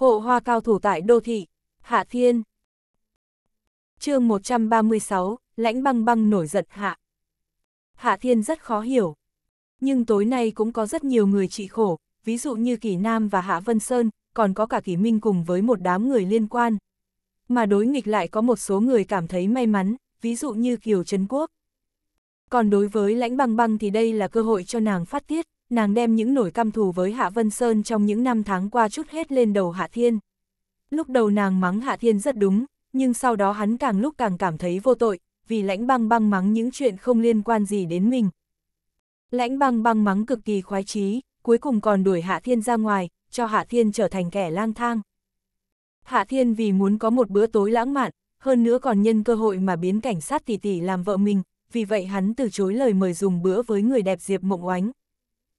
Hộ hoa cao thủ tại đô thị, Hạ Thiên. chương 136, lãnh băng băng nổi giận hạ. Hạ Thiên rất khó hiểu. Nhưng tối nay cũng có rất nhiều người trị khổ, ví dụ như Kỳ Nam và Hạ Vân Sơn, còn có cả Kỳ Minh cùng với một đám người liên quan. Mà đối nghịch lại có một số người cảm thấy may mắn, ví dụ như Kiều Trấn Quốc. Còn đối với lãnh băng băng thì đây là cơ hội cho nàng phát tiết nàng đem những nổi căm thù với Hạ Vân Sơn trong những năm tháng qua chút hết lên đầu Hạ Thiên. Lúc đầu nàng mắng Hạ Thiên rất đúng, nhưng sau đó hắn càng lúc càng cảm thấy vô tội, vì lãnh băng băng mắng những chuyện không liên quan gì đến mình. Lãnh băng băng mắng cực kỳ khoái chí, cuối cùng còn đuổi Hạ Thiên ra ngoài, cho Hạ Thiên trở thành kẻ lang thang. Hạ Thiên vì muốn có một bữa tối lãng mạn, hơn nữa còn nhân cơ hội mà biến cảnh sát tỷ tỷ làm vợ mình, vì vậy hắn từ chối lời mời dùng bữa với người đẹp Diệp Mộng Oánh,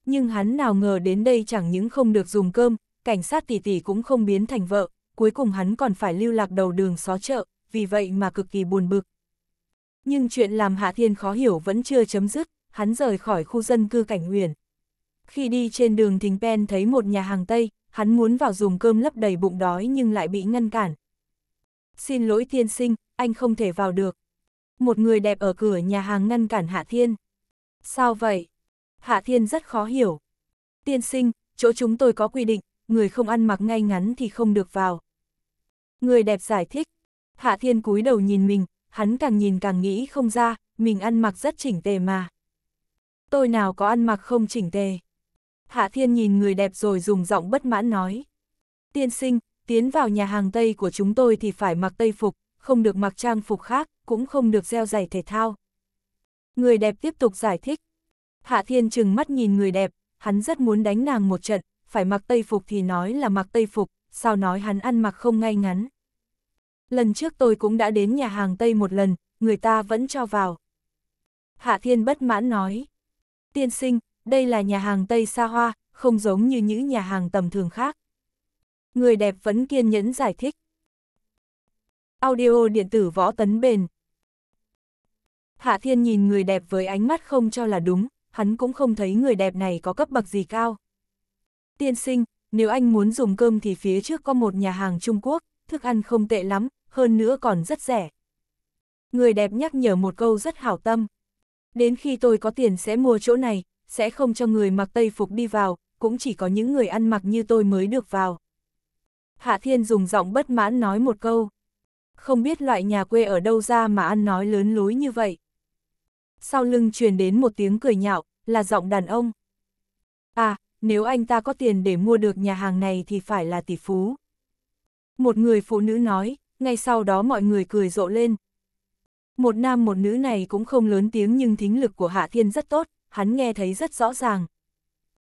nhưng hắn nào ngờ đến đây chẳng những không được dùng cơm, cảnh sát tỷ tỷ cũng không biến thành vợ, cuối cùng hắn còn phải lưu lạc đầu đường xó chợ, vì vậy mà cực kỳ buồn bực. Nhưng chuyện làm Hạ Thiên khó hiểu vẫn chưa chấm dứt, hắn rời khỏi khu dân cư cảnh huyền. Khi đi trên đường Thình Pen thấy một nhà hàng Tây, hắn muốn vào dùng cơm lấp đầy bụng đói nhưng lại bị ngăn cản. Xin lỗi tiên sinh, anh không thể vào được. Một người đẹp ở cửa nhà hàng ngăn cản Hạ Thiên. Sao vậy? Hạ Thiên rất khó hiểu. Tiên sinh, chỗ chúng tôi có quy định, người không ăn mặc ngay ngắn thì không được vào. Người đẹp giải thích. Hạ Thiên cúi đầu nhìn mình, hắn càng nhìn càng nghĩ không ra, mình ăn mặc rất chỉnh tề mà. Tôi nào có ăn mặc không chỉnh tề. Hạ Thiên nhìn người đẹp rồi dùng giọng bất mãn nói. Tiên sinh, tiến vào nhà hàng Tây của chúng tôi thì phải mặc Tây phục, không được mặc trang phục khác, cũng không được gieo giày thể thao. Người đẹp tiếp tục giải thích. Hạ Thiên chừng mắt nhìn người đẹp, hắn rất muốn đánh nàng một trận, phải mặc tây phục thì nói là mặc tây phục, sao nói hắn ăn mặc không ngay ngắn. Lần trước tôi cũng đã đến nhà hàng Tây một lần, người ta vẫn cho vào. Hạ Thiên bất mãn nói, tiên sinh, đây là nhà hàng Tây xa hoa, không giống như những nhà hàng tầm thường khác. Người đẹp vẫn kiên nhẫn giải thích. Audio điện tử võ tấn bền. Hạ Thiên nhìn người đẹp với ánh mắt không cho là đúng, hắn cũng không thấy người đẹp này có cấp bậc gì cao. Tiên sinh, nếu anh muốn dùng cơm thì phía trước có một nhà hàng Trung Quốc, thức ăn không tệ lắm, hơn nữa còn rất rẻ. Người đẹp nhắc nhở một câu rất hảo tâm. Đến khi tôi có tiền sẽ mua chỗ này, sẽ không cho người mặc tây phục đi vào, cũng chỉ có những người ăn mặc như tôi mới được vào. Hạ Thiên dùng giọng bất mãn nói một câu. Không biết loại nhà quê ở đâu ra mà ăn nói lớn lối như vậy. Sau lưng truyền đến một tiếng cười nhạo, là giọng đàn ông. À, nếu anh ta có tiền để mua được nhà hàng này thì phải là tỷ phú. Một người phụ nữ nói, ngay sau đó mọi người cười rộ lên. Một nam một nữ này cũng không lớn tiếng nhưng thính lực của Hạ Thiên rất tốt, hắn nghe thấy rất rõ ràng.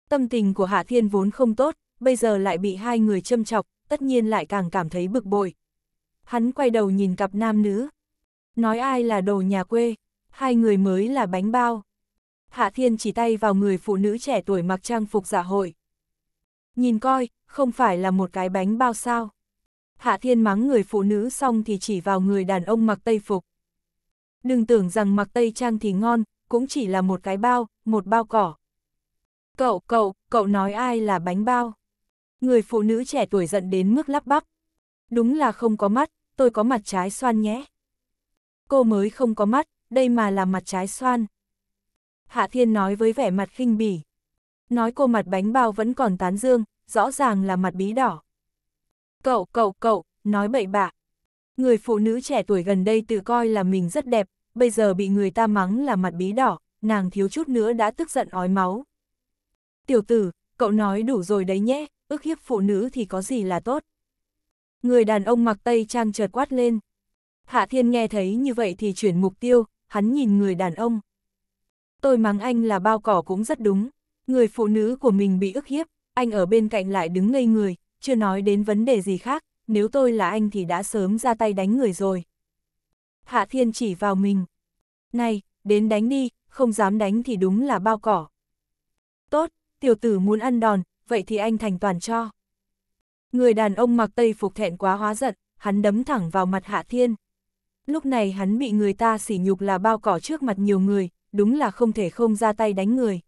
Tâm tình của Hạ Thiên vốn không tốt, bây giờ lại bị hai người châm chọc, tất nhiên lại càng cảm thấy bực bội. Hắn quay đầu nhìn cặp nam nữ. Nói ai là đồ nhà quê, hai người mới là bánh bao. Hạ Thiên chỉ tay vào người phụ nữ trẻ tuổi mặc trang phục dạ hội. Nhìn coi, không phải là một cái bánh bao sao. Hạ Thiên mắng người phụ nữ xong thì chỉ vào người đàn ông mặc tây phục. Đừng tưởng rằng mặc tây trang thì ngon, cũng chỉ là một cái bao, một bao cỏ. Cậu, cậu, cậu nói ai là bánh bao? Người phụ nữ trẻ tuổi giận đến mức lắp bắp. Đúng là không có mắt, tôi có mặt trái xoan nhé. Cô mới không có mắt, đây mà là mặt trái xoan. Hạ Thiên nói với vẻ mặt khinh bỉ. Nói cô mặt bánh bao vẫn còn tán dương, rõ ràng là mặt bí đỏ. Cậu, cậu, cậu, nói bậy bạ. Người phụ nữ trẻ tuổi gần đây tự coi là mình rất đẹp, bây giờ bị người ta mắng là mặt bí đỏ, nàng thiếu chút nữa đã tức giận ói máu. Tiểu tử, cậu nói đủ rồi đấy nhé, ức hiếp phụ nữ thì có gì là tốt. Người đàn ông mặc tây trang chợt quát lên. Hạ Thiên nghe thấy như vậy thì chuyển mục tiêu, hắn nhìn người đàn ông. Tôi mắng anh là bao cỏ cũng rất đúng. Người phụ nữ của mình bị ức hiếp, anh ở bên cạnh lại đứng ngây người, chưa nói đến vấn đề gì khác, nếu tôi là anh thì đã sớm ra tay đánh người rồi. Hạ Thiên chỉ vào mình. Này, đến đánh đi, không dám đánh thì đúng là bao cỏ. Tốt, tiểu tử muốn ăn đòn, vậy thì anh thành toàn cho. Người đàn ông mặc tây phục thẹn quá hóa giận, hắn đấm thẳng vào mặt Hạ Thiên. Lúc này hắn bị người ta sỉ nhục là bao cỏ trước mặt nhiều người, đúng là không thể không ra tay đánh người.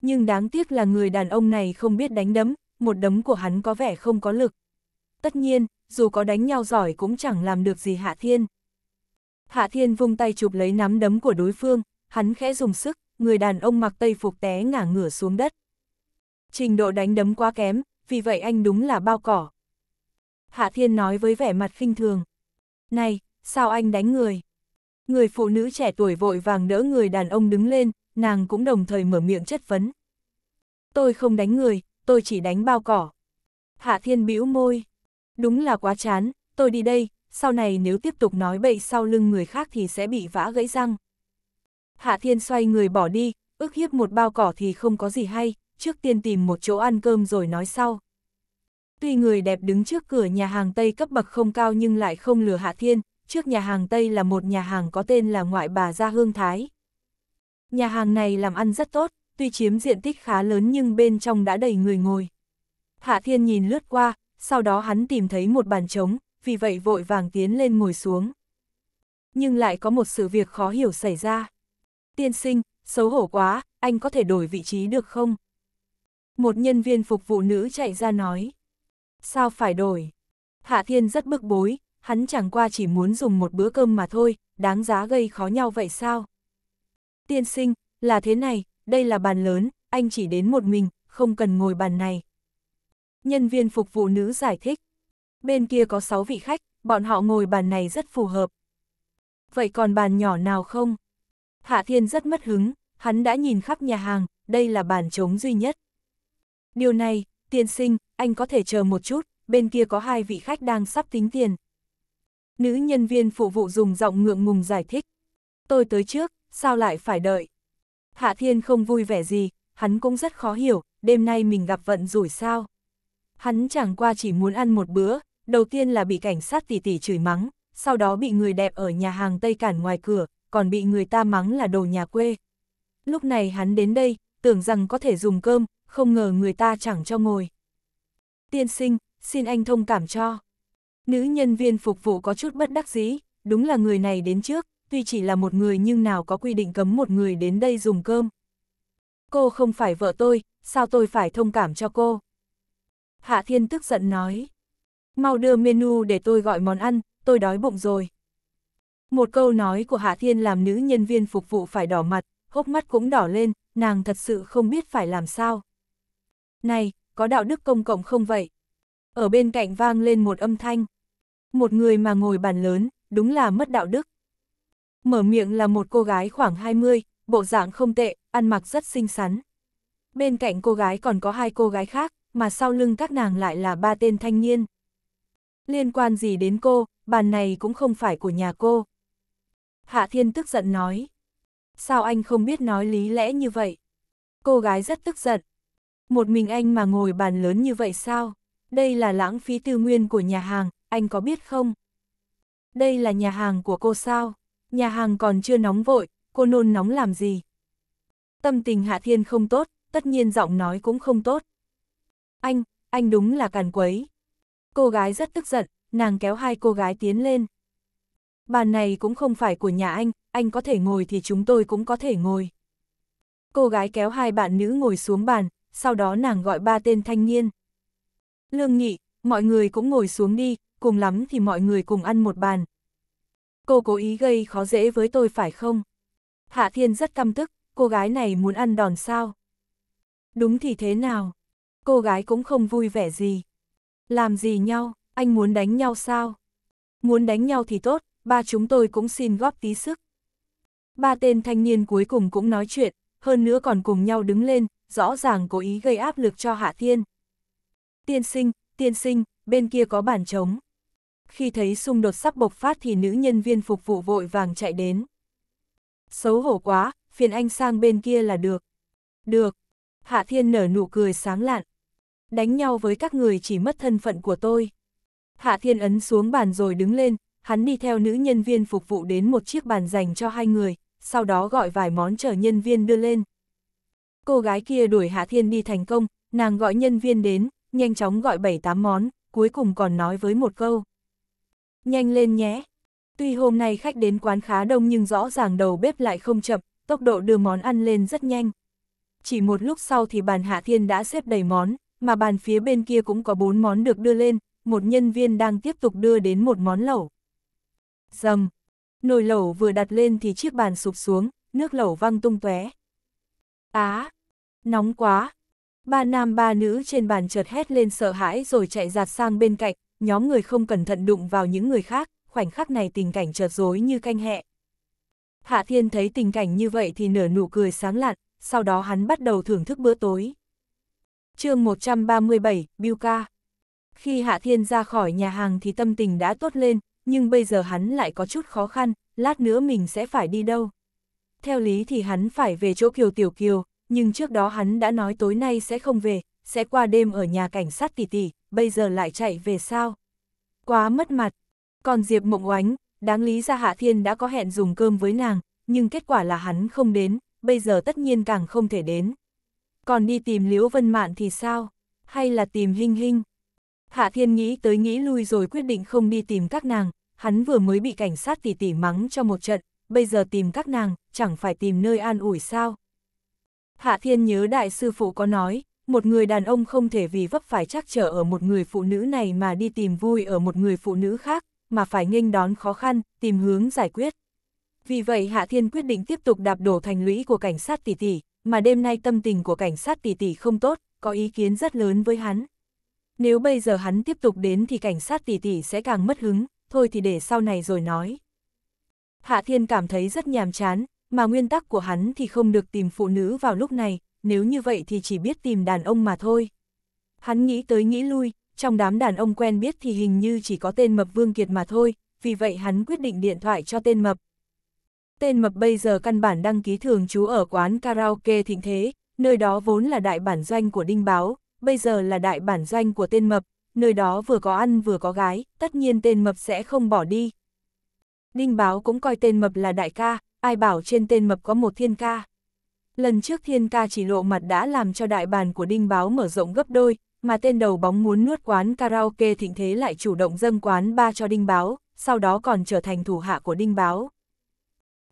Nhưng đáng tiếc là người đàn ông này không biết đánh đấm, một đấm của hắn có vẻ không có lực. Tất nhiên, dù có đánh nhau giỏi cũng chẳng làm được gì Hạ Thiên. Hạ Thiên vung tay chụp lấy nắm đấm của đối phương, hắn khẽ dùng sức, người đàn ông mặc tây phục té ngả ngửa xuống đất. Trình độ đánh đấm quá kém, vì vậy anh đúng là bao cỏ. Hạ Thiên nói với vẻ mặt khinh thường. Này, sao anh đánh người? Người phụ nữ trẻ tuổi vội vàng đỡ người đàn ông đứng lên, nàng cũng đồng thời mở miệng chất vấn. Tôi không đánh người, tôi chỉ đánh bao cỏ. Hạ thiên bĩu môi. Đúng là quá chán, tôi đi đây, sau này nếu tiếp tục nói bậy sau lưng người khác thì sẽ bị vã gãy răng. Hạ thiên xoay người bỏ đi, ước hiếp một bao cỏ thì không có gì hay, trước tiên tìm một chỗ ăn cơm rồi nói sau. Tuy người đẹp đứng trước cửa nhà hàng Tây cấp bậc không cao nhưng lại không lừa Hạ Thiên, trước nhà hàng Tây là một nhà hàng có tên là Ngoại Bà Gia Hương Thái. Nhà hàng này làm ăn rất tốt, tuy chiếm diện tích khá lớn nhưng bên trong đã đầy người ngồi. Hạ Thiên nhìn lướt qua, sau đó hắn tìm thấy một bàn trống, vì vậy vội vàng tiến lên ngồi xuống. Nhưng lại có một sự việc khó hiểu xảy ra. Tiên sinh, xấu hổ quá, anh có thể đổi vị trí được không? Một nhân viên phục vụ nữ chạy ra nói. Sao phải đổi? Hạ Thiên rất bức bối, hắn chẳng qua chỉ muốn dùng một bữa cơm mà thôi, đáng giá gây khó nhau vậy sao? Tiên sinh, là thế này, đây là bàn lớn, anh chỉ đến một mình, không cần ngồi bàn này. Nhân viên phục vụ nữ giải thích. Bên kia có 6 vị khách, bọn họ ngồi bàn này rất phù hợp. Vậy còn bàn nhỏ nào không? Hạ Thiên rất mất hứng, hắn đã nhìn khắp nhà hàng, đây là bàn trống duy nhất. Điều này, tiên sinh, anh có thể chờ một chút, bên kia có hai vị khách đang sắp tính tiền, Nữ nhân viên phục vụ dùng giọng ngượng ngùng giải thích. Tôi tới trước, sao lại phải đợi? Hạ Thiên không vui vẻ gì, hắn cũng rất khó hiểu, đêm nay mình gặp vận rủi sao. Hắn chẳng qua chỉ muốn ăn một bữa, đầu tiên là bị cảnh sát tỉ tỉ chửi mắng, sau đó bị người đẹp ở nhà hàng Tây cản ngoài cửa, còn bị người ta mắng là đồ nhà quê. Lúc này hắn đến đây, tưởng rằng có thể dùng cơm, không ngờ người ta chẳng cho ngồi. Tiên sinh, xin anh thông cảm cho. Nữ nhân viên phục vụ có chút bất đắc dĩ, đúng là người này đến trước, tuy chỉ là một người nhưng nào có quy định cấm một người đến đây dùng cơm. Cô không phải vợ tôi, sao tôi phải thông cảm cho cô? Hạ Thiên tức giận nói. Mau đưa menu để tôi gọi món ăn, tôi đói bụng rồi. Một câu nói của Hạ Thiên làm nữ nhân viên phục vụ phải đỏ mặt, hốc mắt cũng đỏ lên, nàng thật sự không biết phải làm sao. Này, có đạo đức công cộng không vậy? Ở bên cạnh vang lên một âm thanh. Một người mà ngồi bàn lớn, đúng là mất đạo đức. Mở miệng là một cô gái khoảng 20, bộ dạng không tệ, ăn mặc rất xinh xắn. Bên cạnh cô gái còn có hai cô gái khác, mà sau lưng các nàng lại là ba tên thanh niên. Liên quan gì đến cô, bàn này cũng không phải của nhà cô. Hạ Thiên tức giận nói. Sao anh không biết nói lý lẽ như vậy? Cô gái rất tức giận. Một mình anh mà ngồi bàn lớn như vậy sao? Đây là lãng phí tư nguyên của nhà hàng, anh có biết không? Đây là nhà hàng của cô sao? Nhà hàng còn chưa nóng vội, cô nôn nóng làm gì? Tâm tình Hạ Thiên không tốt, tất nhiên giọng nói cũng không tốt. Anh, anh đúng là càn quấy. Cô gái rất tức giận, nàng kéo hai cô gái tiến lên. Bàn này cũng không phải của nhà anh, anh có thể ngồi thì chúng tôi cũng có thể ngồi. Cô gái kéo hai bạn nữ ngồi xuống bàn, sau đó nàng gọi ba tên thanh niên. Lương Nghị, mọi người cũng ngồi xuống đi, cùng lắm thì mọi người cùng ăn một bàn. Cô cố ý gây khó dễ với tôi phải không? Hạ Thiên rất căm tức, cô gái này muốn ăn đòn sao? Đúng thì thế nào? Cô gái cũng không vui vẻ gì. Làm gì nhau, anh muốn đánh nhau sao? Muốn đánh nhau thì tốt, ba chúng tôi cũng xin góp tí sức. Ba tên thanh niên cuối cùng cũng nói chuyện, hơn nữa còn cùng nhau đứng lên, rõ ràng cố ý gây áp lực cho Hạ Thiên. Tiên sinh, tiên sinh, bên kia có bản chống khi thấy xung đột sắp bộc phát thì nữ nhân viên phục vụ vội vàng chạy đến. Xấu hổ quá, phiền anh sang bên kia là được. Được. Hạ Thiên nở nụ cười sáng lạn. Đánh nhau với các người chỉ mất thân phận của tôi. Hạ Thiên ấn xuống bàn rồi đứng lên, hắn đi theo nữ nhân viên phục vụ đến một chiếc bàn dành cho hai người, sau đó gọi vài món chờ nhân viên đưa lên. Cô gái kia đuổi Hạ Thiên đi thành công, nàng gọi nhân viên đến, nhanh chóng gọi 7-8 món, cuối cùng còn nói với một câu. Nhanh lên nhé! Tuy hôm nay khách đến quán khá đông nhưng rõ ràng đầu bếp lại không chậm, tốc độ đưa món ăn lên rất nhanh. Chỉ một lúc sau thì bàn Hạ Thiên đã xếp đầy món, mà bàn phía bên kia cũng có bốn món được đưa lên, một nhân viên đang tiếp tục đưa đến một món lẩu. Dầm! Nồi lẩu vừa đặt lên thì chiếc bàn sụp xuống, nước lẩu văng tung tóe. Á! À, nóng quá! Ba nam ba nữ trên bàn chợt hét lên sợ hãi rồi chạy giạt sang bên cạnh, nhóm người không cẩn thận đụng vào những người khác, khoảnh khắc này tình cảnh chợt rối như canh hẹ. Hạ Thiên thấy tình cảnh như vậy thì nở nụ cười sáng lạn, sau đó hắn bắt đầu thưởng thức bữa tối. chương 137, Biu Ca Khi Hạ Thiên ra khỏi nhà hàng thì tâm tình đã tốt lên, nhưng bây giờ hắn lại có chút khó khăn, lát nữa mình sẽ phải đi đâu. Theo lý thì hắn phải về chỗ Kiều Tiểu Kiều, nhưng trước đó hắn đã nói tối nay sẽ không về, sẽ qua đêm ở nhà cảnh sát tỷ tỷ, bây giờ lại chạy về sao? Quá mất mặt. Còn Diệp Mộng Oánh, đáng lý ra Hạ Thiên đã có hẹn dùng cơm với nàng, nhưng kết quả là hắn không đến, bây giờ tất nhiên càng không thể đến. Còn đi tìm Liễu Vân Mạn thì sao? Hay là tìm Hinh Hinh? Hạ Thiên nghĩ tới nghĩ lui rồi quyết định không đi tìm các nàng, hắn vừa mới bị cảnh sát tỉ tỉ mắng cho một trận, bây giờ tìm các nàng, chẳng phải tìm nơi an ủi sao. Hạ Thiên nhớ đại sư phụ có nói, một người đàn ông không thể vì vấp phải trắc trở ở một người phụ nữ này mà đi tìm vui ở một người phụ nữ khác, mà phải nghênh đón khó khăn, tìm hướng giải quyết. Vì vậy Hạ Thiên quyết định tiếp tục đạp đổ thành lũy của cảnh sát tỷ tỷ, mà đêm nay tâm tình của cảnh sát tỷ tỷ không tốt, có ý kiến rất lớn với hắn. Nếu bây giờ hắn tiếp tục đến thì cảnh sát tỷ tỷ sẽ càng mất hứng, thôi thì để sau này rồi nói. Hạ Thiên cảm thấy rất nhàm chán, mà nguyên tắc của hắn thì không được tìm phụ nữ vào lúc này, nếu như vậy thì chỉ biết tìm đàn ông mà thôi. Hắn nghĩ tới nghĩ lui, trong đám đàn ông quen biết thì hình như chỉ có tên Mập Vương Kiệt mà thôi, vì vậy hắn quyết định điện thoại cho tên Mập. Tên Mập bây giờ căn bản đăng ký thường trú ở quán karaoke thịnh thế, nơi đó vốn là đại bản doanh của Đinh Báo, bây giờ là đại bản doanh của tên Mập, nơi đó vừa có ăn vừa có gái, tất nhiên tên Mập sẽ không bỏ đi. Đinh Báo cũng coi tên Mập là đại ca, ai bảo trên tên Mập có một thiên ca. Lần trước thiên ca chỉ lộ mặt đã làm cho đại bàn của đinh báo mở rộng gấp đôi, mà tên đầu bóng muốn nuốt quán karaoke thịnh thế lại chủ động dâng quán ba cho đinh báo, sau đó còn trở thành thủ hạ của đinh báo.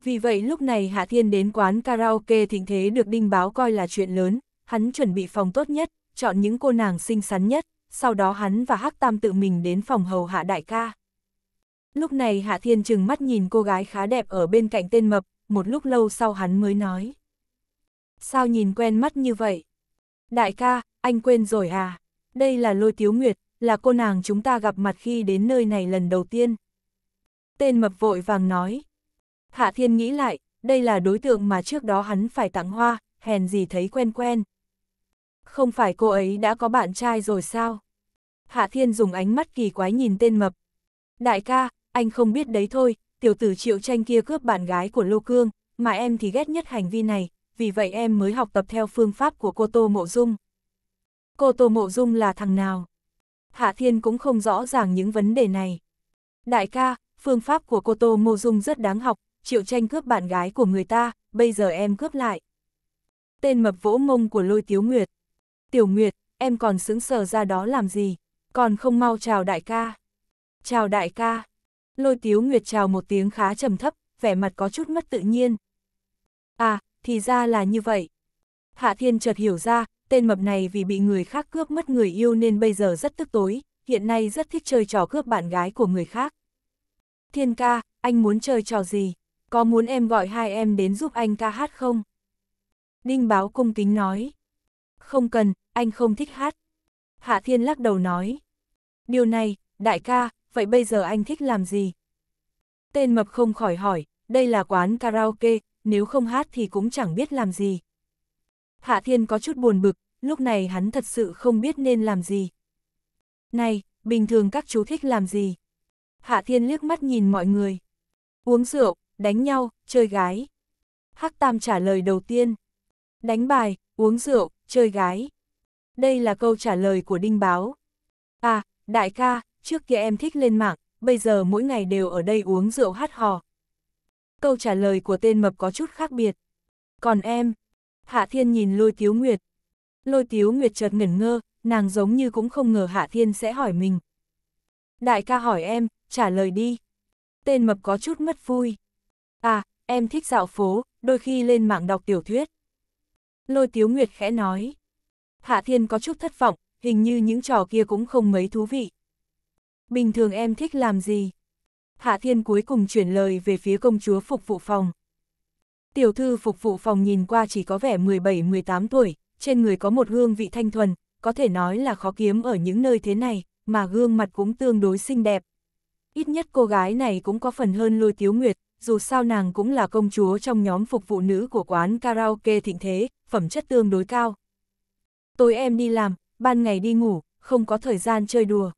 Vì vậy lúc này Hạ Thiên đến quán karaoke thịnh thế được đinh báo coi là chuyện lớn, hắn chuẩn bị phòng tốt nhất, chọn những cô nàng xinh xắn nhất, sau đó hắn và Hắc Tam tự mình đến phòng hầu hạ đại ca. Lúc này Hạ Thiên chừng mắt nhìn cô gái khá đẹp ở bên cạnh tên mập, một lúc lâu sau hắn mới nói. Sao nhìn quen mắt như vậy? Đại ca, anh quên rồi à? Đây là lôi tiếu nguyệt, là cô nàng chúng ta gặp mặt khi đến nơi này lần đầu tiên. Tên mập vội vàng nói. Hạ thiên nghĩ lại, đây là đối tượng mà trước đó hắn phải tặng hoa, hèn gì thấy quen quen. Không phải cô ấy đã có bạn trai rồi sao? Hạ thiên dùng ánh mắt kỳ quái nhìn tên mập. Đại ca, anh không biết đấy thôi, tiểu tử triệu tranh kia cướp bạn gái của Lô Cương, mà em thì ghét nhất hành vi này, vì vậy em mới học tập theo phương pháp của cô Tô Mộ Dung. Cô Tô Mộ Dung là thằng nào? Hạ Thiên cũng không rõ ràng những vấn đề này. Đại ca, phương pháp của cô Tô Mộ Dung rất đáng học, triệu tranh cướp bạn gái của người ta, bây giờ em cướp lại. Tên mập vỗ mông của lôi Tiếu Nguyệt. Tiểu Nguyệt, em còn xứng sờ ra đó làm gì, còn không mau chào đại ca. Chào đại ca. Lôi Tiếu Nguyệt chào một tiếng khá trầm thấp, vẻ mặt có chút mất tự nhiên. À, thì ra là như vậy. Hạ Thiên chợt hiểu ra, tên mập này vì bị người khác cướp mất người yêu nên bây giờ rất tức tối, hiện nay rất thích chơi trò cướp bạn gái của người khác. Thiên ca, anh muốn chơi trò gì? Có muốn em gọi hai em đến giúp anh ca hát không? Đinh báo cung kính nói. Không cần, anh không thích hát. Hạ Thiên lắc đầu nói. Điều này, đại ca, vậy bây giờ anh thích làm gì? Tên mập không khỏi hỏi, đây là quán karaoke, nếu không hát thì cũng chẳng biết làm gì. Hạ Thiên có chút buồn bực, lúc này hắn thật sự không biết nên làm gì. Này, bình thường các chú thích làm gì? Hạ Thiên liếc mắt nhìn mọi người. Uống rượu, đánh nhau, chơi gái. Hắc Tam trả lời đầu tiên. Đánh bài, uống rượu, chơi gái. Đây là câu trả lời của Đinh Báo. À, đại ca, trước kia em thích lên mạng, bây giờ mỗi ngày đều ở đây uống rượu hát hò, câu trả lời của tên mập có chút khác biệt. Còn em, Hạ Thiên nhìn lôi tiếu nguyệt. Lôi tiếu nguyệt chợt ngẩn ngơ, nàng giống như cũng không ngờ Hạ Thiên sẽ hỏi mình. Đại ca hỏi em, trả lời đi. Tên mập có chút mất vui. À, em thích dạo phố, đôi khi lên mạng đọc tiểu thuyết. Lôi tiếu nguyệt khẽ nói. Hạ Thiên có chút thất vọng, hình như những trò kia cũng không mấy thú vị. Bình thường em thích làm gì? Hạ Thiên cuối cùng chuyển lời về phía công chúa phục vụ phòng. Tiểu thư phục vụ phòng nhìn qua chỉ có vẻ 17-18 tuổi, trên người có một hương vị thanh thuần, có thể nói là khó kiếm ở những nơi thế này, mà gương mặt cũng tương đối xinh đẹp. Ít nhất cô gái này cũng có phần hơn lôi tiếu nguyệt, dù sao nàng cũng là công chúa trong nhóm phục vụ nữ của quán karaoke thịnh thế, phẩm chất tương đối cao. Tối em đi làm, ban ngày đi ngủ, không có thời gian chơi đùa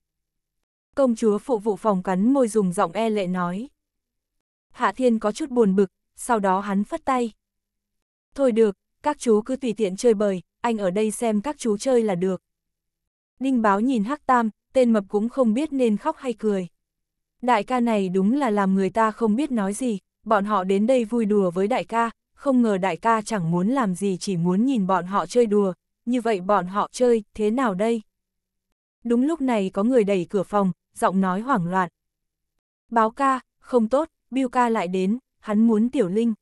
công chúa phụ vụ phòng cắn môi dùng giọng e lệ nói. Hạ Thiên có chút buồn bực, sau đó hắn phất tay. Thôi được, các chú cứ tùy tiện chơi bời, anh ở đây xem các chú chơi là được. Đinh báo nhìn Hắc Tam, tên mập cũng không biết nên khóc hay cười. Đại ca này đúng là làm người ta không biết nói gì, bọn họ đến đây vui đùa với đại ca, không ngờ đại ca chẳng muốn làm gì chỉ muốn nhìn bọn họ chơi đùa, như vậy bọn họ chơi, thế nào đây? Đúng lúc này có người đẩy cửa phòng, giọng nói hoảng loạn. Báo ca, không tốt, biêu ca lại đến, hắn muốn tiểu linh.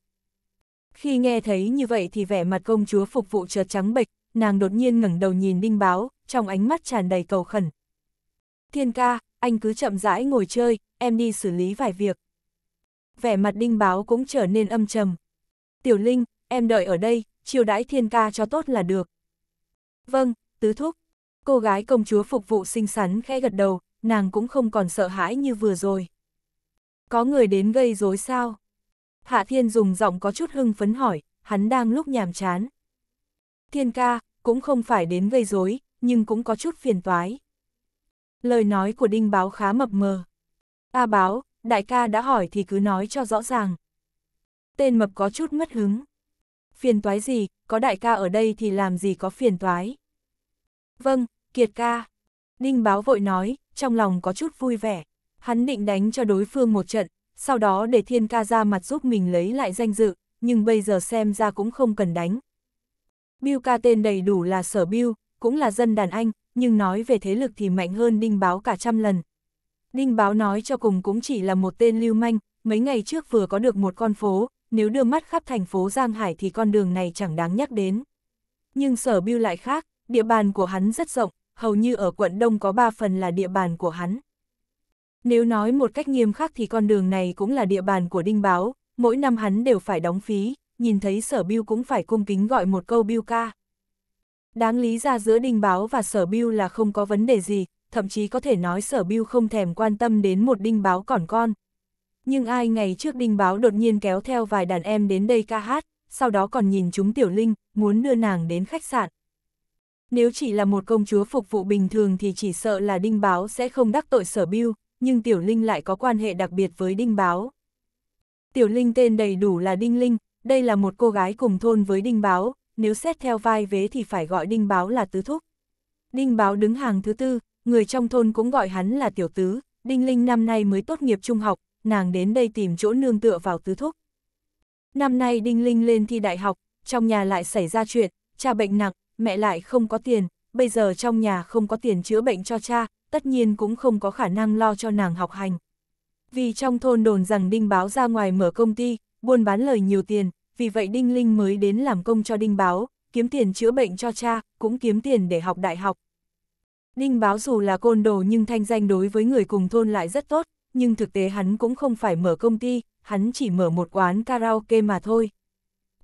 Khi nghe thấy như vậy thì vẻ mặt công chúa phục vụ chợt trắng bệch, nàng đột nhiên ngẩng đầu nhìn đinh báo, trong ánh mắt tràn đầy cầu khẩn. Thiên ca, anh cứ chậm rãi ngồi chơi, em đi xử lý vài việc. Vẻ mặt đinh báo cũng trở nên âm trầm. Tiểu Linh, em đợi ở đây, chiều đãi thiên ca cho tốt là được. Vâng, tứ thúc. Cô gái công chúa phục vụ xinh xắn khẽ gật đầu, nàng cũng không còn sợ hãi như vừa rồi. Có người đến gây rối sao? Hạ Thiên dùng giọng có chút hưng phấn hỏi, hắn đang lúc nhàm chán. Thiên ca, cũng không phải đến gây rối, nhưng cũng có chút phiền toái. Lời nói của Đinh Báo khá mập mờ. A Báo, đại ca đã hỏi thì cứ nói cho rõ ràng. Tên mập có chút mất hứng. Phiền toái gì, có đại ca ở đây thì làm gì có phiền toái. Vâng, Kiệt ca. Đinh Báo vội nói, trong lòng có chút vui vẻ. Hắn định đánh cho đối phương một trận, sau đó để thiên ca ra mặt giúp mình lấy lại danh dự, nhưng bây giờ xem ra cũng không cần đánh. Biêu ca tên đầy đủ là sở Biêu, cũng là dân đàn Anh, nhưng nói về thế lực thì mạnh hơn Đinh Báo cả trăm lần. Đinh Báo nói cho cùng cũng chỉ là một tên lưu manh, mấy ngày trước vừa có được một con phố, nếu đưa mắt khắp thành phố Giang Hải thì con đường này chẳng đáng nhắc đến. Nhưng sở Biêu lại khác, địa bàn của hắn rất rộng, hầu như ở quận Đông có ba phần là địa bàn của hắn. Nếu nói một cách nghiêm khắc thì con đường này cũng là địa bàn của Đinh Báo, mỗi năm hắn đều phải đóng phí, nhìn thấy sở biêu cũng phải cung kính gọi một câu biêu ca. Đáng lý ra giữa Đinh Báo và sở biêu là không có vấn đề gì, thậm chí có thể nói sở biêu không thèm quan tâm đến một Đinh Báo còn con. Nhưng ai ngày trước Đinh Báo đột nhiên kéo theo vài đàn em đến đây ca hát, sau đó còn nhìn chúng Tiểu Linh, muốn đưa nàng đến khách sạn. Nếu chỉ là một công chúa phục vụ bình thường thì chỉ sợ là đinh báo sẽ không đắc tội sở biêu nhưng Tiểu Linh lại có quan hệ đặc biệt với đinh báo. Tiểu Linh tên đầy đủ là Đinh Linh, đây là một cô gái cùng thôn với đinh báo, nếu xét theo vai vế thì phải gọi đinh báo là tứ thúc. Đinh báo đứng hàng thứ tư, người trong thôn cũng gọi hắn là tiểu tứ, đinh linh năm nay mới tốt nghiệp trung học, nàng đến đây tìm chỗ nương tựa vào tứ thúc. Năm nay đinh linh lên thi đại học, trong nhà lại xảy ra chuyện, cha bệnh nặng, mẹ lại không có tiền, bây giờ trong nhà không có tiền chữa bệnh cho cha, tất nhiên cũng không có khả năng lo cho nàng học hành. Vì trong thôn đồn rằng Đinh Báo ra ngoài mở công ty, buôn bán lời nhiều tiền, vì vậy Đinh Linh mới đến làm công cho Đinh Báo, kiếm tiền chữa bệnh cho cha, cũng kiếm tiền để học đại học. Đinh Báo dù là côn đồ nhưng thanh danh đối với người cùng thôn lại rất tốt, nhưng thực tế hắn cũng không phải mở công ty, hắn chỉ mở một quán karaoke mà thôi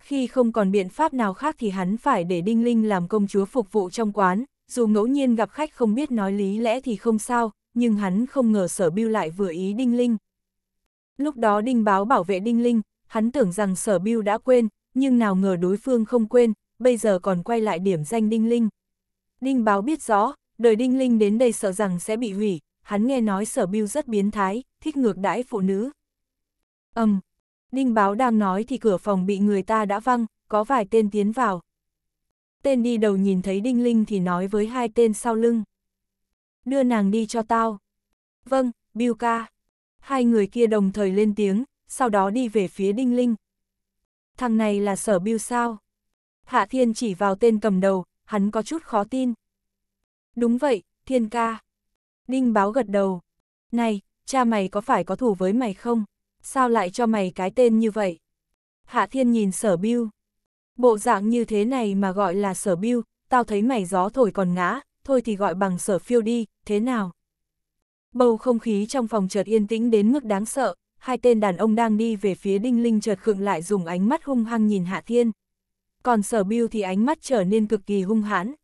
khi không còn biện pháp nào khác thì hắn phải để Đinh Linh làm công chúa phục vụ trong quán, dù ngẫu nhiên gặp khách không biết nói lý lẽ thì không sao, nhưng hắn không ngờ sở biêu lại vừa ý Đinh Linh. Lúc đó Đinh báo bảo vệ Đinh Linh, hắn tưởng rằng sở biêu đã quên, nhưng nào ngờ đối phương không quên, bây giờ còn quay lại điểm danh Đinh Linh. Đinh báo biết rõ, đời Đinh Linh đến đây sợ rằng sẽ bị hủy, hắn nghe nói sở biêu rất biến thái, thích ngược đãi phụ nữ. âm um, Ninh báo đang nói thì cửa phòng bị người ta đã văng, có vài tên tiến vào. Tên đi đầu nhìn thấy Đinh Linh thì nói với hai tên sau lưng. Đưa nàng đi cho tao. Vâng, Biu ca. Hai người kia đồng thời lên tiếng, sau đó đi về phía Đinh Linh. Thằng này là sở Biu sao? Hạ Thiên chỉ vào tên cầm đầu, hắn có chút khó tin. Đúng vậy, Thiên ca. Đinh báo gật đầu. Này, cha mày có phải có thủ với mày không? sao lại cho mày cái tên như vậy? Hạ thiên nhìn sở biêu. Bộ dạng như thế này mà gọi là sở biêu, tao thấy mày gió thổi còn ngã, thôi thì gọi bằng sở phiêu đi, thế nào? Bầu không khí trong phòng chợt yên tĩnh đến mức đáng sợ, hai tên đàn ông đang đi về phía đinh linh chợt khựng lại dùng ánh mắt hung hăng nhìn hạ thiên. Còn sở biêu thì ánh mắt trở nên cực kỳ hung hãn.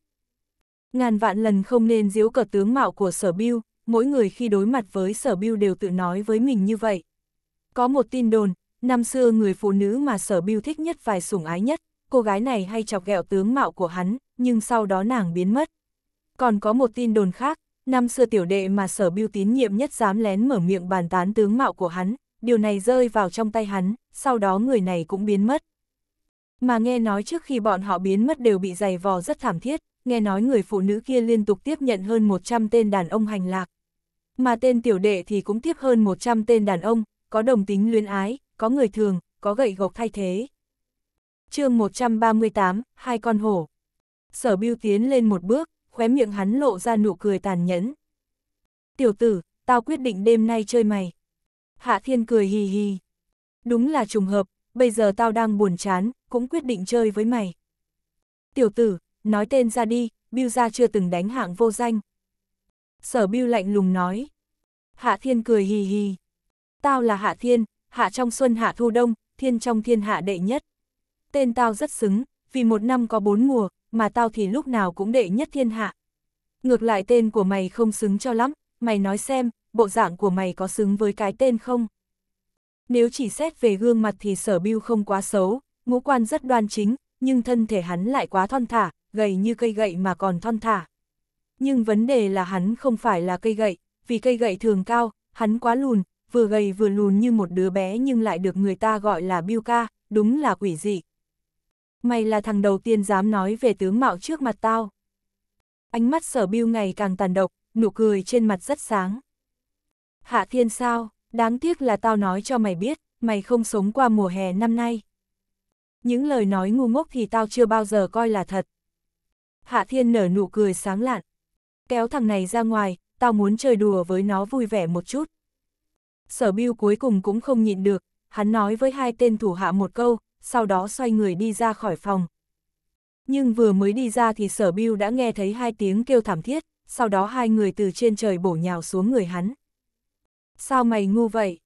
Ngàn vạn lần không nên diếu cờ tướng mạo của sở biêu, mỗi người khi đối mặt với sở biêu đều tự nói với mình như vậy. Có một tin đồn, năm xưa người phụ nữ mà sở biêu thích nhất và sủng ái nhất, cô gái này hay chọc ghẹo tướng mạo của hắn, nhưng sau đó nàng biến mất. Còn có một tin đồn khác, năm xưa tiểu đệ mà sở biêu tín nhiệm nhất dám lén mở miệng bàn tán tướng mạo của hắn, điều này rơi vào trong tay hắn, sau đó người này cũng biến mất. Mà nghe nói trước khi bọn họ biến mất đều bị giày vò rất thảm thiết, nghe nói người phụ nữ kia liên tục tiếp nhận hơn 100 tên đàn ông hành lạc. Mà tên tiểu đệ thì cũng tiếp hơn 100 tên đàn ông, có đồng tính luyến ái, có người thường, có gậy gộc thay thế. chương 138, hai con hổ. Sở Biêu tiến lên một bước, khóe miệng hắn lộ ra nụ cười tàn nhẫn. Tiểu tử, tao quyết định đêm nay chơi mày. Hạ Thiên cười hì hì. Đúng là trùng hợp, bây giờ tao đang buồn chán, cũng quyết định chơi với mày. Tiểu tử, nói tên ra đi, Biêu ra chưa từng đánh hạng vô danh. Sở Biêu lạnh lùng nói. Hạ Thiên cười hì hì. Tao là Hạ Thiên, Hạ trong xuân Hạ thu đông, Thiên trong thiên hạ đệ nhất. Tên tao rất xứng, vì một năm có bốn mùa, mà tao thì lúc nào cũng đệ nhất thiên hạ. Ngược lại tên của mày không xứng cho lắm, mày nói xem, bộ dạng của mày có xứng với cái tên không? Nếu chỉ xét về gương mặt thì sở bưu không quá xấu, ngũ quan rất đoan chính, nhưng thân thể hắn lại quá thon thả, gầy như cây gậy mà còn thon thả. Nhưng vấn đề là hắn không phải là cây gậy, vì cây gậy thường cao, hắn quá lùn, vừa gầy vừa lùn như một đứa bé nhưng lại được người ta gọi là Biu Ca, đúng là quỷ dị. Mày là thằng đầu tiên dám nói về tướng mạo trước mặt tao. Ánh mắt sở Biu ngày càng tàn độc, nụ cười trên mặt rất sáng. Hạ thiên sao, đáng tiếc là tao nói cho mày biết, mày không sống qua mùa hè năm nay. Những lời nói ngu ngốc thì tao chưa bao giờ coi là thật. Hạ thiên nở nụ cười sáng lạn. Kéo thằng này ra ngoài, tao muốn chơi đùa với nó vui vẻ một chút sở bưu cuối cùng cũng không nhịn được, hắn nói với hai tên thủ hạ một câu, sau đó xoay người đi ra khỏi phòng. Nhưng vừa mới đi ra thì sở bưu đã nghe thấy hai tiếng kêu thảm thiết, sau đó hai người từ trên trời bổ nhào xuống người hắn. Sao mày ngu vậy?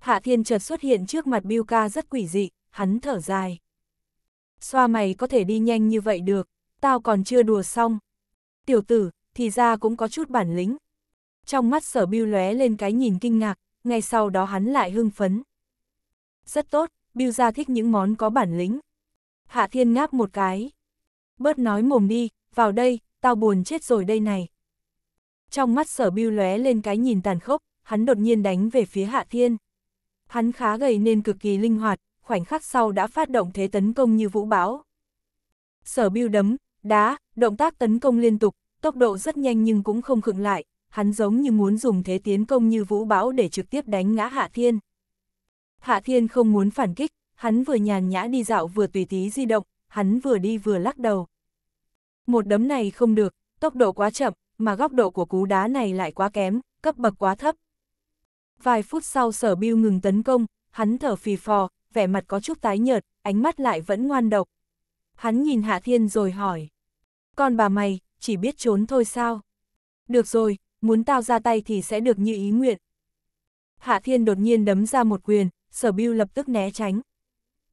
Hạ thiên chợt xuất hiện trước mặt Biu ca rất quỷ dị, hắn thở dài. Xoa mày có thể đi nhanh như vậy được, tao còn chưa đùa xong. Tiểu tử, thì ra cũng có chút bản lĩnh. Trong mắt sở Biu lóe lên cái nhìn kinh ngạc, ngay sau đó hắn lại hưng phấn. Rất tốt, Bill gia thích những món có bản lĩnh. Hạ Thiên ngáp một cái. Bớt nói mồm đi, vào đây, tao buồn chết rồi đây này. Trong mắt sở Bill lóe lên cái nhìn tàn khốc, hắn đột nhiên đánh về phía Hạ Thiên. Hắn khá gầy nên cực kỳ linh hoạt, khoảnh khắc sau đã phát động thế tấn công như vũ bão. Sở Bill đấm, đá, động tác tấn công liên tục, tốc độ rất nhanh nhưng cũng không khựng lại, hắn giống như muốn dùng thế tiến công như vũ bão để trực tiếp đánh ngã Hạ Thiên. Hạ Thiên không muốn phản kích, hắn vừa nhàn nhã đi dạo vừa tùy tí di động, hắn vừa đi vừa lắc đầu. Một đấm này không được, tốc độ quá chậm, mà góc độ của cú đá này lại quá kém, cấp bậc quá thấp. Vài phút sau sở biêu ngừng tấn công, hắn thở phì phò, vẻ mặt có chút tái nhợt, ánh mắt lại vẫn ngoan độc. Hắn nhìn Hạ Thiên rồi hỏi. Con bà mày, chỉ biết trốn thôi sao? Được rồi, muốn tao ra tay thì sẽ được như ý nguyện. Hạ Thiên đột nhiên đấm ra một quyền, Sở Biêu lập tức né tránh.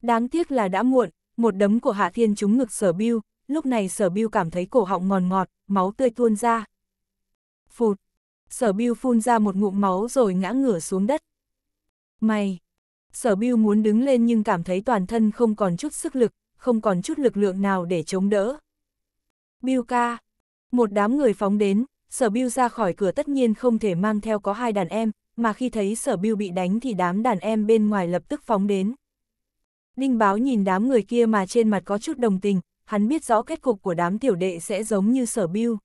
Đáng tiếc là đã muộn, một đấm của Hạ Thiên trúng ngực Sở Biêu, lúc này Sở Biêu cảm thấy cổ họng ngòn ngọt, máu tươi tuôn ra. Phụt, Sở Biêu phun ra một ngụm máu rồi ngã ngửa xuống đất. Mày! Sở Biêu muốn đứng lên nhưng cảm thấy toàn thân không còn chút sức lực, không còn chút lực lượng nào để chống đỡ. Biêu ca! Một đám người phóng đến, sở Biêu ra khỏi cửa tất nhiên không thể mang theo có hai đàn em, mà khi thấy sở Biêu bị đánh thì đám đàn em bên ngoài lập tức phóng đến. Đinh báo nhìn đám người kia mà trên mặt có chút đồng tình, hắn biết rõ kết cục của đám tiểu đệ sẽ giống như sở Biêu.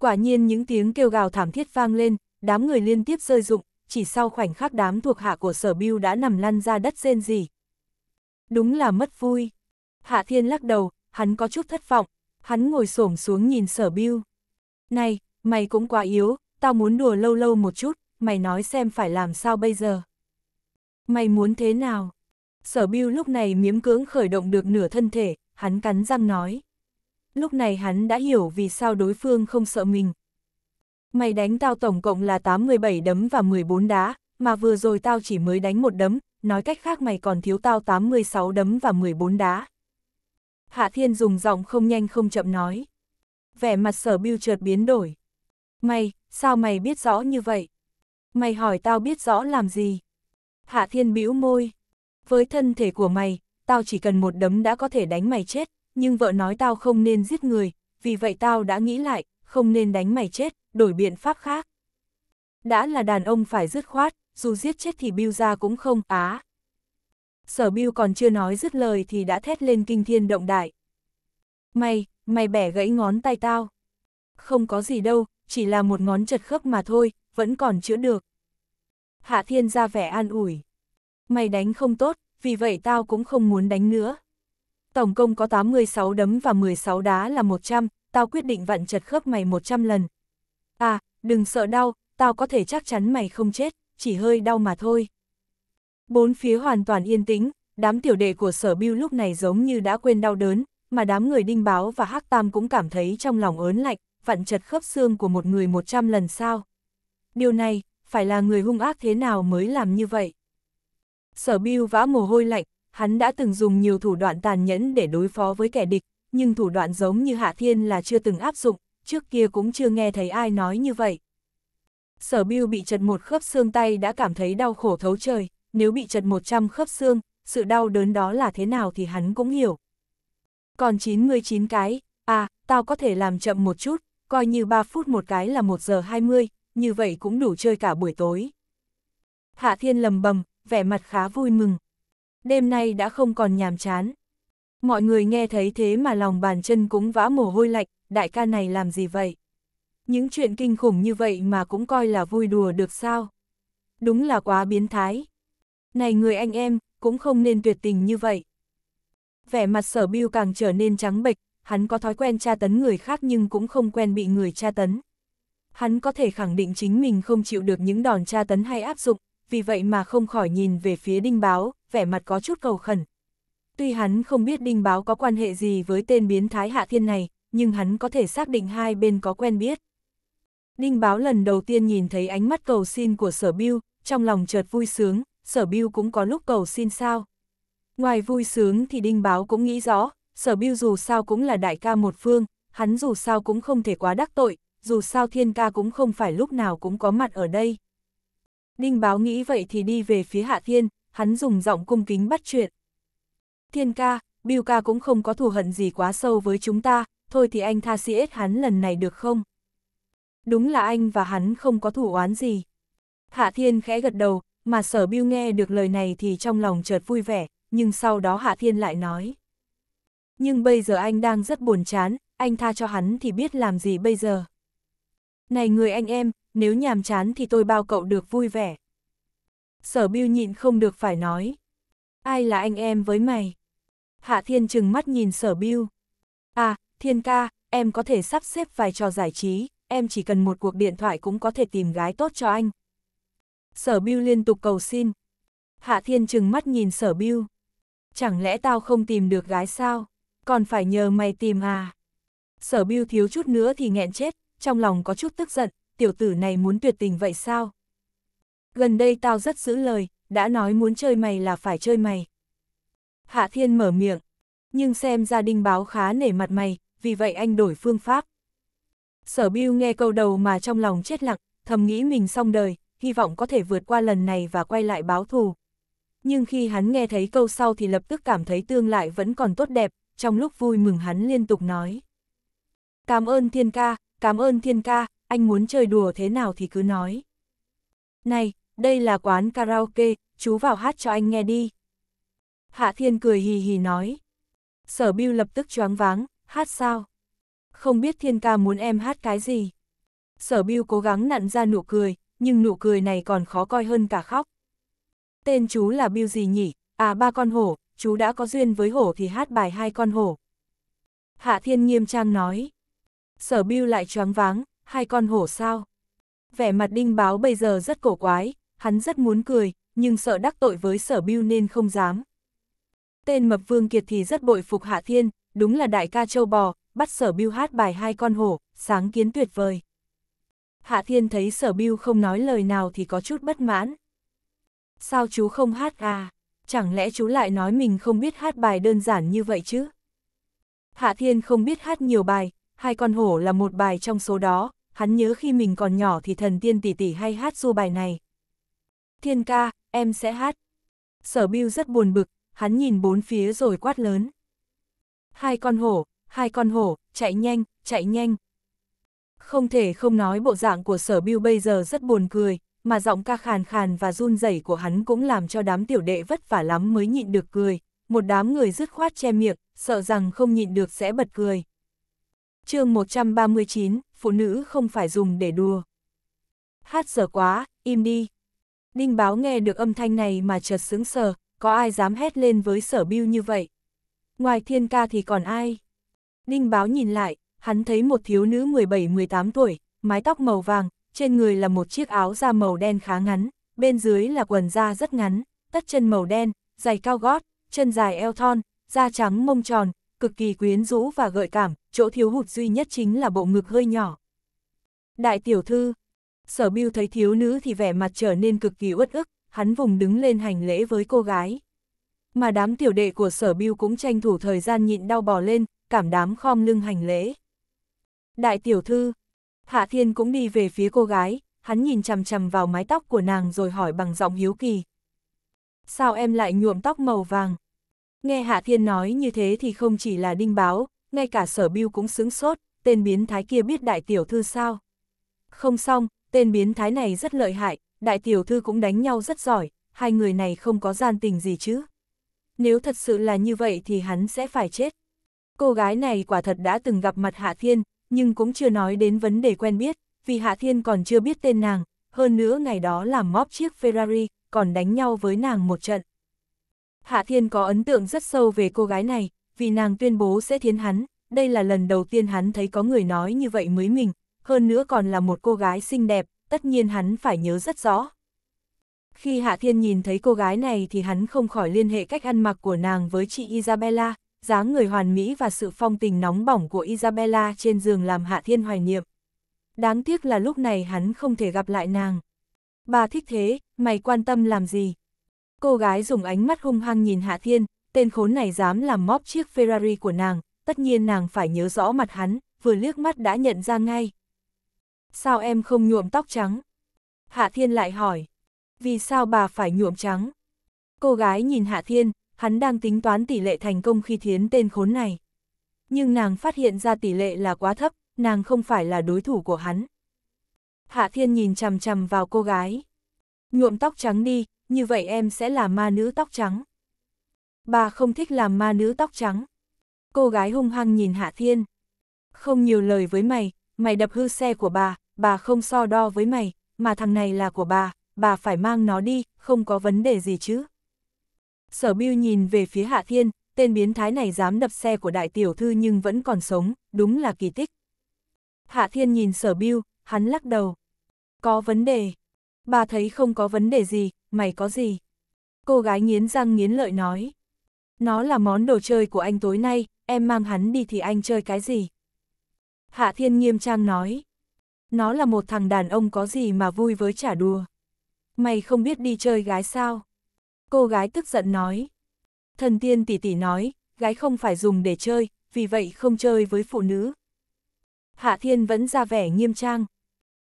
Quả nhiên những tiếng kêu gào thảm thiết vang lên, đám người liên tiếp rơi rụng, chỉ sau khoảnh khắc đám thuộc hạ của sở Biêu đã nằm lăn ra đất rên rỉ. Đúng là mất vui. Hạ Thiên lắc đầu, hắn có chút thất vọng, hắn ngồi xổm xuống nhìn sở Biêu. Này, mày cũng quá yếu, tao muốn đùa lâu lâu một chút, mày nói xem phải làm sao bây giờ. Mày muốn thế nào? Sở Bưu lúc này miếm cưỡng khởi động được nửa thân thể, hắn cắn răng nói. Lúc này hắn đã hiểu vì sao đối phương không sợ mình. Mày đánh tao tổng cộng là 87 đấm và 14 đá, mà vừa rồi tao chỉ mới đánh một đấm, nói cách khác mày còn thiếu tao 86 đấm và 14 đá. Hạ Thiên dùng giọng không nhanh không chậm nói vẻ mặt sở bưu chợt biến đổi. Mày, sao mày biết rõ như vậy? Mày hỏi tao biết rõ làm gì? Hạ thiên bĩu môi. Với thân thể của mày, tao chỉ cần một đấm đã có thể đánh mày chết, nhưng vợ nói tao không nên giết người, vì vậy tao đã nghĩ lại, không nên đánh mày chết, đổi biện pháp khác. Đã là đàn ông phải dứt khoát, dù giết chết thì Bill ra cũng không, á. Sở Bill còn chưa nói dứt lời thì đã thét lên kinh thiên động đại. Mày, mày bẻ gãy ngón tay tao. Không có gì đâu, chỉ là một ngón chật khớp mà thôi, vẫn còn chữa được. Hạ Thiên ra vẻ an ủi. Mày đánh không tốt, vì vậy tao cũng không muốn đánh nữa. Tổng công có 86 đấm và 16 đá là 100, tao quyết định vặn chật khớp mày 100 lần. À, đừng sợ đau, tao có thể chắc chắn mày không chết, chỉ hơi đau mà thôi. Bốn phía hoàn toàn yên tĩnh, đám tiểu đệ của sở biêu lúc này giống như đã quên đau đớn, mà đám người đinh báo và hắc tam cũng cảm thấy trong lòng ớn lạnh, vặn chật khớp xương của một người một trăm lần sao. Điều này, phải là người hung ác thế nào mới làm như vậy? Sở Biêu vã mồ hôi lạnh, hắn đã từng dùng nhiều thủ đoạn tàn nhẫn để đối phó với kẻ địch, nhưng thủ đoạn giống như Hạ Thiên là chưa từng áp dụng, trước kia cũng chưa nghe thấy ai nói như vậy. Sở Biêu bị chật một khớp xương tay đã cảm thấy đau khổ thấu trời, nếu bị chật 100 khớp xương, sự đau đớn đó là thế nào thì hắn cũng hiểu. Còn 99 cái, à, tao có thể làm chậm một chút, coi như 3 phút một cái là 1 giờ 20, như vậy cũng đủ chơi cả buổi tối. Hạ Thiên lầm bầm, vẻ mặt khá vui mừng. Đêm nay đã không còn nhàm chán. Mọi người nghe thấy thế mà lòng bàn chân cũng vã mồ hôi lạnh, đại ca này làm gì vậy? Những chuyện kinh khủng như vậy mà cũng coi là vui đùa được sao? Đúng là quá biến thái. Này người anh em, cũng không nên tuyệt tình như vậy vẻ mặt sở biêu càng trở nên trắng bệch, hắn có thói quen tra tấn người khác nhưng cũng không quen bị người tra tấn. Hắn có thể khẳng định chính mình không chịu được những đòn tra tấn hay áp dụng, vì vậy mà không khỏi nhìn về phía đinh báo, vẻ mặt có chút cầu khẩn. Tuy hắn không biết đinh báo có quan hệ gì với tên biến thái hạ thiên này, nhưng hắn có thể xác định hai bên có quen biết. Đinh báo lần đầu tiên nhìn thấy ánh mắt cầu xin của sở biêu, trong lòng chợt vui sướng, sở biêu cũng có lúc cầu xin sao. Ngoài vui sướng thì Đinh Báo cũng nghĩ rõ, sở biêu dù sao cũng là đại ca một phương, hắn dù sao cũng không thể quá đắc tội, dù sao thiên ca cũng không phải lúc nào cũng có mặt ở đây. Đinh Báo nghĩ vậy thì đi về phía Hạ Thiên, hắn dùng giọng cung kính bắt chuyện. Thiên ca, Biêu ca cũng không có thù hận gì quá sâu với chúng ta, thôi thì anh tha sĩ ết hắn lần này được không? Đúng là anh và hắn không có thù oán gì. Hạ Thiên khẽ gật đầu, mà sở Biêu nghe được lời này thì trong lòng chợt vui vẻ, nhưng sau đó Hạ Thiên lại nói. Nhưng bây giờ anh đang rất buồn chán, anh tha cho hắn thì biết làm gì bây giờ. Này người anh em, nếu nhàm chán thì tôi bao cậu được vui vẻ. Sở Biêu nhịn không được phải nói. Ai là anh em với mày? Hạ Thiên chừng mắt nhìn Sở Biêu. À, Thiên ca, em có thể sắp xếp vài trò giải trí, em chỉ cần một cuộc điện thoại cũng có thể tìm gái tốt cho anh. Sở Biêu liên tục cầu xin. Hạ Thiên chừng mắt nhìn Sở Biêu chẳng lẽ tao không tìm được gái sao, còn phải nhờ mày tìm à. Sở Biêu thiếu chút nữa thì nghẹn chết, trong lòng có chút tức giận, tiểu tử này muốn tuyệt tình vậy sao? Gần đây tao rất giữ lời, đã nói muốn chơi mày là phải chơi mày. Hạ Thiên mở miệng, nhưng xem ra đinh báo khá nể mặt mày, vì vậy anh đổi phương pháp. Sở Biêu nghe câu đầu mà trong lòng chết lặng, thầm nghĩ mình xong đời, hy vọng có thể vượt qua lần này và quay lại báo thù nhưng khi hắn nghe thấy câu sau thì lập tức cảm thấy tương lại vẫn còn tốt đẹp, trong lúc vui mừng hắn liên tục nói. Cảm ơn thiên ca, cảm ơn thiên ca, anh muốn chơi đùa thế nào thì cứ nói. Này, đây là quán karaoke, chú vào hát cho anh nghe đi. Hạ thiên cười hì hì nói. Sở Biêu lập tức choáng váng, hát sao? Không biết thiên ca muốn em hát cái gì? Sở Biêu cố gắng nặn ra nụ cười, nhưng nụ cười này còn khó coi hơn cả khóc tên chú là Bill gì nhỉ? À ba con hổ, chú đã có duyên với hổ thì hát bài hai con hổ. Hạ Thiên nghiêm trang nói. Sở Bill lại choáng váng, hai con hổ sao? Vẻ mặt đinh báo bây giờ rất cổ quái, hắn rất muốn cười, nhưng sợ đắc tội với sở Bill nên không dám. Tên mập Vương Kiệt thì rất bội phục Hạ Thiên, đúng là đại ca châu bò, bắt sở Bill hát bài hai con hổ, sáng kiến tuyệt vời. Hạ Thiên thấy sở Bill không nói lời nào thì có chút bất mãn. Sao chú không hát à? Chẳng lẽ chú lại nói mình không biết hát bài đơn giản như vậy chứ? Hạ Thiên không biết hát nhiều bài, hai con hổ là một bài trong số đó, hắn nhớ khi mình còn nhỏ thì thần tiên tỷ tỷ hay hát du bài này. Thiên ca, em sẽ hát. Sở Bưu rất buồn bực, hắn nhìn bốn phía rồi quát lớn. Hai con hổ, hai con hổ, chạy nhanh, chạy nhanh. Không thể không nói bộ dạng của sở Bưu bây giờ rất buồn cười, mà giọng ca khàn khàn và run rẩy của hắn cũng làm cho đám tiểu đệ vất vả lắm mới nhịn được cười, một đám người dứt khoát che miệng, sợ rằng không nhịn được sẽ bật cười. chương 139, phụ nữ không phải dùng để đùa. Hát dở quá, im đi. Đinh báo nghe được âm thanh này mà chợt sững sờ, có ai dám hét lên với sở bưu như vậy? Ngoài thiên ca thì còn ai? Đinh báo nhìn lại, hắn thấy một thiếu nữ 17-18 tuổi, mái tóc màu vàng, trên người là một chiếc áo da màu đen khá ngắn, bên dưới là quần da rất ngắn, tất chân màu đen, giày cao gót, chân dài eo thon, da trắng mông tròn, cực kỳ quyến rũ và gợi cảm, chỗ thiếu hụt duy nhất chính là bộ ngực hơi nhỏ. Đại tiểu thư, sở biêu thấy thiếu nữ thì vẻ mặt trở nên cực kỳ uất ức, hắn vùng đứng lên hành lễ với cô gái. Mà đám tiểu đệ của sở biêu cũng tranh thủ thời gian nhịn đau bò lên, cảm đám khom lưng hành lễ. Đại tiểu thư, Hạ Thiên cũng đi về phía cô gái, hắn nhìn chằm chằm vào mái tóc của nàng rồi hỏi bằng giọng hiếu kỳ. Sao em lại nhuộm tóc màu vàng? Nghe Hạ Thiên nói như thế thì không chỉ là đinh báo, ngay cả sở biêu cũng sướng sốt, tên biến thái kia biết đại tiểu thư sao? Không xong, tên biến thái này rất lợi hại, đại tiểu thư cũng đánh nhau rất giỏi, hai người này không có gian tình gì chứ. Nếu thật sự là như vậy thì hắn sẽ phải chết. Cô gái này quả thật đã từng gặp mặt Hạ Thiên, nhưng cũng chưa nói đến vấn đề quen biết, vì Hạ Thiên còn chưa biết tên nàng, hơn nữa ngày đó làm móp chiếc Ferrari, còn đánh nhau với nàng một trận. Hạ Thiên có ấn tượng rất sâu về cô gái này, vì nàng tuyên bố sẽ thiến hắn, đây là lần đầu tiên hắn thấy có người nói như vậy mới mình, hơn nữa còn là một cô gái xinh đẹp, tất nhiên hắn phải nhớ rất rõ. Khi Hạ Thiên nhìn thấy cô gái này thì hắn không khỏi liên hệ cách ăn mặc của nàng với chị Isabella, dáng người hoàn mỹ và sự phong tình nóng bỏng của Isabella trên giường làm Hạ Thiên hoài niệm. Đáng tiếc là lúc này hắn không thể gặp lại nàng. Bà thích thế, mày quan tâm làm gì? Cô gái dùng ánh mắt hung hăng nhìn Hạ Thiên, tên khốn này dám làm móp chiếc Ferrari của nàng, tất nhiên nàng phải nhớ rõ mặt hắn, vừa liếc mắt đã nhận ra ngay. Sao em không nhuộm tóc trắng? Hạ Thiên lại hỏi. Vì sao bà phải nhuộm trắng? Cô gái nhìn Hạ Thiên, hắn đang tính toán tỷ lệ thành công khi thiến tên khốn này. Nhưng nàng phát hiện ra tỷ lệ là quá thấp, nàng không phải là đối thủ của hắn. Hạ Thiên nhìn chằm chằm vào cô gái. Nhuộm tóc trắng đi, như vậy em sẽ là ma nữ tóc trắng. Bà không thích làm ma nữ tóc trắng. Cô gái hung hăng nhìn Hạ Thiên. Không nhiều lời với mày, mày đập hư xe của bà, bà không so đo với mày, mà thằng này là của bà, bà phải mang nó đi, không có vấn đề gì chứ. Sở Bưu nhìn về phía Hạ Thiên, tên biến thái này dám đập xe của đại tiểu thư nhưng vẫn còn sống, đúng là kỳ tích. Hạ Thiên nhìn Sở Bưu, hắn lắc đầu. Có vấn đề. Bà thấy không có vấn đề gì, mày có gì? Cô gái nghiến răng nghiến lợi nói. Nó là món đồ chơi của anh tối nay, em mang hắn đi thì anh chơi cái gì? Hạ Thiên nghiêm trang nói. Nó là một thằng đàn ông có gì mà vui với trả đùa. Mày không biết đi chơi gái sao? Cô gái tức giận nói. Thần tiên tỷ tỷ nói, gái không phải dùng để chơi, vì vậy không chơi với phụ nữ. Hạ thiên vẫn ra vẻ nghiêm trang.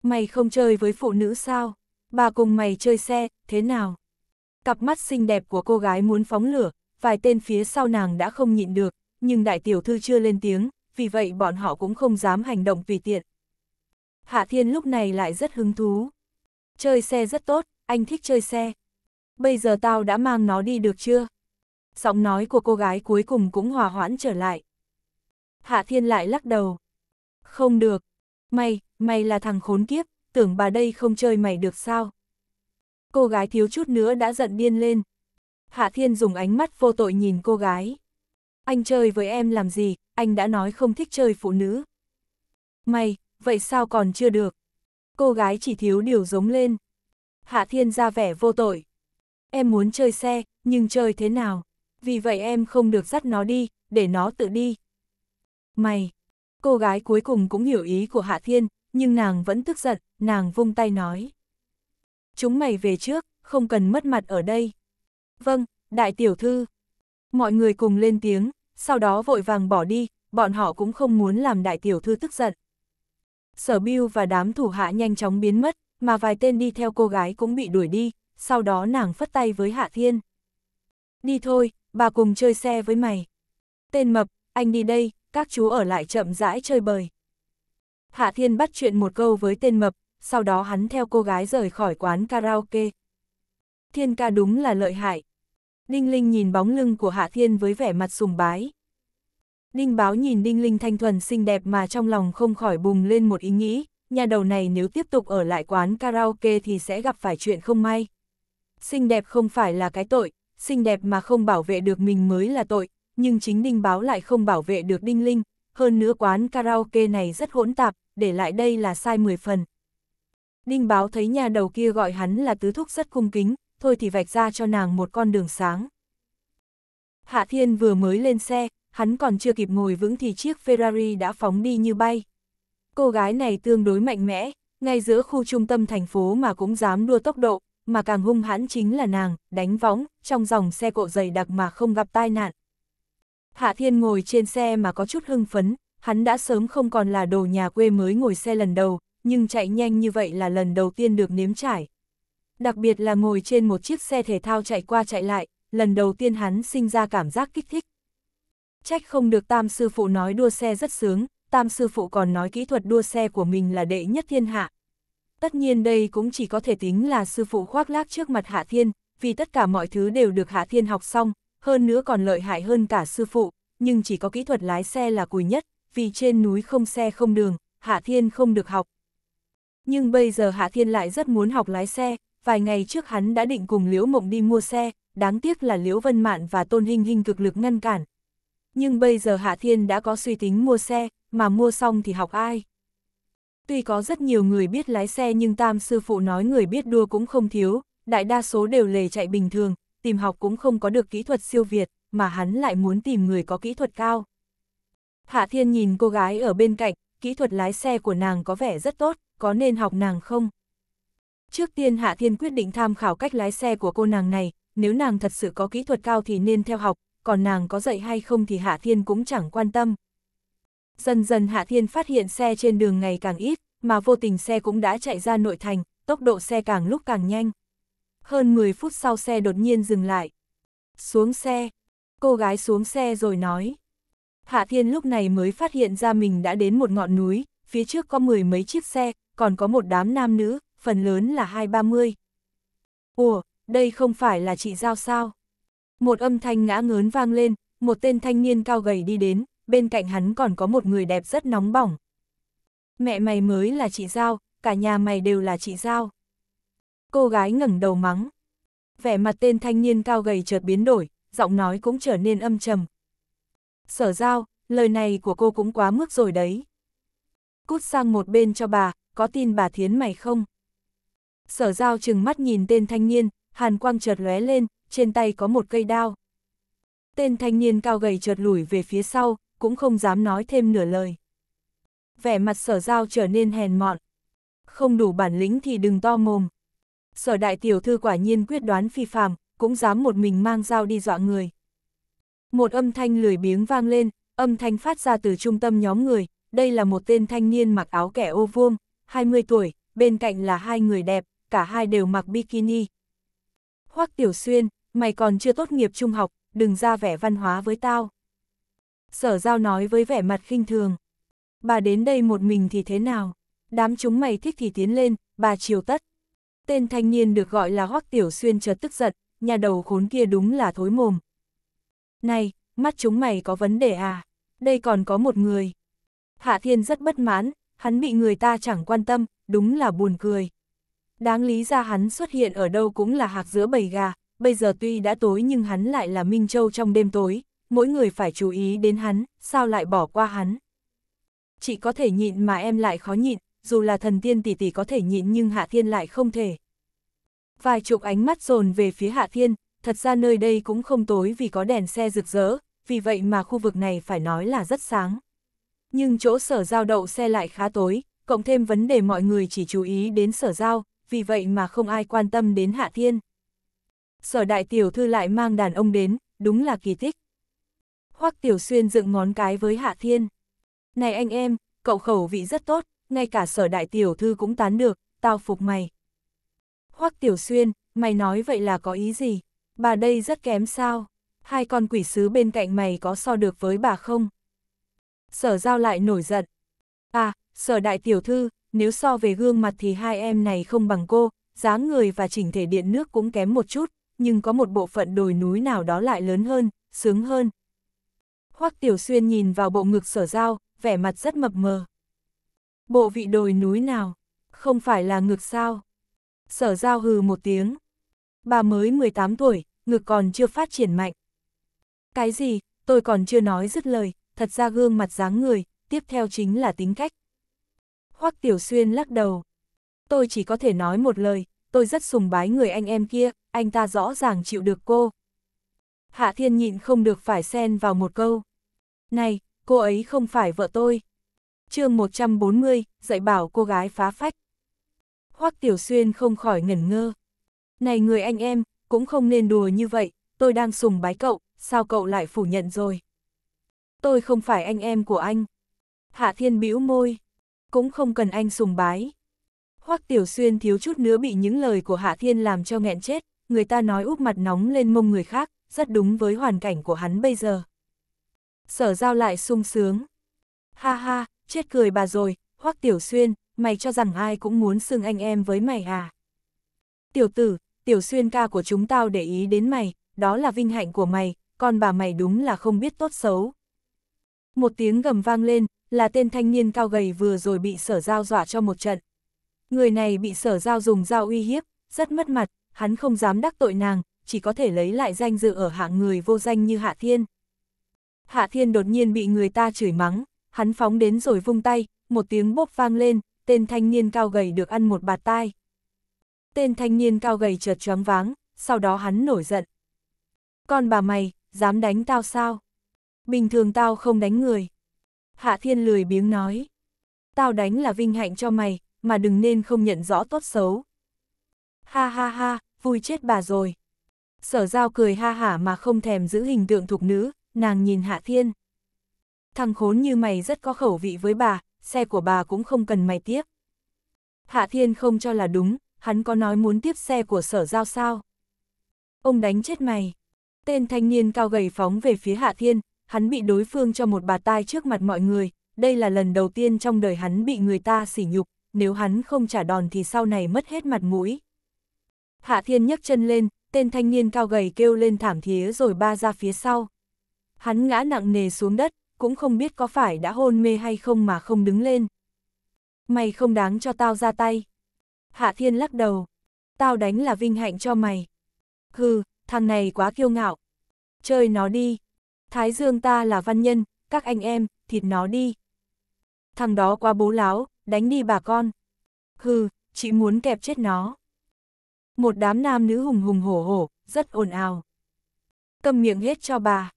Mày không chơi với phụ nữ sao? Bà cùng mày chơi xe, thế nào? Cặp mắt xinh đẹp của cô gái muốn phóng lửa, vài tên phía sau nàng đã không nhịn được, nhưng đại tiểu thư chưa lên tiếng, vì vậy bọn họ cũng không dám hành động tùy tiện. Hạ Thiên lúc này lại rất hứng thú. Chơi xe rất tốt, anh thích chơi xe bây giờ tao đã mang nó đi được chưa? Giọng nói của cô gái cuối cùng cũng hòa hoãn trở lại. Hạ Thiên lại lắc đầu. Không được. Mày, mày là thằng khốn kiếp, tưởng bà đây không chơi mày được sao? Cô gái thiếu chút nữa đã giận điên lên. Hạ Thiên dùng ánh mắt vô tội nhìn cô gái. Anh chơi với em làm gì, anh đã nói không thích chơi phụ nữ. Mày, vậy sao còn chưa được? Cô gái chỉ thiếu điều giống lên. Hạ Thiên ra vẻ vô tội em muốn chơi xe, nhưng chơi thế nào? Vì vậy em không được dắt nó đi, để nó tự đi. Mày! Cô gái cuối cùng cũng hiểu ý của Hạ Thiên, nhưng nàng vẫn tức giận, nàng vung tay nói. Chúng mày về trước, không cần mất mặt ở đây. Vâng, đại tiểu thư. Mọi người cùng lên tiếng, sau đó vội vàng bỏ đi, bọn họ cũng không muốn làm đại tiểu thư tức giận. Sở Biêu và đám thủ hạ nhanh chóng biến mất, mà vài tên đi theo cô gái cũng bị đuổi đi, sau đó nàng phất tay với Hạ Thiên. Đi thôi, bà cùng chơi xe với mày. Tên mập, anh đi đây, các chú ở lại chậm rãi chơi bời. Hạ Thiên bắt chuyện một câu với tên mập, sau đó hắn theo cô gái rời khỏi quán karaoke. Thiên ca đúng là lợi hại. Đinh Linh nhìn bóng lưng của Hạ Thiên với vẻ mặt sùng bái. Đinh báo nhìn Đinh Linh thanh thuần xinh đẹp mà trong lòng không khỏi bùng lên một ý nghĩ, nhà đầu này nếu tiếp tục ở lại quán karaoke thì sẽ gặp phải chuyện không may xinh đẹp không phải là cái tội, xinh đẹp mà không bảo vệ được mình mới là tội, nhưng chính Đinh Báo lại không bảo vệ được Đinh Linh, hơn nữa quán karaoke này rất hỗn tạp, để lại đây là sai 10 phần. Đinh Báo thấy nhà đầu kia gọi hắn là tứ thúc rất cung kính, thôi thì vạch ra cho nàng một con đường sáng. Hạ Thiên vừa mới lên xe, hắn còn chưa kịp ngồi vững thì chiếc Ferrari đã phóng đi như bay. Cô gái này tương đối mạnh mẽ, ngay giữa khu trung tâm thành phố mà cũng dám đua tốc độ, mà càng hung hãn chính là nàng, đánh võng, trong dòng xe cộ dày đặc mà không gặp tai nạn. Hạ Thiên ngồi trên xe mà có chút hưng phấn, hắn đã sớm không còn là đồ nhà quê mới ngồi xe lần đầu, nhưng chạy nhanh như vậy là lần đầu tiên được nếm trải. Đặc biệt là ngồi trên một chiếc xe thể thao chạy qua chạy lại, lần đầu tiên hắn sinh ra cảm giác kích thích. Trách không được tam sư phụ nói đua xe rất sướng, tam sư phụ còn nói kỹ thuật đua xe của mình là đệ nhất thiên hạ, Tất nhiên đây cũng chỉ có thể tính là sư phụ khoác lác trước mặt Hạ Thiên, vì tất cả mọi thứ đều được Hạ Thiên học xong, hơn nữa còn lợi hại hơn cả sư phụ, nhưng chỉ có kỹ thuật lái xe là cùi nhất, vì trên núi không xe không đường, Hạ Thiên không được học. Nhưng bây giờ Hạ Thiên lại rất muốn học lái xe, vài ngày trước hắn đã định cùng Liễu Mộng đi mua xe, đáng tiếc là Liễu Vân Mạn và Tôn Hinh Hinh cực lực ngăn cản. Nhưng bây giờ Hạ Thiên đã có suy tính mua xe, mà mua xong thì học ai? Tuy có rất nhiều người biết lái xe nhưng tam sư phụ nói người biết đua cũng không thiếu, đại đa số đều lề chạy bình thường, tìm học cũng không có được kỹ thuật siêu việt, mà hắn lại muốn tìm người có kỹ thuật cao. Hạ Thiên nhìn cô gái ở bên cạnh, kỹ thuật lái xe của nàng có vẻ rất tốt, có nên học nàng không? Trước tiên Hạ Thiên quyết định tham khảo cách lái xe của cô nàng này, nếu nàng thật sự có kỹ thuật cao thì nên theo học, còn nàng có dạy hay không thì Hạ Thiên cũng chẳng quan tâm, Dần dần Hạ Thiên phát hiện xe trên đường ngày càng ít, mà vô tình xe cũng đã chạy ra nội thành, tốc độ xe càng lúc càng nhanh. Hơn 10 phút sau xe đột nhiên dừng lại. Xuống xe. Cô gái xuống xe rồi nói. Hạ Thiên lúc này mới phát hiện ra mình đã đến một ngọn núi, phía trước có mười mấy chiếc xe, còn có một đám nam nữ, phần lớn là hai ba mươi. Ủa, đây không phải là chị Giao sao? Một âm thanh ngã ngớn vang lên, một tên thanh niên cao gầy đi đến, bên cạnh hắn còn có một người đẹp rất nóng bỏng. Mẹ mày mới là chị Giao, cả nhà mày đều là chị Giao. Cô gái ngẩng đầu mắng. Vẻ mặt tên thanh niên cao gầy chợt biến đổi, giọng nói cũng trở nên âm trầm. Sở Giao, lời này của cô cũng quá mức rồi đấy. Cút sang một bên cho bà, có tin bà thiến mày không? Sở Giao chừng mắt nhìn tên thanh niên, hàn quang chợt lóe lên, trên tay có một cây đao. Tên thanh niên cao gầy chợt lùi về phía sau, cũng không dám nói thêm nửa lời. Vẻ mặt sở giao trở nên hèn mọn. Không đủ bản lĩnh thì đừng to mồm. Sở đại tiểu thư quả nhiên quyết đoán phi phàm, cũng dám một mình mang dao đi dọa người. Một âm thanh lười biếng vang lên, âm thanh phát ra từ trung tâm nhóm người, đây là một tên thanh niên mặc áo kẻ ô vuông, 20 tuổi, bên cạnh là hai người đẹp, cả hai đều mặc bikini. Hoắc Tiểu Xuyên, mày còn chưa tốt nghiệp trung học, đừng ra vẻ văn hóa với tao sở giao nói với vẻ mặt khinh thường. Bà đến đây một mình thì thế nào? Đám chúng mày thích thì tiến lên, bà chiều tất. Tên thanh niên được gọi là Hoắc Tiểu Xuyên chợt tức giận, nhà đầu khốn kia đúng là thối mồm. Này, mắt chúng mày có vấn đề à? Đây còn có một người. Hạ Thiên rất bất mãn, hắn bị người ta chẳng quan tâm, đúng là buồn cười. Đáng lý ra hắn xuất hiện ở đâu cũng là hạc giữa bầy gà, bây giờ tuy đã tối nhưng hắn lại là Minh Châu trong đêm tối, mỗi người phải chú ý đến hắn, sao lại bỏ qua hắn. Chỉ có thể nhịn mà em lại khó nhịn, dù là thần tiên tỷ tỷ có thể nhịn nhưng Hạ Thiên lại không thể. Vài chục ánh mắt dồn về phía Hạ Thiên, thật ra nơi đây cũng không tối vì có đèn xe rực rỡ, vì vậy mà khu vực này phải nói là rất sáng. Nhưng chỗ sở giao đậu xe lại khá tối, cộng thêm vấn đề mọi người chỉ chú ý đến sở giao, vì vậy mà không ai quan tâm đến Hạ Thiên. Sở đại tiểu thư lại mang đàn ông đến, đúng là kỳ tích. Hoắc Tiểu Xuyên dựng ngón cái với Hạ Thiên. Này anh em, cậu khẩu vị rất tốt, ngay cả sở đại tiểu thư cũng tán được, tao phục mày. Hoắc Tiểu Xuyên, mày nói vậy là có ý gì? Bà đây rất kém sao? Hai con quỷ sứ bên cạnh mày có so được với bà không? Sở giao lại nổi giận. À, sở đại tiểu thư, nếu so về gương mặt thì hai em này không bằng cô, dáng người và chỉnh thể điện nước cũng kém một chút, nhưng có một bộ phận đồi núi nào đó lại lớn hơn, sướng hơn, Hoắc Tiểu Xuyên nhìn vào bộ ngực sở giao, vẻ mặt rất mập mờ. Bộ vị đồi núi nào? Không phải là ngực sao? Sở giao hừ một tiếng. Bà mới 18 tuổi, ngực còn chưa phát triển mạnh. Cái gì, tôi còn chưa nói dứt lời, thật ra gương mặt dáng người, tiếp theo chính là tính cách. Hoắc Tiểu Xuyên lắc đầu. Tôi chỉ có thể nói một lời, tôi rất sùng bái người anh em kia, anh ta rõ ràng chịu được cô, Hạ Thiên nhịn không được phải xen vào một câu. Này, cô ấy không phải vợ tôi. chương 140, dạy bảo cô gái phá phách. Hoắc Tiểu Xuyên không khỏi ngẩn ngơ. Này người anh em, cũng không nên đùa như vậy, tôi đang sùng bái cậu, sao cậu lại phủ nhận rồi? Tôi không phải anh em của anh. Hạ Thiên bĩu môi, cũng không cần anh sùng bái. Hoắc Tiểu Xuyên thiếu chút nữa bị những lời của Hạ Thiên làm cho nghẹn chết, người ta nói úp mặt nóng lên mông người khác, rất đúng với hoàn cảnh của hắn bây giờ. Sở giao lại sung sướng. Ha ha, chết cười bà rồi, hoắc tiểu xuyên, mày cho rằng ai cũng muốn xưng anh em với mày à. Tiểu tử, tiểu xuyên ca của chúng tao để ý đến mày, đó là vinh hạnh của mày, còn bà mày đúng là không biết tốt xấu. Một tiếng gầm vang lên, là tên thanh niên cao gầy vừa rồi bị sở giao dọa cho một trận. Người này bị sở giao dùng dao uy hiếp, rất mất mặt, hắn không dám đắc tội nàng, chỉ có thể lấy lại danh dự ở hạng người vô danh như Hạ Thiên. Hạ Thiên đột nhiên bị người ta chửi mắng, hắn phóng đến rồi vung tay, một tiếng bốc vang lên, tên thanh niên cao gầy được ăn một bạt tai. Tên thanh niên cao gầy chợt choáng váng, sau đó hắn nổi giận. Con bà mày, dám đánh tao sao? Bình thường tao không đánh người. Hạ Thiên lười biếng nói. Tao đánh là vinh hạnh cho mày, mà đừng nên không nhận rõ tốt xấu. Ha ha ha, vui chết bà rồi. Sở giao cười ha hả mà không thèm giữ hình tượng thục nữ, nàng nhìn Hạ Thiên. Thằng khốn như mày rất có khẩu vị với bà, xe của bà cũng không cần mày tiếp. Hạ Thiên không cho là đúng, hắn có nói muốn tiếp xe của sở giao sao? Ông đánh chết mày. Tên thanh niên cao gầy phóng về phía Hạ Thiên, hắn bị đối phương cho một bà tai trước mặt mọi người, đây là lần đầu tiên trong đời hắn bị người ta sỉ nhục, nếu hắn không trả đòn thì sau này mất hết mặt mũi. Hạ Thiên nhấc chân lên, tên thanh niên cao gầy kêu lên thảm thía rồi ba ra phía sau. Hắn ngã nặng nề xuống đất, cũng không biết có phải đã hôn mê hay không mà không đứng lên. Mày không đáng cho tao ra tay. Hạ Thiên lắc đầu. Tao đánh là vinh hạnh cho mày. Hừ, thằng này quá kiêu ngạo. Chơi nó đi. Thái Dương ta là văn nhân, các anh em, thịt nó đi. Thằng đó quá bố láo, đánh đi bà con. Hừ, chỉ muốn kẹp chết nó. Một đám nam nữ hùng hùng hổ hổ, rất ồn ào. Cầm miệng hết cho bà.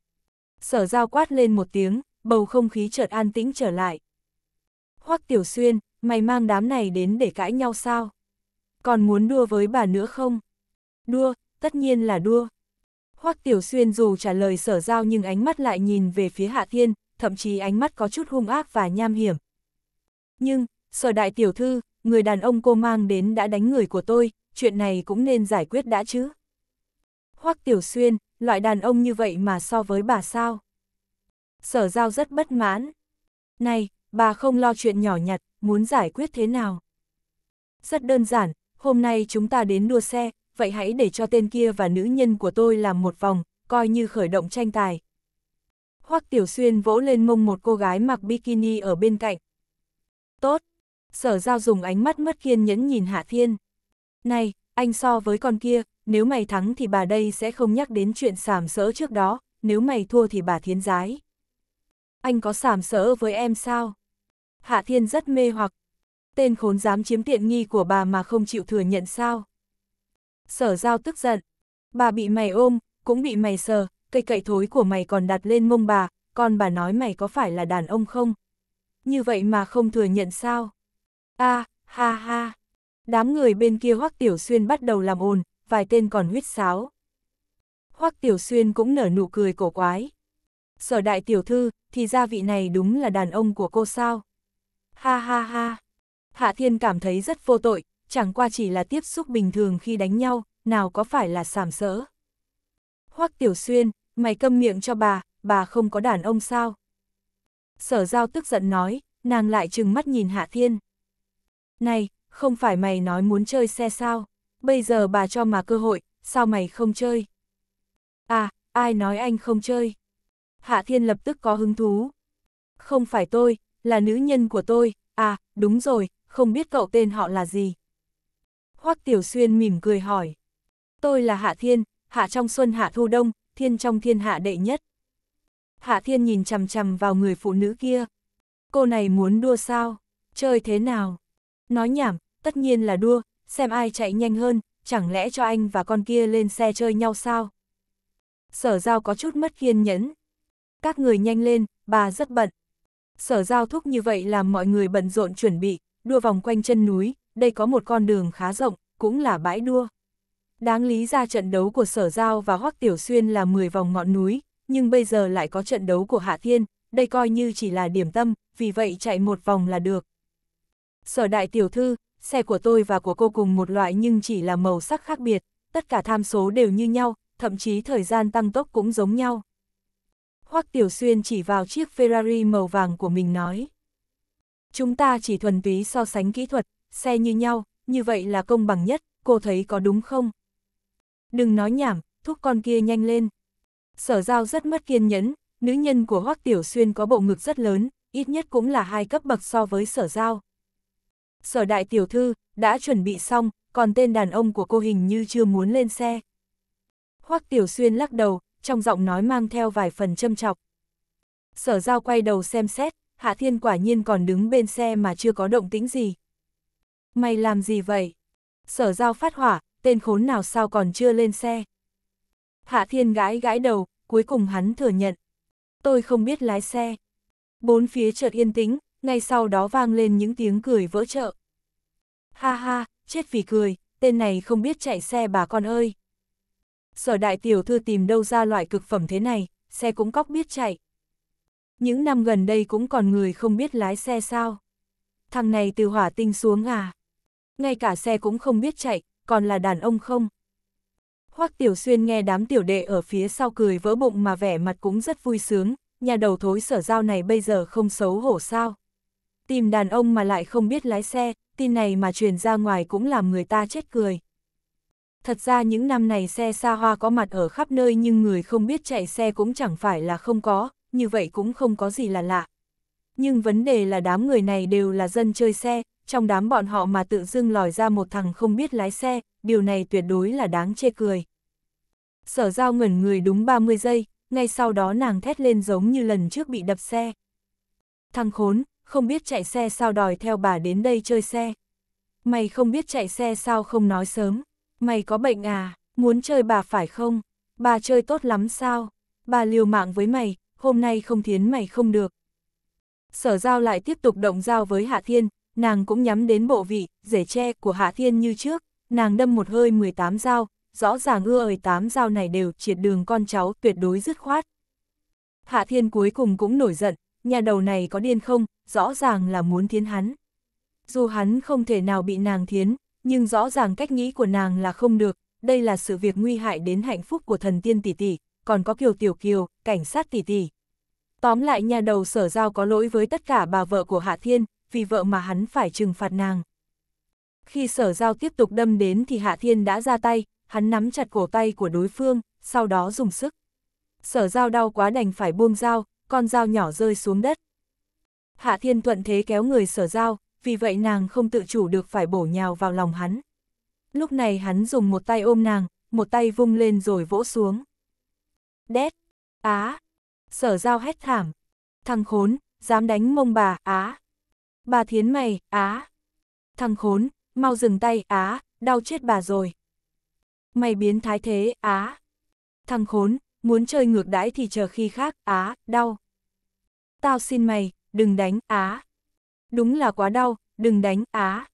Sở giao quát lên một tiếng, bầu không khí chợt an tĩnh trở lại. Hoắc Tiểu Xuyên, mày mang đám này đến để cãi nhau sao? Còn muốn đua với bà nữa không? Đua, tất nhiên là đua. Hoắc Tiểu Xuyên dù trả lời sở giao nhưng ánh mắt lại nhìn về phía Hạ Thiên, thậm chí ánh mắt có chút hung ác và nham hiểm. Nhưng, sở đại tiểu thư, người đàn ông cô mang đến đã đánh người của tôi, chuyện này cũng nên giải quyết đã chứ. Hoắc Tiểu Xuyên, loại đàn ông như vậy mà so với bà sao? Sở giao rất bất mãn. Này, bà không lo chuyện nhỏ nhặt, muốn giải quyết thế nào? Rất đơn giản, hôm nay chúng ta đến đua xe, vậy hãy để cho tên kia và nữ nhân của tôi làm một vòng, coi như khởi động tranh tài. Hoắc Tiểu Xuyên vỗ lên mông một cô gái mặc bikini ở bên cạnh. Tốt, sở giao dùng ánh mắt mất kiên nhẫn nhìn Hạ Thiên. Này, anh so với con kia, nếu mày thắng thì bà đây sẽ không nhắc đến chuyện sảm sỡ trước đó, nếu mày thua thì bà thiến giái. Anh có sảm sỡ với em sao? Hạ Thiên rất mê hoặc. Tên khốn dám chiếm tiện nghi của bà mà không chịu thừa nhận sao? Sở giao tức giận. Bà bị mày ôm, cũng bị mày sờ, cây cậy thối của mày còn đặt lên mông bà, còn bà nói mày có phải là đàn ông không? Như vậy mà không thừa nhận sao? a à, ha ha. Đám người bên kia Hoắc Tiểu Xuyên bắt đầu làm ồn, vài tên còn huyết sáo. Hoắc Tiểu Xuyên cũng nở nụ cười cổ quái. Sở đại tiểu thư, thì ra vị này đúng là đàn ông của cô sao? Ha ha ha. Hạ Thiên cảm thấy rất vô tội, chẳng qua chỉ là tiếp xúc bình thường khi đánh nhau, nào có phải là sàm sỡ. Hoắc Tiểu Xuyên, mày câm miệng cho bà, bà không có đàn ông sao? Sở giao tức giận nói, nàng lại trừng mắt nhìn Hạ Thiên. Này, không phải mày nói muốn chơi xe sao, bây giờ bà cho mà cơ hội, sao mày không chơi? À, ai nói anh không chơi? Hạ Thiên lập tức có hứng thú. Không phải tôi, là nữ nhân của tôi, à, đúng rồi, không biết cậu tên họ là gì. Hoắc Tiểu Xuyên mỉm cười hỏi. Tôi là Hạ Thiên, Hạ trong xuân Hạ thu đông, Thiên trong thiên hạ đệ nhất. Hạ Thiên nhìn chằm chằm vào người phụ nữ kia. Cô này muốn đua sao? Chơi thế nào? Nói nhảm, tất nhiên là đua, xem ai chạy nhanh hơn, chẳng lẽ cho anh và con kia lên xe chơi nhau sao? Sở giao có chút mất kiên nhẫn. Các người nhanh lên, bà rất bận. Sở giao thúc như vậy làm mọi người bận rộn chuẩn bị, đua vòng quanh chân núi, đây có một con đường khá rộng, cũng là bãi đua. Đáng lý ra trận đấu của Sở Giao và Hoắc Tiểu Xuyên là 10 vòng ngọn núi, nhưng bây giờ lại có trận đấu của Hạ Thiên, đây coi như chỉ là điểm tâm, vì vậy chạy một vòng là được. Sở đại tiểu thư, xe của tôi và của cô cùng một loại nhưng chỉ là màu sắc khác biệt, tất cả tham số đều như nhau, thậm chí thời gian tăng tốc cũng giống nhau. Hoắc Tiểu Xuyên chỉ vào chiếc Ferrari màu vàng của mình nói. Chúng ta chỉ thuần túy so sánh kỹ thuật, xe như nhau, như vậy là công bằng nhất, cô thấy có đúng không? Đừng nói nhảm, thúc con kia nhanh lên. Sở giao rất mất kiên nhẫn, nữ nhân của Hoắc Tiểu Xuyên có bộ ngực rất lớn, ít nhất cũng là hai cấp bậc so với sở giao sở đại tiểu thư, đã chuẩn bị xong, còn tên đàn ông của cô hình như chưa muốn lên xe. Hoắc Tiểu Xuyên lắc đầu, trong giọng nói mang theo vài phần châm chọc. Sở giao quay đầu xem xét, Hạ Thiên quả nhiên còn đứng bên xe mà chưa có động tĩnh gì. Mày làm gì vậy? Sở giao phát hỏa, tên khốn nào sao còn chưa lên xe? Hạ Thiên gãi gãi đầu, cuối cùng hắn thừa nhận. Tôi không biết lái xe. Bốn phía chợt yên tĩnh, ngay sau đó vang lên những tiếng cười vỡ trợ. Ha ha, chết vì cười, tên này không biết chạy xe bà con ơi. Sở đại tiểu thư tìm đâu ra loại cực phẩm thế này, xe cũng cóc biết chạy. Những năm gần đây cũng còn người không biết lái xe sao. Thằng này từ hỏa tinh xuống à. Ngay cả xe cũng không biết chạy, còn là đàn ông không. Hoắc Tiểu Xuyên nghe đám tiểu đệ ở phía sau cười vỡ bụng mà vẻ mặt cũng rất vui sướng, nhà đầu thối sở giao này bây giờ không xấu hổ sao. Tìm đàn ông mà lại không biết lái xe, tin này mà truyền ra ngoài cũng làm người ta chết cười. Thật ra những năm này xe xa hoa có mặt ở khắp nơi nhưng người không biết chạy xe cũng chẳng phải là không có, như vậy cũng không có gì là lạ. Nhưng vấn đề là đám người này đều là dân chơi xe, trong đám bọn họ mà tự dưng lòi ra một thằng không biết lái xe, điều này tuyệt đối là đáng chê cười. Sở giao ngẩn người đúng 30 giây, ngay sau đó nàng thét lên giống như lần trước bị đập xe. Thằng khốn, không biết chạy xe sao đòi theo bà đến đây chơi xe. Mày không biết chạy xe sao không nói sớm, mày có bệnh à, muốn chơi bà phải không, bà chơi tốt lắm sao, bà liều mạng với mày, hôm nay không thiến mày không được. Sở giao lại tiếp tục động giao với Hạ Thiên, nàng cũng nhắm đến bộ vị, rể tre của Hạ Thiên như trước, nàng đâm một hơi 18 dao, rõ ràng ưa ời 8 dao này đều triệt đường con cháu tuyệt đối dứt khoát. Hạ Thiên cuối cùng cũng nổi giận, nhà đầu này có điên không, rõ ràng là muốn thiến hắn. Dù hắn không thể nào bị nàng thiến, nhưng rõ ràng cách nghĩ của nàng là không được, đây là sự việc nguy hại đến hạnh phúc của thần tiên tỷ tỷ, còn có kiều tiểu kiều, cảnh sát tỷ tỷ. Tóm lại nhà đầu sở giao có lỗi với tất cả bà vợ của Hạ Thiên, vì vợ mà hắn phải trừng phạt nàng. Khi sở giao tiếp tục đâm đến thì Hạ Thiên đã ra tay, hắn nắm chặt cổ tay của đối phương, sau đó dùng sức. Sở giao đau quá đành phải buông dao, con dao nhỏ rơi xuống đất. Hạ Thiên thuận thế kéo người sở dao, vì vậy nàng không tự chủ được phải bổ nhào vào lòng hắn. Lúc này hắn dùng một tay ôm nàng, một tay vung lên rồi vỗ xuống. Đét, á, sở dao hét thảm. Thằng khốn, dám đánh mông bà, á. Bà thiến mày, á. Thằng khốn, mau dừng tay, á, đau chết bà rồi. Mày biến thái thế, á. Thằng khốn, muốn chơi ngược đãi thì chờ khi khác, á, đau. Tao xin mày, đừng đánh, á. Đúng là quá đau, đừng đánh, á.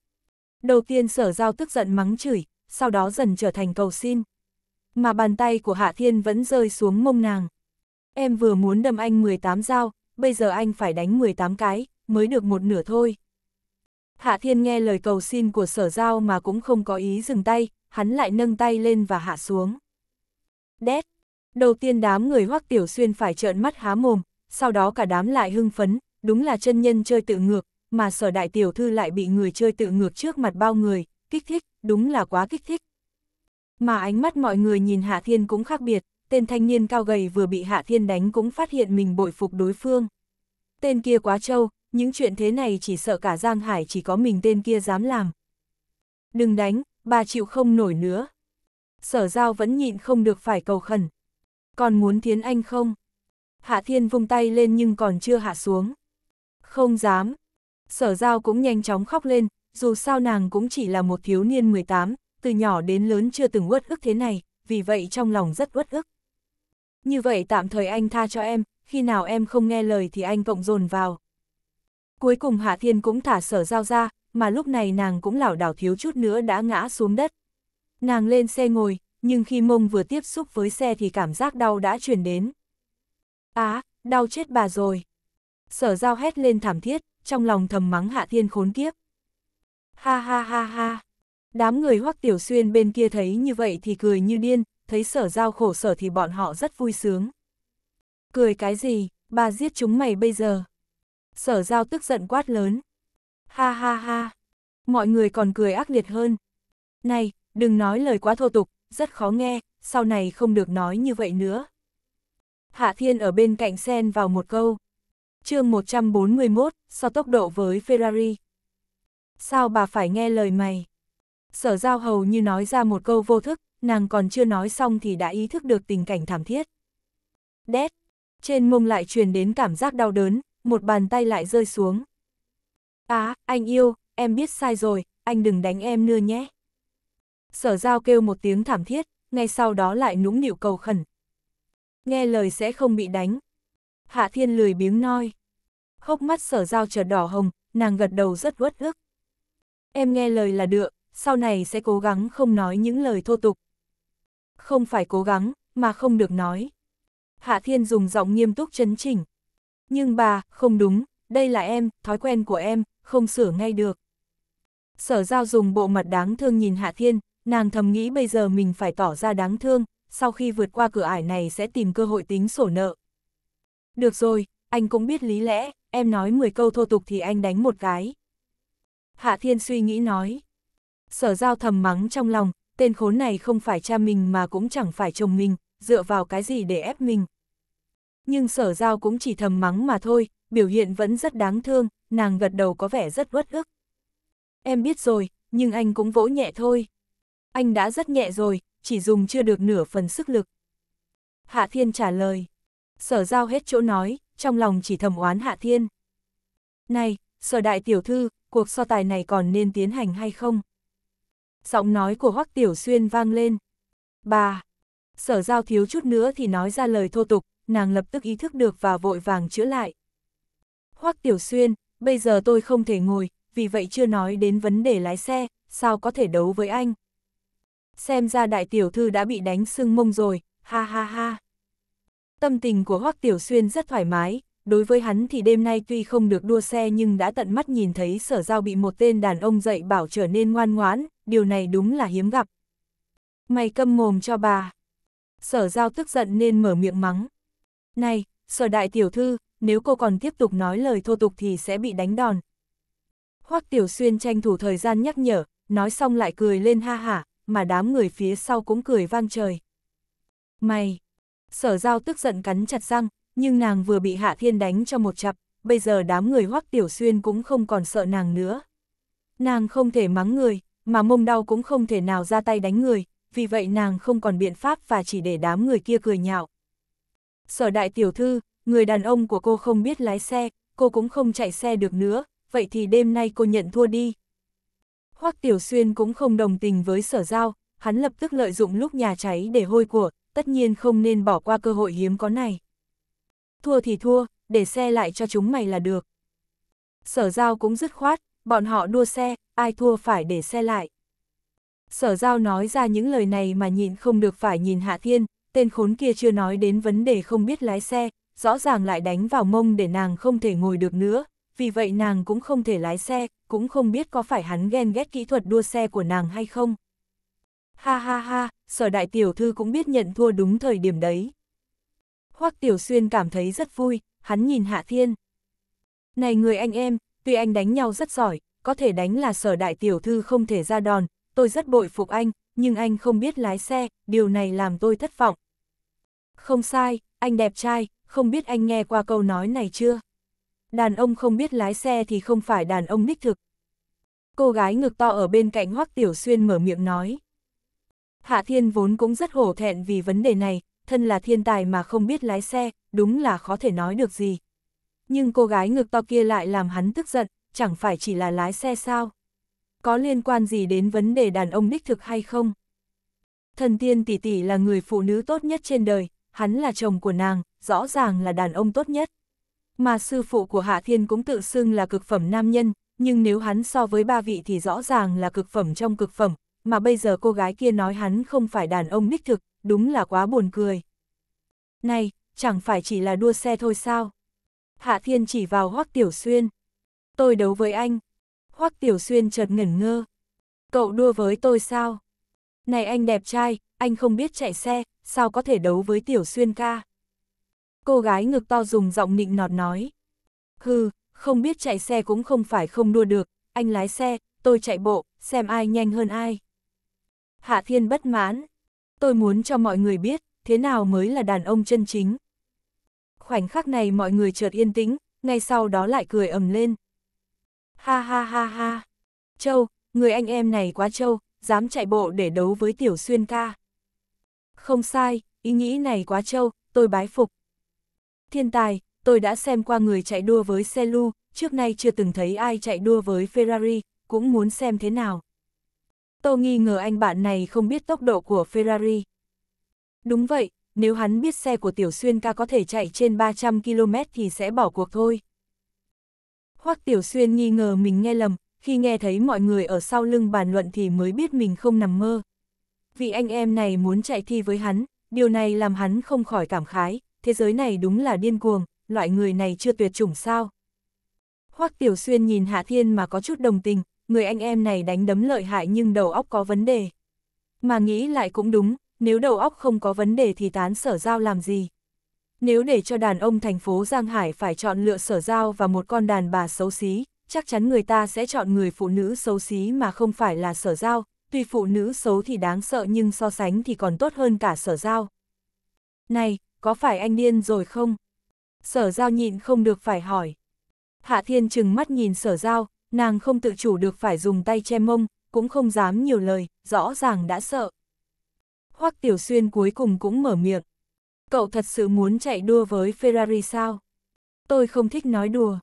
Đầu tiên sở giao tức giận mắng chửi, sau đó dần trở thành cầu xin. Mà bàn tay của Hạ Thiên vẫn rơi xuống mông nàng. Em vừa muốn đâm anh 18 dao, bây giờ anh phải đánh 18 cái, mới được một nửa thôi. Hạ Thiên nghe lời cầu xin của sở giao mà cũng không có ý dừng tay, hắn lại nâng tay lên và hạ xuống. Đét, Đầu tiên đám người hoắc tiểu xuyên phải trợn mắt há mồm, sau đó cả đám lại hưng phấn, đúng là chân nhân chơi tự ngược, mà sở đại tiểu thư lại bị người chơi tự ngược trước mặt bao người, kích thích, đúng là quá kích thích. Mà ánh mắt mọi người nhìn Hạ Thiên cũng khác biệt, tên thanh niên cao gầy vừa bị Hạ Thiên đánh cũng phát hiện mình bội phục đối phương. Tên kia quá trâu, những chuyện thế này chỉ sợ cả Giang Hải chỉ có mình tên kia dám làm. Đừng đánh, bà chịu không nổi nữa. Sở giao vẫn nhịn không được phải cầu khẩn, còn muốn Thiến Anh không? Hạ Thiên vung tay lên nhưng còn chưa hạ xuống. Không dám. Sở giao cũng nhanh chóng khóc lên, dù sao nàng cũng chỉ là một thiếu niên 18, từ nhỏ đến lớn chưa từng uất ức thế này, vì vậy trong lòng rất uất ức. Như vậy tạm thời anh tha cho em, khi nào em không nghe lời thì anh cộng dồn vào. Cuối cùng Hạ Thiên cũng thả sở giao ra, mà lúc này nàng cũng lảo đảo thiếu chút nữa đã ngã xuống đất. Nàng lên xe ngồi, nhưng khi mông vừa tiếp xúc với xe thì cảm giác đau đã truyền đến. Á, à, đau chết bà rồi. Sở giao hét lên thảm thiết, trong lòng thầm mắng hạ thiên khốn kiếp. Ha ha ha ha. Đám người hoắc tiểu xuyên bên kia thấy như vậy thì cười như điên, thấy sở giao khổ sở thì bọn họ rất vui sướng. Cười cái gì, bà giết chúng mày bây giờ. Sở giao tức giận quát lớn. Ha ha ha. Mọi người còn cười ác liệt hơn. Này, đừng nói lời quá thô tục, rất khó nghe, sau này không được nói như vậy nữa. Hạ Thiên ở bên cạnh xen vào một câu. chương 141, so tốc độ với Ferrari. Sao bà phải nghe lời mày? Sở giao hầu như nói ra một câu vô thức, nàng còn chưa nói xong thì đã ý thức được tình cảnh thảm thiết. Đét, trên mông lại truyền đến cảm giác đau đớn, một bàn tay lại rơi xuống. Á, à, anh yêu, em biết sai rồi, anh đừng đánh em nữa nhé sở giao kêu một tiếng thảm thiết, ngay sau đó lại núng nịu cầu khẩn. Nghe lời sẽ không bị đánh. Hạ thiên lười biếng noi. khóc mắt sở giao chợt đỏ hồng, nàng gật đầu rất uất ức. Em nghe lời là được, sau này sẽ cố gắng không nói những lời thô tục. Không phải cố gắng, mà không được nói. Hạ thiên dùng giọng nghiêm túc chấn chỉnh. Nhưng bà, không đúng, đây là em, thói quen của em, không sửa ngay được. Sở giao dùng bộ mặt đáng thương nhìn Hạ Thiên, Nàng thầm nghĩ bây giờ mình phải tỏ ra đáng thương, sau khi vượt qua cửa ải này sẽ tìm cơ hội tính sổ nợ. Được rồi, anh cũng biết lý lẽ, em nói 10 câu thô tục thì anh đánh một cái. Hạ Thiên suy nghĩ nói. Sở giao thầm mắng trong lòng, tên khốn này không phải cha mình mà cũng chẳng phải chồng mình, dựa vào cái gì để ép mình. Nhưng sở giao cũng chỉ thầm mắng mà thôi, biểu hiện vẫn rất đáng thương, nàng gật đầu có vẻ rất uất ức. Em biết rồi, nhưng anh cũng vỗ nhẹ thôi anh đã rất nhẹ rồi, chỉ dùng chưa được nửa phần sức lực. Hạ Thiên trả lời. Sở giao hết chỗ nói, trong lòng chỉ thầm oán Hạ Thiên. Này, sở đại tiểu thư, cuộc so tài này còn nên tiến hành hay không? Giọng nói của Hoắc Tiểu Xuyên vang lên. Bà! Sở giao thiếu chút nữa thì nói ra lời thô tục, nàng lập tức ý thức được và vội vàng chữa lại. Hoắc Tiểu Xuyên, bây giờ tôi không thể ngồi, vì vậy chưa nói đến vấn đề lái xe, sao có thể đấu với anh? Xem ra đại tiểu thư đã bị đánh sưng mông rồi, ha ha ha. Tâm tình của Hoắc Tiểu Xuyên rất thoải mái, đối với hắn thì đêm nay tuy không được đua xe nhưng đã tận mắt nhìn thấy sở giao bị một tên đàn ông dạy bảo trở nên ngoan ngoãn, điều này đúng là hiếm gặp. Mày câm mồm cho bà. Sở giao tức giận nên mở miệng mắng. Này, sở đại tiểu thư, nếu cô còn tiếp tục nói lời thô tục thì sẽ bị đánh đòn. Hoắc Tiểu Xuyên tranh thủ thời gian nhắc nhở, nói xong lại cười lên ha hả, mà đám người phía sau cũng cười vang trời. Mày! Sở giao tức giận cắn chặt răng, nhưng nàng vừa bị Hạ Thiên đánh cho một chập, bây giờ đám người hoắc tiểu xuyên cũng không còn sợ nàng nữa. Nàng không thể mắng người, mà mông đau cũng không thể nào ra tay đánh người, vì vậy nàng không còn biện pháp và chỉ để đám người kia cười nhạo. Sở đại tiểu thư, người đàn ông của cô không biết lái xe, cô cũng không chạy xe được nữa, vậy thì đêm nay cô nhận thua đi, Hoắc Tiểu Xuyên cũng không đồng tình với sở giao, hắn lập tức lợi dụng lúc nhà cháy để hôi của, tất nhiên không nên bỏ qua cơ hội hiếm có này. Thua thì thua, để xe lại cho chúng mày là được. Sở giao cũng dứt khoát, bọn họ đua xe, ai thua phải để xe lại. Sở giao nói ra những lời này mà nhịn không được phải nhìn Hạ Thiên, tên khốn kia chưa nói đến vấn đề không biết lái xe, rõ ràng lại đánh vào mông để nàng không thể ngồi được nữa, vì vậy nàng cũng không thể lái xe, cũng không biết có phải hắn ghen ghét kỹ thuật đua xe của nàng hay không. Ha ha ha, sở đại tiểu thư cũng biết nhận thua đúng thời điểm đấy. Hoắc Tiểu Xuyên cảm thấy rất vui, hắn nhìn Hạ Thiên. Này người anh em, tuy anh đánh nhau rất giỏi, có thể đánh là sở đại tiểu thư không thể ra đòn, tôi rất bội phục anh, nhưng anh không biết lái xe, điều này làm tôi thất vọng. Không sai, anh đẹp trai, không biết anh nghe qua câu nói này chưa? đàn ông không biết lái xe thì không phải đàn ông đích thực. Cô gái ngực to ở bên cạnh Hoắc Tiểu Xuyên mở miệng nói. Hạ Thiên vốn cũng rất hổ thẹn vì vấn đề này, thân là thiên tài mà không biết lái xe, đúng là khó thể nói được gì. Nhưng cô gái ngực to kia lại làm hắn tức giận, chẳng phải chỉ là lái xe sao? Có liên quan gì đến vấn đề đàn ông đích thực hay không? Thần tiên tỷ tỷ là người phụ nữ tốt nhất trên đời, hắn là chồng của nàng, rõ ràng là đàn ông tốt nhất. Mà sư phụ của Hạ Thiên cũng tự xưng là cực phẩm nam nhân, nhưng nếu hắn so với ba vị thì rõ ràng là cực phẩm trong cực phẩm, mà bây giờ cô gái kia nói hắn không phải đàn ông đích thực, đúng là quá buồn cười. Này, chẳng phải chỉ là đua xe thôi sao? Hạ Thiên chỉ vào Hoắc Tiểu Xuyên. Tôi đấu với anh. Hoắc Tiểu Xuyên chợt ngẩn ngơ. Cậu đua với tôi sao? Này anh đẹp trai, anh không biết chạy xe, sao có thể đấu với Tiểu Xuyên ca? cô gái ngực to dùng giọng nịnh nọt nói. Hừ, không biết chạy xe cũng không phải không đua được, anh lái xe, tôi chạy bộ, xem ai nhanh hơn ai. Hạ Thiên bất mãn. Tôi muốn cho mọi người biết, thế nào mới là đàn ông chân chính. Khoảnh khắc này mọi người chợt yên tĩnh, ngay sau đó lại cười ầm lên. Ha ha ha ha. Châu, người anh em này quá châu, dám chạy bộ để đấu với Tiểu Xuyên ca. Không sai, ý nghĩ này quá châu, tôi bái phục. Thiên tài, tôi đã xem qua người chạy đua với xe lưu, trước nay chưa từng thấy ai chạy đua với Ferrari, cũng muốn xem thế nào. Tôi nghi ngờ anh bạn này không biết tốc độ của Ferrari. Đúng vậy, nếu hắn biết xe của Tiểu Xuyên ca có thể chạy trên 300 km thì sẽ bỏ cuộc thôi. Hoắc Tiểu Xuyên nghi ngờ mình nghe lầm, khi nghe thấy mọi người ở sau lưng bàn luận thì mới biết mình không nằm mơ. Vì anh em này muốn chạy thi với hắn, điều này làm hắn không khỏi cảm khái thế giới này đúng là điên cuồng, loại người này chưa tuyệt chủng sao. Hoắc Tiểu Xuyên nhìn Hạ Thiên mà có chút đồng tình, người anh em này đánh đấm lợi hại nhưng đầu óc có vấn đề. Mà nghĩ lại cũng đúng, nếu đầu óc không có vấn đề thì tán sở giao làm gì. Nếu để cho đàn ông thành phố Giang Hải phải chọn lựa sở giao và một con đàn bà xấu xí, chắc chắn người ta sẽ chọn người phụ nữ xấu xí mà không phải là sở giao, tuy phụ nữ xấu thì đáng sợ nhưng so sánh thì còn tốt hơn cả sở giao. Này, có phải anh điên rồi không? Sở giao nhịn không được phải hỏi. Hạ thiên trừng mắt nhìn sở giao, nàng không tự chủ được phải dùng tay che mông, cũng không dám nhiều lời, rõ ràng đã sợ. Hoắc Tiểu Xuyên cuối cùng cũng mở miệng. Cậu thật sự muốn chạy đua với Ferrari sao? Tôi không thích nói đùa.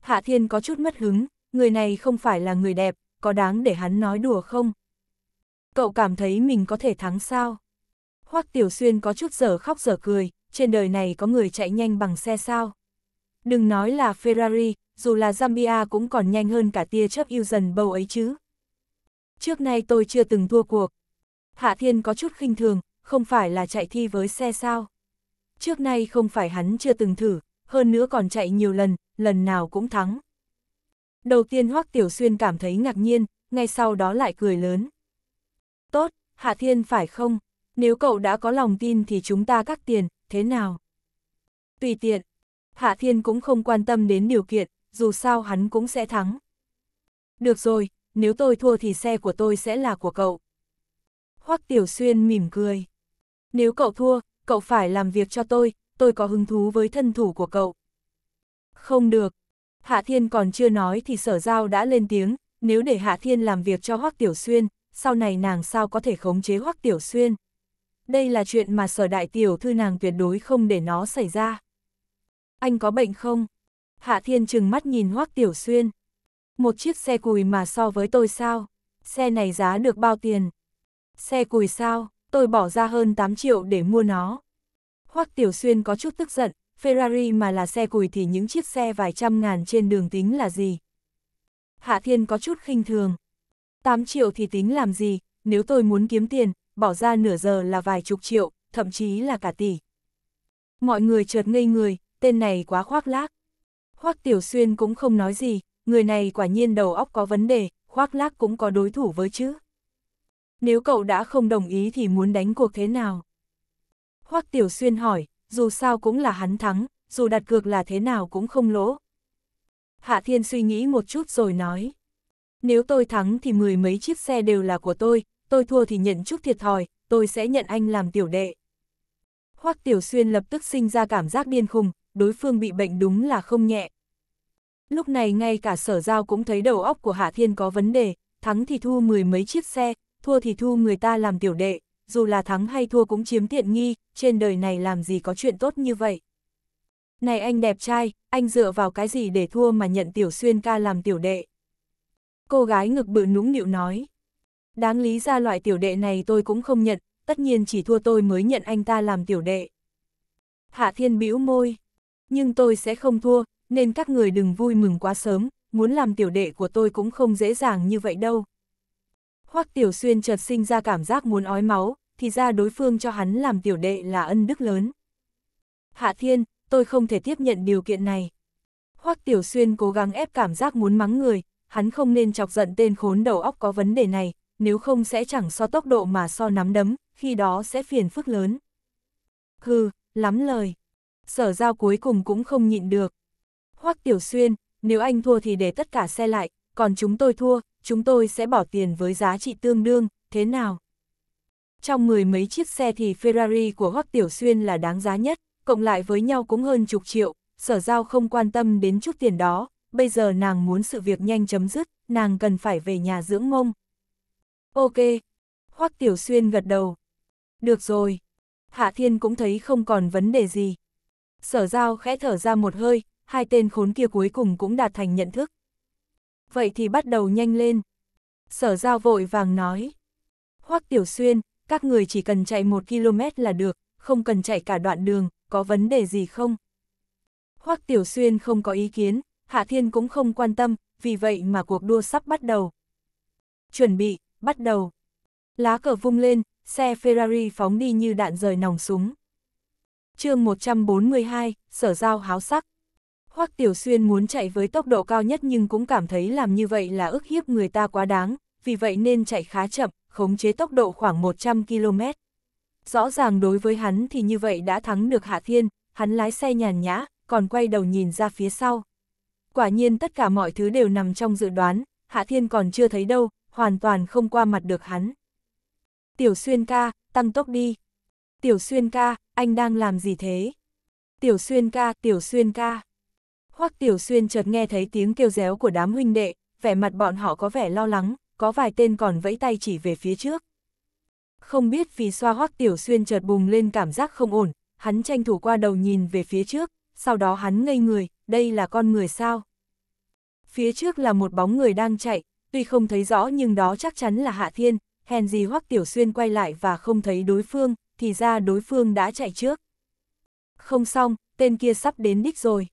Hạ Thiên có chút mất hứng, người này không phải là người đẹp, có đáng để hắn nói đùa không? Cậu cảm thấy mình có thể thắng sao? Hoắc Tiểu Xuyên có chút giở khóc giở cười, trên đời này có người chạy nhanh bằng xe sao? Đừng nói là Ferrari, dù là Zambia cũng còn nhanh hơn cả tia chớp yêu dần bầu ấy chứ. Trước nay tôi chưa từng thua cuộc. Hạ Thiên có chút khinh thường, không phải là chạy thi với xe sao? Trước nay không phải hắn chưa từng thử, hơn nữa còn chạy nhiều lần, lần nào cũng thắng. Đầu tiên Hoắc Tiểu Xuyên cảm thấy ngạc nhiên, ngay sau đó lại cười lớn. Tốt, Hạ Thiên phải không? nếu cậu đã có lòng tin thì chúng ta cắt tiền, thế nào? Tùy tiện, Hạ Thiên cũng không quan tâm đến điều kiện, dù sao hắn cũng sẽ thắng. Được rồi, nếu tôi thua thì xe của tôi sẽ là của cậu. Hoắc Tiểu Xuyên mỉm cười. Nếu cậu thua, cậu phải làm việc cho tôi, tôi có hứng thú với thân thủ của cậu. Không được. Hạ Thiên còn chưa nói thì sở giao đã lên tiếng, nếu để Hạ Thiên làm việc cho Hoắc Tiểu Xuyên, sau này nàng sao có thể khống chế Hoắc Tiểu Xuyên đây là chuyện mà sở đại tiểu thư nàng tuyệt đối không để nó xảy ra. Anh có bệnh không? Hạ Thiên trừng mắt nhìn Hoắc Tiểu Xuyên. Một chiếc xe cùi mà so với tôi sao? Xe này giá được bao tiền? Xe cùi sao? Tôi bỏ ra hơn 8 triệu để mua nó. Hoắc Tiểu Xuyên có chút tức giận, Ferrari mà là xe cùi thì những chiếc xe vài trăm ngàn trên đường tính là gì? Hạ Thiên có chút khinh thường. 8 triệu thì tính làm gì, nếu tôi muốn kiếm tiền, bỏ ra nửa giờ là vài chục triệu, thậm chí là cả tỷ. Mọi người chợt ngây người, tên này quá khoác lác. khoác Tiểu Xuyên cũng không nói gì, người này quả nhiên đầu óc có vấn đề, khoác lác cũng có đối thủ với chứ. Nếu cậu đã không đồng ý thì muốn đánh cuộc thế nào? khoác Tiểu Xuyên hỏi, dù sao cũng là hắn thắng, dù đặt cược là thế nào cũng không lỗ. Hạ Thiên suy nghĩ một chút rồi nói, nếu tôi thắng thì mười mấy chiếc xe đều là của tôi, tôi thua thì nhận chút thiệt thòi, tôi sẽ nhận anh làm tiểu đệ. Hoắc Tiểu Xuyên lập tức sinh ra cảm giác điên khùng, đối phương bị bệnh đúng là không nhẹ. Lúc này ngay cả sở giao cũng thấy đầu óc của Hạ Thiên có vấn đề, thắng thì thu mười mấy chiếc xe, thua thì thu người ta làm tiểu đệ, dù là thắng hay thua cũng chiếm tiện nghi, trên đời này làm gì có chuyện tốt như vậy. Này anh đẹp trai, anh dựa vào cái gì để thua mà nhận Tiểu Xuyên ca làm tiểu đệ? Cô gái ngực bự nũng nịu nói. Đáng lý ra loại tiểu đệ này tôi cũng không nhận, tất nhiên chỉ thua tôi mới nhận anh ta làm tiểu đệ. Hạ Thiên bĩu môi. Nhưng tôi sẽ không thua, nên các người đừng vui mừng quá sớm, muốn làm tiểu đệ của tôi cũng không dễ dàng như vậy đâu. Hoắc Tiểu Xuyên chợt sinh ra cảm giác muốn ói máu, thì ra đối phương cho hắn làm tiểu đệ là ân đức lớn. Hạ Thiên, tôi không thể tiếp nhận điều kiện này. Hoắc Tiểu Xuyên cố gắng ép cảm giác muốn mắng người, hắn không nên chọc giận tên khốn đầu óc có vấn đề này, nếu không sẽ chẳng so tốc độ mà so nắm đấm, khi đó sẽ phiền phức lớn. Hừ, lắm lời. Sở giao cuối cùng cũng không nhịn được. Hoắc Tiểu Xuyên, nếu anh thua thì để tất cả xe lại, còn chúng tôi thua, chúng tôi sẽ bỏ tiền với giá trị tương đương, thế nào? Trong mười mấy chiếc xe thì Ferrari của Hoắc Tiểu Xuyên là đáng giá nhất, cộng lại với nhau cũng hơn chục triệu, sở giao không quan tâm đến chút tiền đó, bây giờ nàng muốn sự việc nhanh chấm dứt, nàng cần phải về nhà dưỡng mông. Ok. Hoắc Tiểu Xuyên gật đầu. Được rồi. Hạ Thiên cũng thấy không còn vấn đề gì. Sở giao khẽ thở ra một hơi, hai tên khốn kia cuối cùng cũng đạt thành nhận thức. Vậy thì bắt đầu nhanh lên. Sở giao vội vàng nói. Hoắc Tiểu Xuyên, các người chỉ cần chạy một km là được, không cần chạy cả đoạn đường, có vấn đề gì không? Hoắc Tiểu Xuyên không có ý kiến, Hạ Thiên cũng không quan tâm, vì vậy mà cuộc đua sắp bắt đầu. Chuẩn bị, bắt đầu. Lá cờ vung lên, xe Ferrari phóng đi như đạn rời nòng súng. chương 142, sở giao háo sắc. Hoắc Tiểu Xuyên muốn chạy với tốc độ cao nhất nhưng cũng cảm thấy làm như vậy là ức hiếp người ta quá đáng, vì vậy nên chạy khá chậm, khống chế tốc độ khoảng 100 km. Rõ ràng đối với hắn thì như vậy đã thắng được Hạ Thiên, hắn lái xe nhàn nhã, còn quay đầu nhìn ra phía sau. Quả nhiên tất cả mọi thứ đều nằm trong dự đoán, Hạ Thiên còn chưa thấy đâu, hoàn toàn không qua mặt được hắn. Tiểu xuyên ca, tăng tốc đi. Tiểu xuyên ca, anh đang làm gì thế? Tiểu xuyên ca, tiểu xuyên ca. Hoắc tiểu xuyên chợt nghe thấy tiếng kêu réo của đám huynh đệ, vẻ mặt bọn họ có vẻ lo lắng, có vài tên còn vẫy tay chỉ về phía trước. Không biết vì xoa Hoắc tiểu xuyên chợt bùng lên cảm giác không ổn, hắn tranh thủ qua đầu nhìn về phía trước, sau đó hắn ngây người, đây là con người sao? Phía trước là một bóng người đang chạy, tuy không thấy rõ nhưng đó chắc chắn là Hạ Thiên, hèn gì Hoắc Tiểu Xuyên quay lại và không thấy đối phương, thì ra đối phương đã chạy trước. Không xong, tên kia sắp đến đích rồi.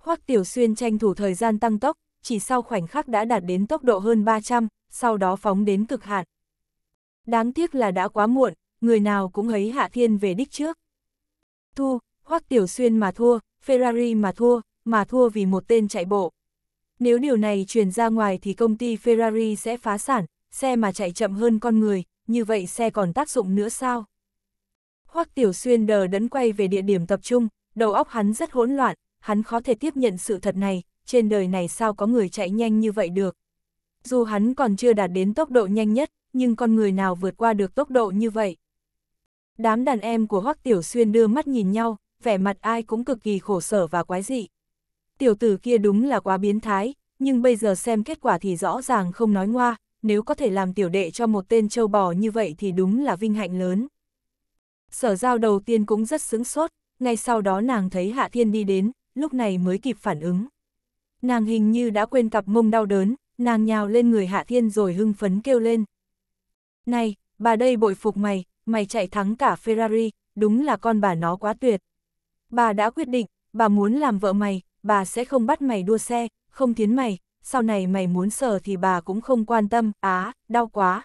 Hoắc Tiểu Xuyên tranh thủ thời gian tăng tốc, chỉ sau khoảnh khắc đã đạt đến tốc độ hơn 300, sau đó phóng đến cực hạn. Đáng tiếc là đã quá muộn, người nào cũng ấy Hạ Thiên về đích trước. Thu, Hoắc Tiểu Xuyên mà thua, Ferrari mà thua, mà thua vì một tên chạy bộ. Nếu điều này truyền ra ngoài thì công ty Ferrari sẽ phá sản, xe mà chạy chậm hơn con người, như vậy xe còn tác dụng nữa sao? Hoắc Tiểu Xuyên đờ đẫn quay về địa điểm tập trung, đầu óc hắn rất hỗn loạn, hắn khó thể tiếp nhận sự thật này, trên đời này sao có người chạy nhanh như vậy được. Dù hắn còn chưa đạt đến tốc độ nhanh nhất, nhưng con người nào vượt qua được tốc độ như vậy? Đám đàn em của Hoắc Tiểu Xuyên đưa mắt nhìn nhau, vẻ mặt ai cũng cực kỳ khổ sở và quái dị tiểu tử kia đúng là quá biến thái, nhưng bây giờ xem kết quả thì rõ ràng không nói ngoa, nếu có thể làm tiểu đệ cho một tên châu bò như vậy thì đúng là vinh hạnh lớn. Sở giao đầu tiên cũng rất sững sốt, ngay sau đó nàng thấy Hạ Thiên đi đến, lúc này mới kịp phản ứng. Nàng hình như đã quên cặp mông đau đớn, nàng nhào lên người Hạ Thiên rồi hưng phấn kêu lên. Này, bà đây bội phục mày, mày chạy thắng cả Ferrari, đúng là con bà nó quá tuyệt. Bà đã quyết định, bà muốn làm vợ mày, bà sẽ không bắt mày đua xe, không tiến mày, sau này mày muốn sờ thì bà cũng không quan tâm, á, đau quá.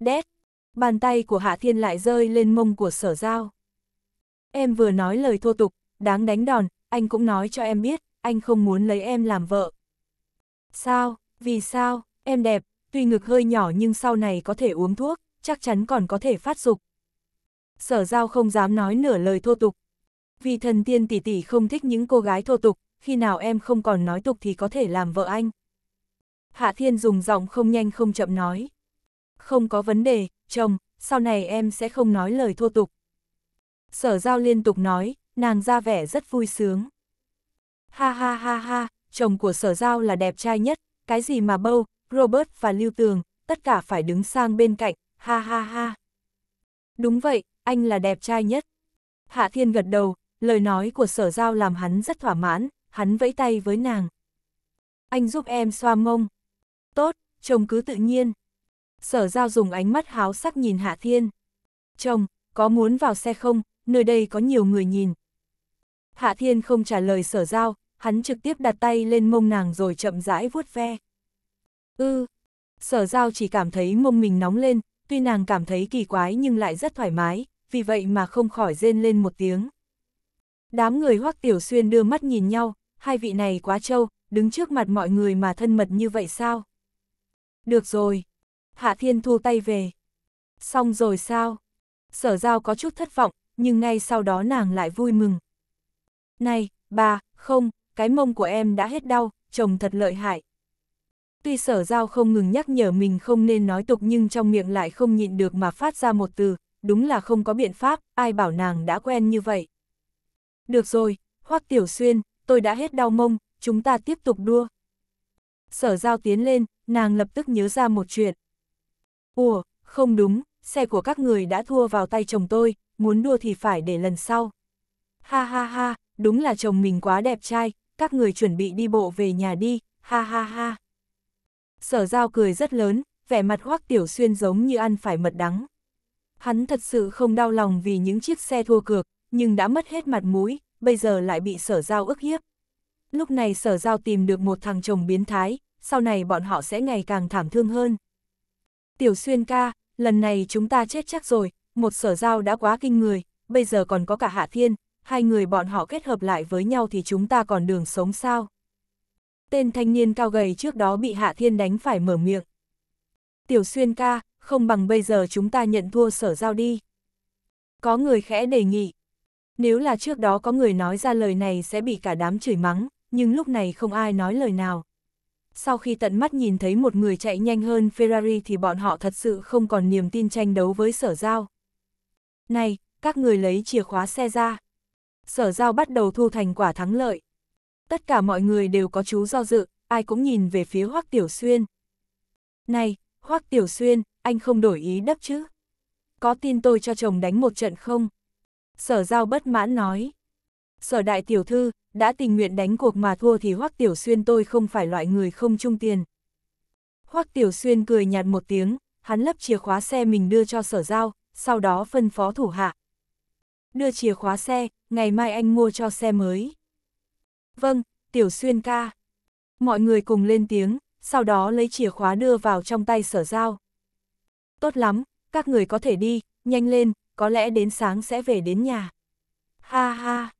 Đét, bàn tay của Hạ Thiên lại rơi lên mông của sở giao. Em vừa nói lời thô tục, đáng đánh đòn, anh cũng nói cho em biết, anh không muốn lấy em làm vợ. Sao, vì sao, em đẹp, tuy ngực hơi nhỏ nhưng sau này có thể uống thuốc, chắc chắn còn có thể phát dục. Sở giao không dám nói nửa lời thô tục, vì thần tiên tỷ tỷ không thích những cô gái thô tục, khi nào em không còn nói tục thì có thể làm vợ anh. Hạ Thiên dùng giọng không nhanh không chậm nói. Không có vấn đề, chồng, sau này em sẽ không nói lời thô tục. Sở giao liên tục nói, nàng ra vẻ rất vui sướng. Ha ha ha ha, chồng của sở giao là đẹp trai nhất, cái gì mà bâu, Robert và Lưu Tường, tất cả phải đứng sang bên cạnh, ha ha ha. Đúng vậy, anh là đẹp trai nhất. Hạ Thiên gật đầu, lời nói của sở giao làm hắn rất thỏa mãn, hắn vẫy tay với nàng. Anh giúp em xoa mông. Tốt, chồng cứ tự nhiên. Sở giao dùng ánh mắt háo sắc nhìn Hạ Thiên. Chồng, có muốn vào xe không, nơi đây có nhiều người nhìn. Hạ Thiên không trả lời sở giao, hắn trực tiếp đặt tay lên mông nàng rồi chậm rãi vuốt ve. Ư, ừ, sở giao chỉ cảm thấy mông mình nóng lên, tuy nàng cảm thấy kỳ quái nhưng lại rất thoải mái, vì vậy mà không khỏi rên lên một tiếng. Đám người Hoắc Tiểu Xuyên đưa mắt nhìn nhau, hai vị này quá trâu, đứng trước mặt mọi người mà thân mật như vậy sao? Được rồi. Hạ Thiên thu tay về. Xong rồi sao? Sở giao có chút thất vọng, nhưng ngay sau đó nàng lại vui mừng. Này, bà, không, cái mông của em đã hết đau, chồng thật lợi hại. Tuy sở giao không ngừng nhắc nhở mình không nên nói tục nhưng trong miệng lại không nhịn được mà phát ra một từ, đúng là không có biện pháp, ai bảo nàng đã quen như vậy. Được rồi, Hoắc Tiểu Xuyên, tôi đã hết đau mông, chúng ta tiếp tục đua. Sở giao tiến lên, nàng lập tức nhớ ra một chuyện. Ủa, không đúng, xe của các người đã thua vào tay chồng tôi, muốn đua thì phải để lần sau. Ha ha ha, đúng là chồng mình quá đẹp trai, các người chuẩn bị đi bộ về nhà đi, ha ha ha. Sở giao cười rất lớn, vẻ mặt hoắc tiểu xuyên giống như ăn phải mật đắng. Hắn thật sự không đau lòng vì những chiếc xe thua cược, nhưng đã mất hết mặt mũi, bây giờ lại bị sở giao ức hiếp. Lúc này sở giao tìm được một thằng chồng biến thái, sau này bọn họ sẽ ngày càng thảm thương hơn. Tiểu xuyên ca, lần này chúng ta chết chắc rồi, một sở giao đã quá kinh người, bây giờ còn có cả hạ thiên, hai người bọn họ kết hợp lại với nhau thì chúng ta còn đường sống sao? Tên thanh niên cao gầy trước đó bị hạ thiên đánh phải mở miệng. Tiểu xuyên ca, không bằng bây giờ chúng ta nhận thua sở giao đi. Có người khẽ đề nghị. Nếu là trước đó có người nói ra lời này sẽ bị cả đám chửi mắng, nhưng lúc này không ai nói lời nào. Sau khi tận mắt nhìn thấy một người chạy nhanh hơn Ferrari thì bọn họ thật sự không còn niềm tin tranh đấu với sở giao. Này, các người lấy chìa khóa xe ra. Sở giao bắt đầu thu thành quả thắng lợi. Tất cả mọi người đều có chú do dự, ai cũng nhìn về phía Hoác Tiểu Xuyên. Này, Hoác Tiểu Xuyên, anh không đổi ý đắp chứ? Có tin tôi cho chồng đánh một trận không? Sở giao bất mãn nói. Sở đại tiểu thư, đã tình nguyện đánh cuộc mà thua thì Hoắc Tiểu Xuyên tôi không phải loại người không trung tiền. Hoắc Tiểu Xuyên cười nhạt một tiếng, hắn lấp chìa khóa xe mình đưa cho sở giao, sau đó phân phó thủ hạ. Đưa chìa khóa xe, ngày mai anh mua cho xe mới. Vâng, Tiểu Xuyên ca. Mọi người cùng lên tiếng, sau đó lấy chìa khóa đưa vào trong tay sở giao. Tốt lắm, các người có thể đi, nhanh lên, có lẽ đến sáng sẽ về đến nhà. Ha ha,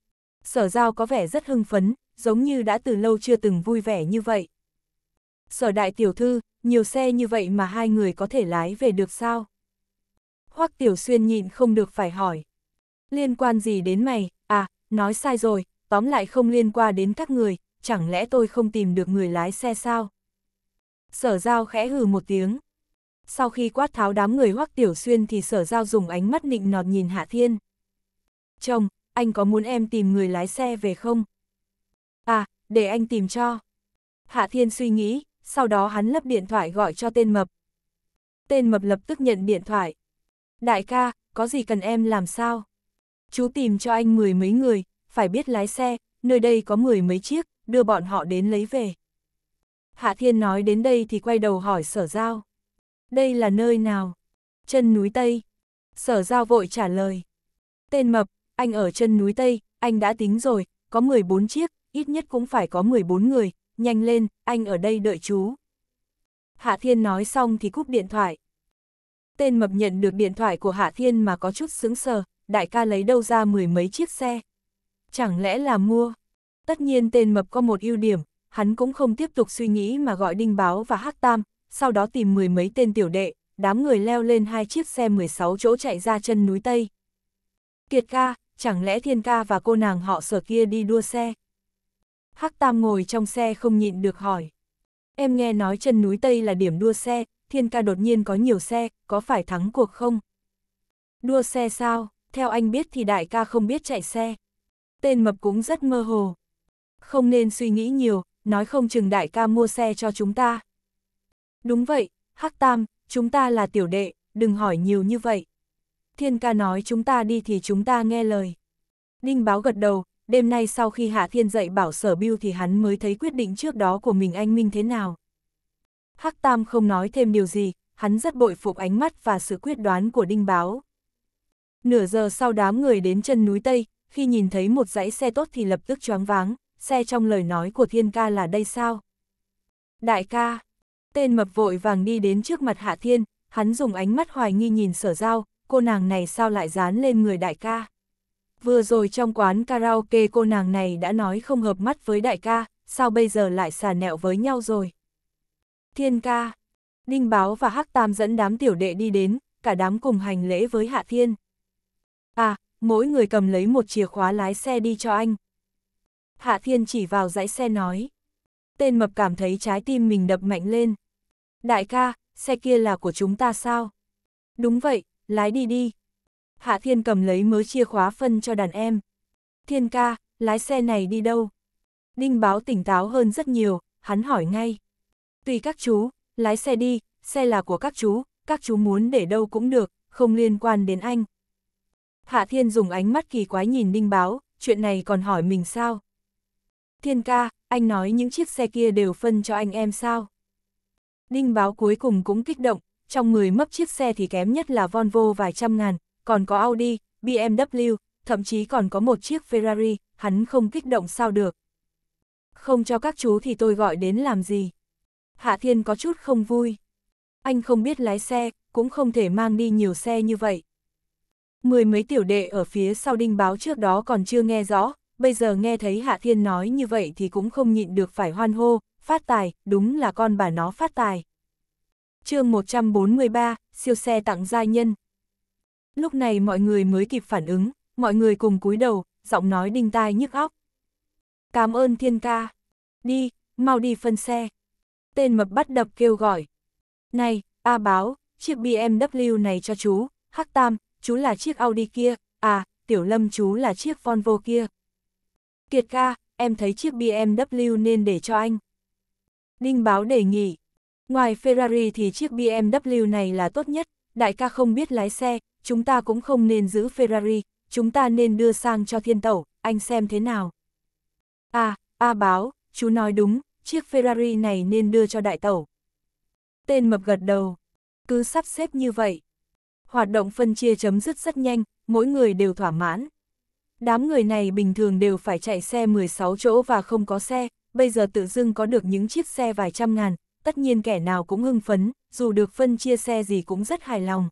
sở giao có vẻ rất hưng phấn, giống như đã từ lâu chưa từng vui vẻ như vậy. Sở đại tiểu thư, nhiều xe như vậy mà hai người có thể lái về được sao? Hoắc tiểu xuyên nhịn không được phải hỏi. Liên quan gì đến mày, à, nói sai rồi, tóm lại không liên quan đến các người, chẳng lẽ tôi không tìm được người lái xe sao? Sở giao khẽ hừ một tiếng sau khi quát tháo đám người hoắc tiểu xuyên thì sở giao dùng ánh mắt nịnh nọt nhìn Hạ Thiên. Chồng, anh có muốn em tìm người lái xe về không? À, để anh tìm cho. Hạ Thiên suy nghĩ, sau đó hắn lấp điện thoại gọi cho tên mập. Tên mập lập tức nhận điện thoại. Đại ca, có gì cần em làm sao? Chú tìm cho anh mười mấy người, phải biết lái xe, nơi đây có mười mấy chiếc, đưa bọn họ đến lấy về. Hạ Thiên nói đến đây thì quay đầu hỏi sở giao. Đây là nơi nào? Chân núi Tây. Sở giao vội trả lời. Tên mập, anh ở chân núi Tây, anh đã tính rồi, có 14 chiếc, ít nhất cũng phải có 14 người, nhanh lên, anh ở đây đợi chú. Hạ Thiên nói xong thì cúp điện thoại. Tên mập nhận được điện thoại của Hạ Thiên mà có chút sững sờ, đại ca lấy đâu ra mười mấy chiếc xe. Chẳng lẽ là mua? Tất nhiên tên mập có một ưu điểm, hắn cũng không tiếp tục suy nghĩ mà gọi Đinh Báo và Hắc Tam, sau đó tìm mười mấy tên tiểu đệ, đám người leo lên hai chiếc xe 16 chỗ chạy ra chân núi Tây. Kiệt ca, chẳng lẽ thiên ca và cô nàng họ sở kia đi đua xe? Hắc Tam ngồi trong xe không nhịn được hỏi. Em nghe nói chân núi Tây là điểm đua xe, thiên ca đột nhiên có nhiều xe, có phải thắng cuộc không? Đua xe sao, theo anh biết thì đại ca không biết chạy xe. Tên mập cũng rất mơ hồ. Không nên suy nghĩ nhiều, nói không chừng đại ca mua xe cho chúng ta, Đúng vậy, Hắc Tam, chúng ta là tiểu đệ, đừng hỏi nhiều như vậy. Thiên ca nói chúng ta đi thì chúng ta nghe lời. Đinh báo gật đầu, đêm nay sau khi Hạ Thiên dậy bảo sở bưu thì hắn mới thấy quyết định trước đó của mình anh Minh thế nào. Hắc Tam không nói thêm điều gì, hắn rất bội phục ánh mắt và sự quyết đoán của Đinh báo. Nửa giờ sau đám người đến chân núi Tây, khi nhìn thấy một dãy xe tốt thì lập tức choáng váng, xe trong lời nói của Thiên ca là đây sao? Đại ca, Tên mập vội vàng đi đến trước mặt Hạ Thiên, hắn dùng ánh mắt hoài nghi nhìn sở giao, cô nàng này sao lại dán lên người đại ca. Vừa rồi trong quán karaoke cô nàng này đã nói không hợp mắt với đại ca, sao bây giờ lại xà nẹo với nhau rồi. Thiên ca, Đinh Báo và Hắc Tam dẫn đám tiểu đệ đi đến, cả đám cùng hành lễ với Hạ Thiên. À, mỗi người cầm lấy một chìa khóa lái xe đi cho anh. Hạ Thiên chỉ vào dãy xe nói. Tên mập cảm thấy trái tim mình đập mạnh lên. Đại ca, xe kia là của chúng ta sao? Đúng vậy, lái đi đi. Hạ Thiên cầm lấy mớ chìa khóa phân cho đàn em. Thiên ca, lái xe này đi đâu? Đinh báo tỉnh táo hơn rất nhiều, hắn hỏi ngay. Tùy các chú, lái xe đi, xe là của các chú, các chú muốn để đâu cũng được, không liên quan đến anh. Hạ Thiên dùng ánh mắt kỳ quái nhìn Đinh báo, chuyện này còn hỏi mình sao? Thiên ca, anh nói những chiếc xe kia đều phân cho anh em sao? Đinh báo cuối cùng cũng kích động, trong người mấp chiếc xe thì kém nhất là Volvo vài trăm ngàn, còn có Audi, BMW, thậm chí còn có một chiếc Ferrari, hắn không kích động sao được. Không cho các chú thì tôi gọi đến làm gì. Hạ Thiên có chút không vui. Anh không biết lái xe, cũng không thể mang đi nhiều xe như vậy. Mười mấy tiểu đệ ở phía sau đinh báo trước đó còn chưa nghe rõ, bây giờ nghe thấy Hạ Thiên nói như vậy thì cũng không nhịn được phải hoan hô, phát tài, đúng là con bà nó phát tài. chương 143, siêu xe tặng gia nhân. Lúc này mọi người mới kịp phản ứng, mọi người cùng cúi đầu, giọng nói đinh tai nhức óc. Cảm ơn thiên ca. Đi, mau đi phân xe. Tên mập bắt đập kêu gọi. Này, A báo, chiếc BMW này cho chú, Hắc Tam, chú là chiếc Audi kia, à, Tiểu Lâm chú là chiếc Volvo kia. Kiệt ca, em thấy chiếc BMW nên để cho anh. Ninh Báo đề nghị. Ngoài Ferrari thì chiếc BMW này là tốt nhất, đại ca không biết lái xe, chúng ta cũng không nên giữ Ferrari, chúng ta nên đưa sang cho thiên tẩu, anh xem thế nào. À, A Báo, chú nói đúng, chiếc Ferrari này nên đưa cho đại tẩu. Tên mập gật đầu. Cứ sắp xếp như vậy. Hoạt động phân chia chấm dứt rất nhanh, mỗi người đều thỏa mãn. Đám người này bình thường đều phải chạy xe 16 chỗ và không có xe, bây giờ tự dưng có được những chiếc xe vài trăm ngàn, tất nhiên kẻ nào cũng hưng phấn, dù được phân chia xe gì cũng rất hài lòng.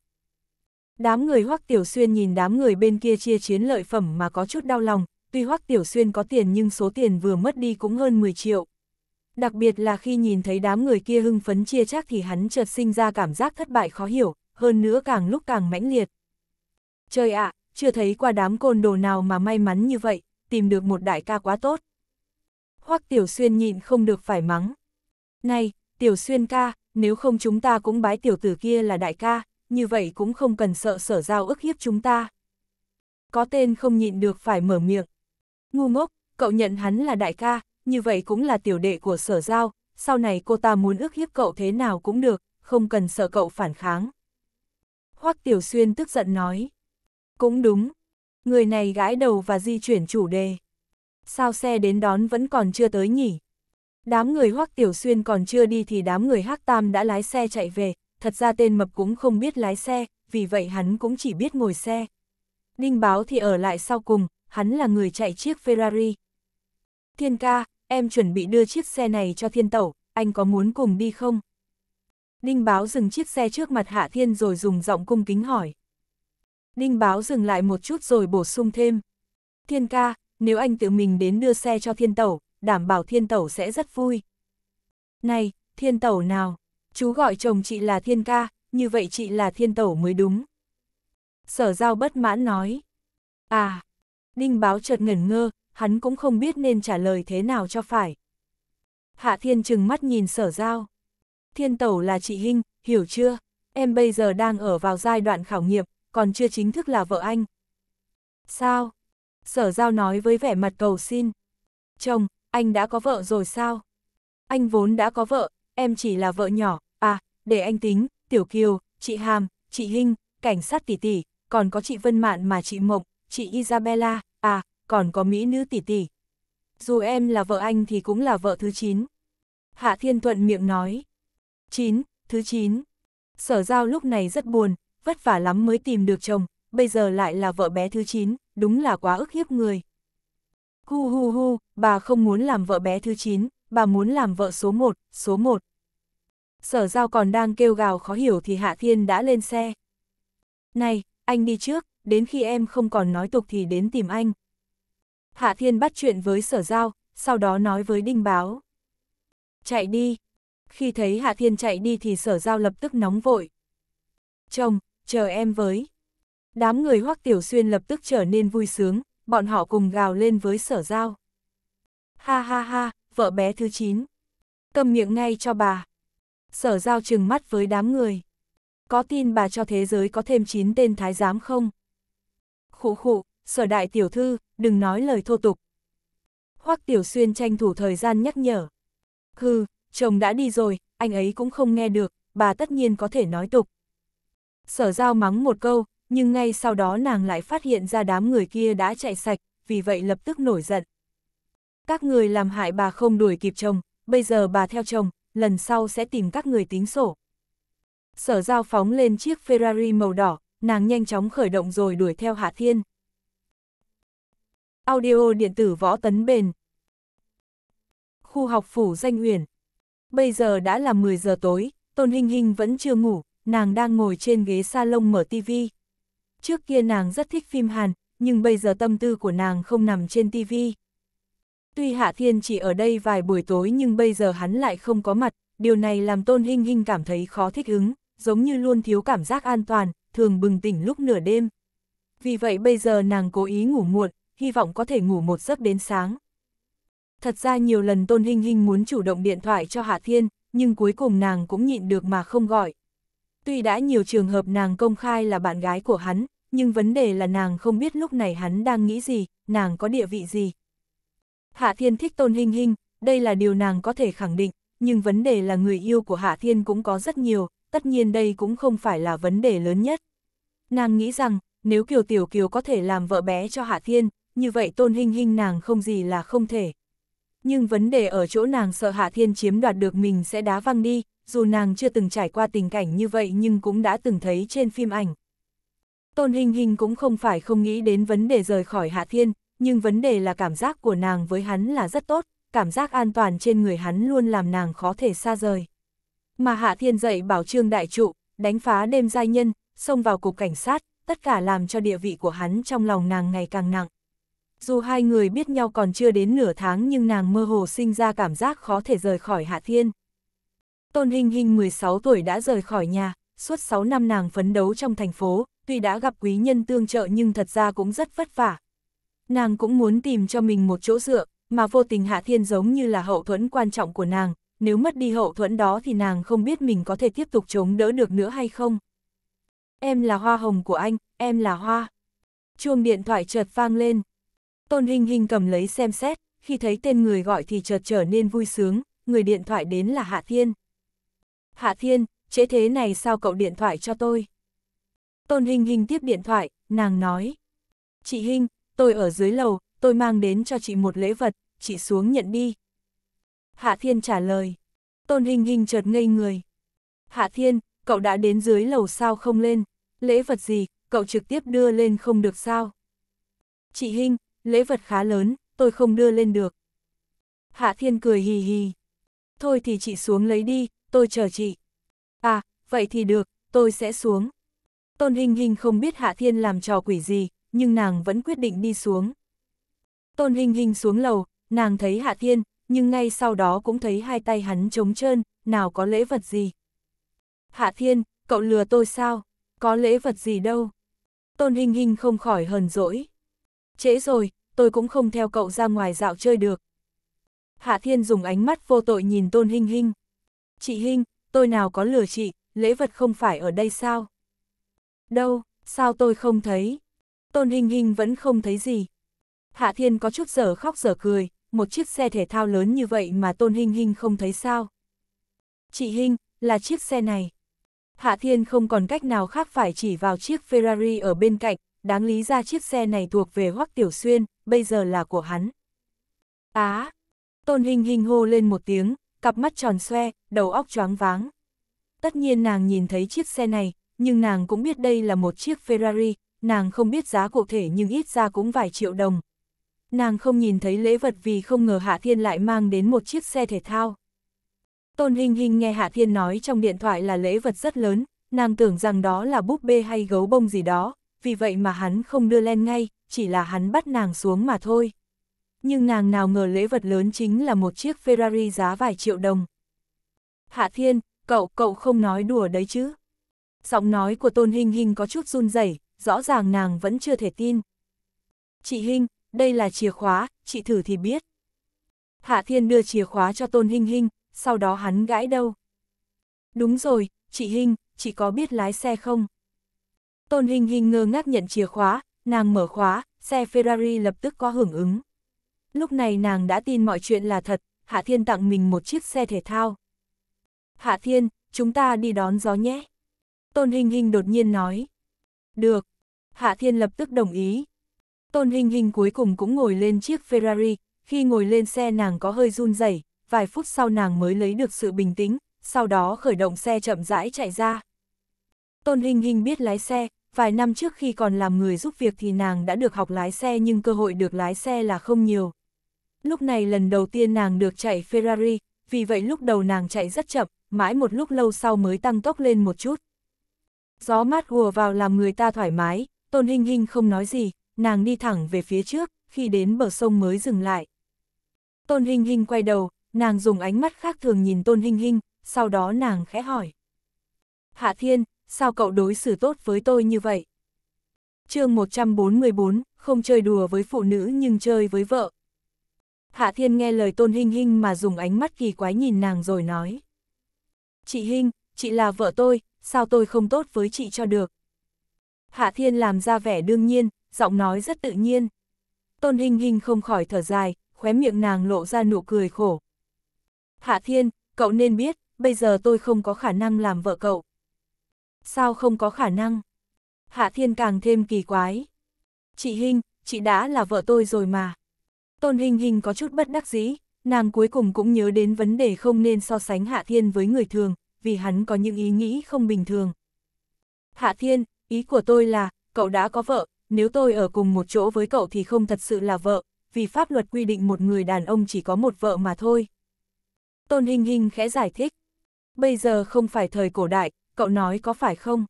Đám người Hoắc Tiểu Xuyên nhìn đám người bên kia chia chiến lợi phẩm mà có chút đau lòng, tuy Hoắc Tiểu Xuyên có tiền nhưng số tiền vừa mất đi cũng hơn 10 triệu. Đặc biệt là khi nhìn thấy đám người kia hưng phấn chia chắc thì hắn chợt sinh ra cảm giác thất bại khó hiểu, hơn nữa càng lúc càng mãnh liệt. Trời ạ, à, chưa thấy qua đám côn đồ nào mà may mắn như vậy, tìm được một đại ca quá tốt. Hoắc Tiểu Xuyên nhịn không được phải mắng. Này, Tiểu Xuyên ca, nếu không chúng ta cũng bái tiểu tử kia là đại ca, như vậy cũng không cần sợ sở giao ức hiếp chúng ta. Có tên không nhịn được phải mở miệng. Ngu ngốc, cậu nhận hắn là đại ca, như vậy cũng là tiểu đệ của sở giao, sau này cô ta muốn ức hiếp cậu thế nào cũng được, không cần sợ cậu phản kháng. Hoắc Tiểu Xuyên tức giận nói. Cũng đúng, người này gãi đầu và di chuyển chủ đề sao xe đến đón vẫn còn chưa tới nhỉ? Đám người Hoắc Tiểu Xuyên còn chưa đi thì đám người Hắc Tam đã lái xe chạy về, thật ra tên mập cũng không biết lái xe, vì vậy hắn cũng chỉ biết ngồi xe. Đinh Báo thì ở lại sau cùng, hắn là người chạy chiếc Ferrari. Thiên ca, em chuẩn bị đưa chiếc xe này cho Thiên Tẩu, anh có muốn cùng đi không? Đinh Báo dừng chiếc xe trước mặt Hạ Thiên rồi dùng giọng cung kính hỏi. Đinh Báo dừng lại một chút rồi bổ sung thêm. Thiên ca, nếu anh tự mình đến đưa xe cho thiên tẩu, đảm bảo thiên tẩu sẽ rất vui. Này, thiên tẩu nào, chú gọi chồng chị là thiên ca, như vậy chị là thiên tẩu mới đúng. Sở giao bất mãn nói. À, đinh báo chợt ngẩn ngơ, hắn cũng không biết nên trả lời thế nào cho phải. Hạ thiên trừng mắt nhìn sở giao. Thiên tẩu là chị Hinh, hiểu chưa? Em bây giờ đang ở vào giai đoạn khảo nghiệm, còn chưa chính thức là vợ anh. Sao? Sở giao nói với vẻ mặt cầu xin. Chồng, anh đã có vợ rồi sao? Anh vốn đã có vợ, em chỉ là vợ nhỏ, à, để anh tính, Tiểu Kiều, chị Hàm, chị Hinh, cảnh sát tỷ tỷ, còn có chị Vân Mạn mà chị Mộng, chị Isabella, à, còn có Mỹ nữ tỷ tỷ. Dù em là vợ anh thì cũng là vợ thứ 9. Hạ Thiên Thuận miệng nói. 9, thứ 9. Sở giao lúc này rất buồn, vất vả lắm mới tìm được chồng, bây giờ lại là vợ bé thứ 9, đúng là quá ức hiếp người. Hu hu hu, bà không muốn làm vợ bé thứ 9, bà muốn làm vợ số 1, số 1. Sở giao còn đang kêu gào khó hiểu thì Hạ Thiên đã lên xe. Này, anh đi trước, đến khi em không còn nói tục thì đến tìm anh. Hạ Thiên bắt chuyện với sở giao, sau đó nói với Đinh Báo. Chạy đi. Khi thấy Hạ Thiên chạy đi thì sở giao lập tức nóng vội. Chồng, chờ em với. Đám người Hoắc Tiểu Xuyên lập tức trở nên vui sướng, bọn họ cùng gào lên với sở giao. Ha ha ha, vợ bé thứ 9. Cầm miệng ngay cho bà. Sở giao trừng mắt với đám người. Có tin bà cho thế giới có thêm 9 tên thái giám không? Khụ khụ, sở đại tiểu thư, đừng nói lời thô tục. Hoắc Tiểu Xuyên tranh thủ thời gian nhắc nhở. Hừ, chồng đã đi rồi, anh ấy cũng không nghe được, bà tất nhiên có thể nói tục. Sở giao mắng một câu, nhưng ngay sau đó nàng lại phát hiện ra đám người kia đã chạy sạch, vì vậy lập tức nổi giận. Các người làm hại bà không đuổi kịp chồng, bây giờ bà theo chồng, lần sau sẽ tìm các người tính sổ. Sở giao phóng lên chiếc Ferrari màu đỏ, nàng nhanh chóng khởi động rồi đuổi theo Hạ Thiên. Audio điện tử võ tấn bền. Khu học phủ danh huyền. Bây giờ đã là 10 giờ tối, Tôn Hinh Hinh vẫn chưa ngủ, nàng đang ngồi trên ghế salon mở tivi. Trước kia nàng rất thích phim Hàn, nhưng bây giờ tâm tư của nàng không nằm trên TV. Tuy Hạ Thiên chỉ ở đây vài buổi tối nhưng bây giờ hắn lại không có mặt, điều này làm Tôn Hinh Hinh cảm thấy khó thích ứng, giống như luôn thiếu cảm giác an toàn, thường bừng tỉnh lúc nửa đêm. Vì vậy bây giờ nàng cố ý ngủ muộn, hy vọng có thể ngủ một giấc đến sáng. Thật ra nhiều lần Tôn Hinh Hinh muốn chủ động điện thoại cho Hạ Thiên, nhưng cuối cùng nàng cũng nhịn được mà không gọi. Tuy đã nhiều trường hợp nàng công khai là bạn gái của hắn, nhưng vấn đề là nàng không biết lúc này hắn đang nghĩ gì, nàng có địa vị gì. Hạ Thiên thích Tôn Hinh Hinh, đây là điều nàng có thể khẳng định, nhưng vấn đề là người yêu của Hạ Thiên cũng có rất nhiều, tất nhiên đây cũng không phải là vấn đề lớn nhất. Nàng nghĩ rằng, nếu Kiều Tiểu Kiều có thể làm vợ bé cho Hạ Thiên, như vậy Tôn Hinh Hinh nàng không gì là không thể. Nhưng vấn đề ở chỗ nàng sợ Hạ Thiên chiếm đoạt được mình sẽ đá văng đi, dù nàng chưa từng trải qua tình cảnh như vậy nhưng cũng đã từng thấy trên phim ảnh. Tôn Hình Hình cũng không phải không nghĩ đến vấn đề rời khỏi Hạ Thiên, nhưng vấn đề là cảm giác của nàng với hắn là rất tốt, cảm giác an toàn trên người hắn luôn làm nàng khó thể xa rời. Mà Hạ Thiên dậy bảo Trương Đại Trụ, đánh phá đêm giai nhân, xông vào cục cảnh sát, tất cả làm cho địa vị của hắn trong lòng nàng ngày càng nặng. Dù hai người biết nhau còn chưa đến nửa tháng nhưng nàng mơ hồ sinh ra cảm giác khó thể rời khỏi Hạ Thiên. Tôn Hinh Hình 16 tuổi đã rời khỏi nhà, suốt 6 năm nàng phấn đấu trong thành phố, tuy đã gặp quý nhân tương trợ nhưng thật ra cũng rất vất vả. Nàng cũng muốn tìm cho mình một chỗ dựa, mà vô tình Hạ Thiên giống như là hậu thuẫn quan trọng của nàng, nếu mất đi hậu thuẫn đó thì nàng không biết mình có thể tiếp tục chống đỡ được nữa hay không. Em là hoa hồng của anh, em là hoa. Chuông điện thoại chợt vang lên. Tôn Hinh Hinh cầm lấy xem xét, khi thấy tên người gọi thì chợt trở nên vui sướng, người điện thoại đến là Hạ Thiên. Hạ Thiên, chế thế này sao cậu điện thoại cho tôi? Tôn Hình Hình tiếp điện thoại, nàng nói. Chị Hình, tôi ở dưới lầu, tôi mang đến cho chị một lễ vật, chị xuống nhận đi. Hạ Thiên trả lời. Tôn Hình Hình chợt ngây người. Hạ Thiên, cậu đã đến dưới lầu sao không lên? Lễ vật gì, cậu trực tiếp đưa lên không được sao? Chị Hinh, lễ vật khá lớn, tôi không đưa lên được. Hạ Thiên cười hì hì. Thôi thì chị xuống lấy đi, tôi chờ chị. À, vậy thì được, tôi sẽ xuống. Tôn Hình Hình không biết Hạ Thiên làm trò quỷ gì, nhưng nàng vẫn quyết định đi xuống. Tôn Hình Hình xuống lầu, nàng thấy Hạ Thiên, nhưng ngay sau đó cũng thấy hai tay hắn trống trơn, nào có lễ vật gì. Hạ Thiên, cậu lừa tôi sao? Có lễ vật gì đâu? Tôn Hình Hình không khỏi hờn dỗi. Trễ rồi, tôi cũng không theo cậu ra ngoài dạo chơi được. Hạ Thiên dùng ánh mắt vô tội nhìn Tôn Hình Hình chị Hinh, tôi nào có lừa chị, lễ vật không phải ở đây sao? Đâu, sao tôi không thấy? Tôn Hinh Hinh vẫn không thấy gì. Hạ Thiên có chút giở khóc giở cười, một chiếc xe thể thao lớn như vậy mà Tôn Hinh Hinh không thấy sao? Chị Hinh, là chiếc xe này. Hạ Thiên không còn cách nào khác phải chỉ vào chiếc Ferrari ở bên cạnh, đáng lý ra chiếc xe này thuộc về Hoắc Tiểu Xuyên, bây giờ là của hắn. Á! Tôn Hinh Hinh hô lên một tiếng, cặp mắt tròn xoe, đầu óc choáng váng. Tất nhiên nàng nhìn thấy chiếc xe này, nhưng nàng cũng biết đây là một chiếc Ferrari, nàng không biết giá cụ thể nhưng ít ra cũng vài triệu đồng. Nàng không nhìn thấy lễ vật vì không ngờ Hạ Thiên lại mang đến một chiếc xe thể thao. Tôn Hình Hình nghe Hạ Thiên nói trong điện thoại là lễ vật rất lớn, nàng tưởng rằng đó là búp bê hay gấu bông gì đó, vì vậy mà hắn không đưa lên ngay, chỉ là hắn bắt nàng xuống mà thôi nhưng nàng nào ngờ lễ vật lớn chính là một chiếc Ferrari giá vài triệu đồng. Hạ Thiên, cậu, cậu không nói đùa đấy chứ. Giọng nói của Tôn Hinh Hinh có chút run rẩy, rõ ràng nàng vẫn chưa thể tin. Chị Hinh, đây là chìa khóa, chị thử thì biết. Hạ Thiên đưa chìa khóa cho Tôn Hinh Hinh, sau đó hắn gãi đâu. Đúng rồi, chị Hinh, chị có biết lái xe không? Tôn Hinh Hinh ngơ ngác nhận chìa khóa, nàng mở khóa, xe Ferrari lập tức có hưởng ứng lúc này nàng đã tin mọi chuyện là thật, Hạ Thiên tặng mình một chiếc xe thể thao. Hạ Thiên, chúng ta đi đón gió nhé. Tôn Hình Hình đột nhiên nói. Được. Hạ Thiên lập tức đồng ý. Tôn Hình Hình cuối cùng cũng ngồi lên chiếc Ferrari, khi ngồi lên xe nàng có hơi run rẩy, vài phút sau nàng mới lấy được sự bình tĩnh, sau đó khởi động xe chậm rãi chạy ra. Tôn Hình Hình biết lái xe, vài năm trước khi còn làm người giúp việc thì nàng đã được học lái xe nhưng cơ hội được lái xe là không nhiều, Lúc này lần đầu tiên nàng được chạy Ferrari, vì vậy lúc đầu nàng chạy rất chậm, mãi một lúc lâu sau mới tăng tốc lên một chút. Gió mát hùa vào làm người ta thoải mái, Tôn Hinh Hinh không nói gì, nàng đi thẳng về phía trước, khi đến bờ sông mới dừng lại. Tôn Hinh Hinh quay đầu, nàng dùng ánh mắt khác thường nhìn Tôn Hinh Hinh, sau đó nàng khẽ hỏi. Hạ Thiên, sao cậu đối xử tốt với tôi như vậy? chương 144, không chơi đùa với phụ nữ nhưng chơi với vợ. Hạ Thiên nghe lời Tôn Hinh Hinh mà dùng ánh mắt kỳ quái nhìn nàng rồi nói. Chị Hinh, chị là vợ tôi, sao tôi không tốt với chị cho được? Hạ Thiên làm ra vẻ đương nhiên, giọng nói rất tự nhiên. Tôn Hinh Hinh không khỏi thở dài, khóe miệng nàng lộ ra nụ cười khổ. Hạ Thiên, cậu nên biết, bây giờ tôi không có khả năng làm vợ cậu. Sao không có khả năng? Hạ Thiên càng thêm kỳ quái. Chị Hinh, chị đã là vợ tôi rồi mà. Tôn Hình Hình có chút bất đắc dĩ, nàng cuối cùng cũng nhớ đến vấn đề không nên so sánh Hạ Thiên với người thường, vì hắn có những ý nghĩ không bình thường. Hạ Thiên, ý của tôi là, cậu đã có vợ, nếu tôi ở cùng một chỗ với cậu thì không thật sự là vợ, vì pháp luật quy định một người đàn ông chỉ có một vợ mà thôi. Tôn Hình Hình khẽ giải thích. Bây giờ không phải thời cổ đại, cậu nói có phải không?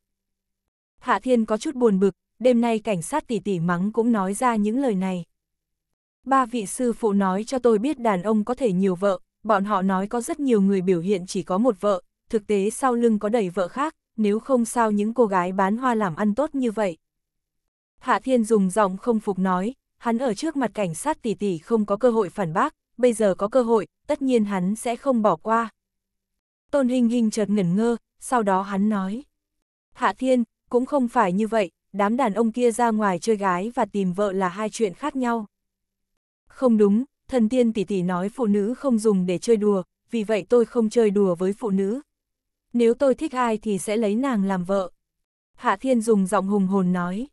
Hạ Thiên có chút buồn bực, đêm nay cảnh sát tỉ tỉ mắng cũng nói ra những lời này. Ba vị sư phụ nói cho tôi biết đàn ông có thể nhiều vợ, bọn họ nói có rất nhiều người biểu hiện chỉ có một vợ, thực tế sau lưng có đầy vợ khác, nếu không sao những cô gái bán hoa làm ăn tốt như vậy. Hạ Thiên dùng giọng không phục nói, hắn ở trước mặt cảnh sát tỷ tỷ không có cơ hội phản bác, bây giờ có cơ hội, tất nhiên hắn sẽ không bỏ qua. Tôn Hình Hình chợt ngẩn ngơ, sau đó hắn nói. Hạ Thiên, cũng không phải như vậy, đám đàn ông kia ra ngoài chơi gái và tìm vợ là hai chuyện khác nhau. Không đúng, thần tiên tỷ tỷ nói phụ nữ không dùng để chơi đùa, vì vậy tôi không chơi đùa với phụ nữ. Nếu tôi thích ai thì sẽ lấy nàng làm vợ. Hạ Thiên dùng giọng hùng hồn nói.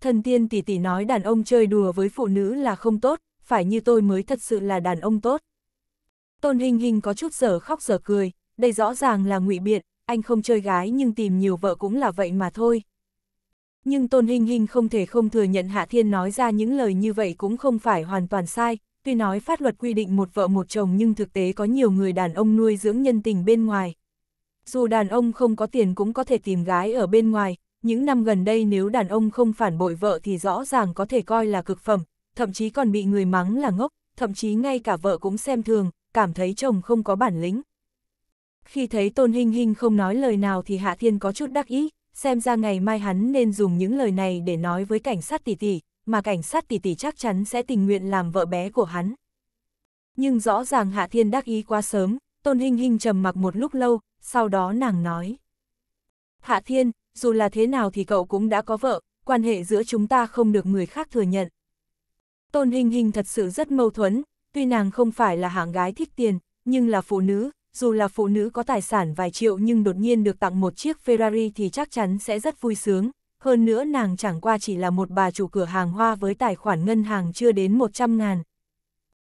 Thần tiên tỷ tỷ nói đàn ông chơi đùa với phụ nữ là không tốt, phải như tôi mới thật sự là đàn ông tốt. Tôn Hình Hình có chút giờ khóc giờ cười, đây rõ ràng là ngụy biện, anh không chơi gái nhưng tìm nhiều vợ cũng là vậy mà thôi nhưng Tôn Hinh Hinh không thể không thừa nhận Hạ Thiên nói ra những lời như vậy cũng không phải hoàn toàn sai, tuy nói pháp luật quy định một vợ một chồng nhưng thực tế có nhiều người đàn ông nuôi dưỡng nhân tình bên ngoài. Dù đàn ông không có tiền cũng có thể tìm gái ở bên ngoài, những năm gần đây nếu đàn ông không phản bội vợ thì rõ ràng có thể coi là cực phẩm, thậm chí còn bị người mắng là ngốc, thậm chí ngay cả vợ cũng xem thường, cảm thấy chồng không có bản lĩnh. Khi thấy Tôn Hinh Hinh không nói lời nào thì Hạ Thiên có chút đắc ý, xem ra ngày mai hắn nên dùng những lời này để nói với cảnh sát tỷ tỷ, mà cảnh sát tỷ tỷ chắc chắn sẽ tình nguyện làm vợ bé của hắn. Nhưng rõ ràng Hạ Thiên đắc ý quá sớm, Tôn Hinh Hinh trầm mặc một lúc lâu, sau đó nàng nói. Hạ Thiên, dù là thế nào thì cậu cũng đã có vợ, quan hệ giữa chúng ta không được người khác thừa nhận. Tôn Hinh Hinh thật sự rất mâu thuẫn, tuy nàng không phải là hạng gái thích tiền, nhưng là phụ nữ, dù là phụ nữ có tài sản vài triệu nhưng đột nhiên được tặng một chiếc Ferrari thì chắc chắn sẽ rất vui sướng. Hơn nữa nàng chẳng qua chỉ là một bà chủ cửa hàng hoa với tài khoản ngân hàng chưa đến 100 ngàn.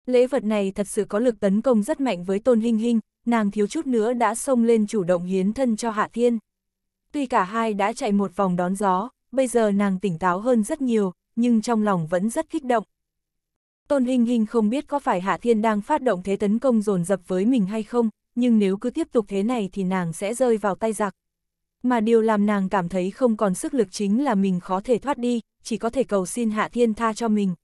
Lễ vật này thật sự có lực tấn công rất mạnh với Tôn Hinh Hinh, nàng thiếu chút nữa đã xông lên chủ động hiến thân cho Hạ Thiên. Tuy cả hai đã chạy một vòng đón gió, bây giờ nàng tỉnh táo hơn rất nhiều, nhưng trong lòng vẫn rất kích động. Tôn Hinh Hinh không biết có phải Hạ Thiên đang phát động thế tấn công dồn dập với mình hay không, nhưng nếu cứ tiếp tục thế này thì nàng sẽ rơi vào tay giặc. Mà điều làm nàng cảm thấy không còn sức lực chính là mình khó thể thoát đi, chỉ có thể cầu xin Hạ Thiên tha cho mình.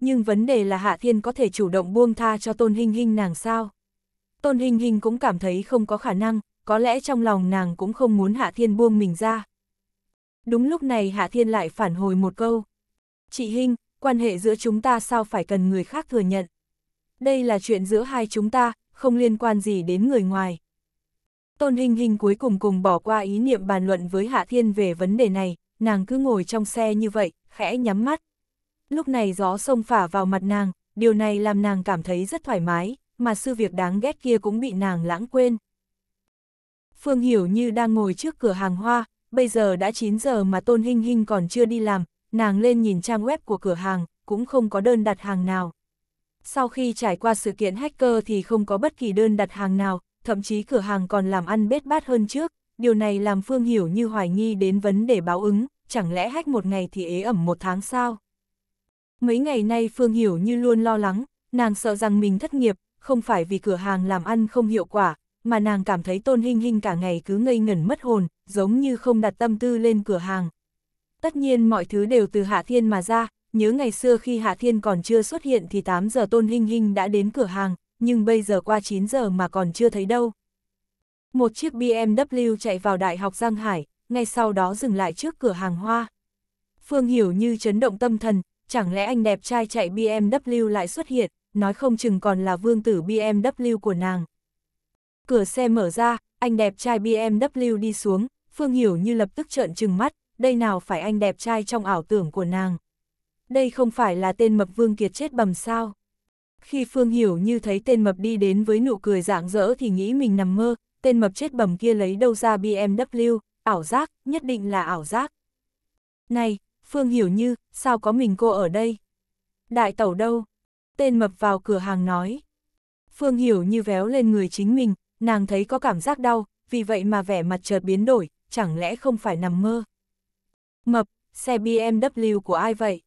Nhưng vấn đề là Hạ Thiên có thể chủ động buông tha cho Tôn Hinh Hinh nàng sao? Tôn Hinh Hinh cũng cảm thấy không có khả năng, có lẽ trong lòng nàng cũng không muốn Hạ Thiên buông mình ra. Đúng lúc này Hạ Thiên lại phản hồi một câu. Chị Hinh, quan hệ giữa chúng ta sao phải cần người khác thừa nhận? Đây là chuyện giữa hai chúng ta, không liên quan gì đến người ngoài. Tôn Hinh Hinh cuối cùng cùng bỏ qua ý niệm bàn luận với Hạ Thiên về vấn đề này, nàng cứ ngồi trong xe như vậy, khẽ nhắm mắt. Lúc này gió sông phả vào mặt nàng, điều này làm nàng cảm thấy rất thoải mái, mà sư việc đáng ghét kia cũng bị nàng lãng quên. Phương Hiểu như đang ngồi trước cửa hàng hoa, bây giờ đã 9 giờ mà Tôn Hinh Hinh còn chưa đi làm, nàng lên nhìn trang web của cửa hàng, cũng không có đơn đặt hàng nào. Sau khi trải qua sự kiện hacker thì không có bất kỳ đơn đặt hàng nào, thậm chí cửa hàng còn làm ăn bết bát hơn trước, điều này làm Phương Hiểu như hoài nghi đến vấn đề báo ứng, chẳng lẽ hack một ngày thì ế ẩm một tháng sao? Mấy ngày nay Phương Hiểu như luôn lo lắng, nàng sợ rằng mình thất nghiệp, không phải vì cửa hàng làm ăn không hiệu quả, mà nàng cảm thấy Tôn Hinh Hinh cả ngày cứ ngây ngẩn mất hồn, giống như không đặt tâm tư lên cửa hàng. Tất nhiên mọi thứ đều từ Hạ Thiên mà ra, nhớ ngày xưa khi Hạ Thiên còn chưa xuất hiện thì 8 giờ Tôn Hinh Hinh đã đến cửa hàng, nhưng bây giờ qua 9 giờ mà còn chưa thấy đâu. Một chiếc BMW chạy vào Đại học Giang Hải, ngay sau đó dừng lại trước cửa hàng hoa. Phương Hiểu như chấn động tâm thần, chẳng lẽ anh đẹp trai chạy BMW lại xuất hiện, nói không chừng còn là vương tử BMW của nàng. Cửa xe mở ra, anh đẹp trai BMW đi xuống, Phương Hiểu như lập tức trợn trừng mắt, đây nào phải anh đẹp trai trong ảo tưởng của nàng đây không phải là tên mập Vương Kiệt chết bầm sao. Khi Phương Hiểu như thấy tên mập đi đến với nụ cười rạng rỡ thì nghĩ mình nằm mơ, tên mập chết bầm kia lấy đâu ra BMW, ảo giác, nhất định là ảo giác. Này, Phương Hiểu Như, sao có mình cô ở đây? Đại tẩu đâu? Tên mập vào cửa hàng nói. Phương Hiểu Như véo lên người chính mình, nàng thấy có cảm giác đau, vì vậy mà vẻ mặt chợt biến đổi, chẳng lẽ không phải nằm mơ? Mập, xe BMW của ai vậy?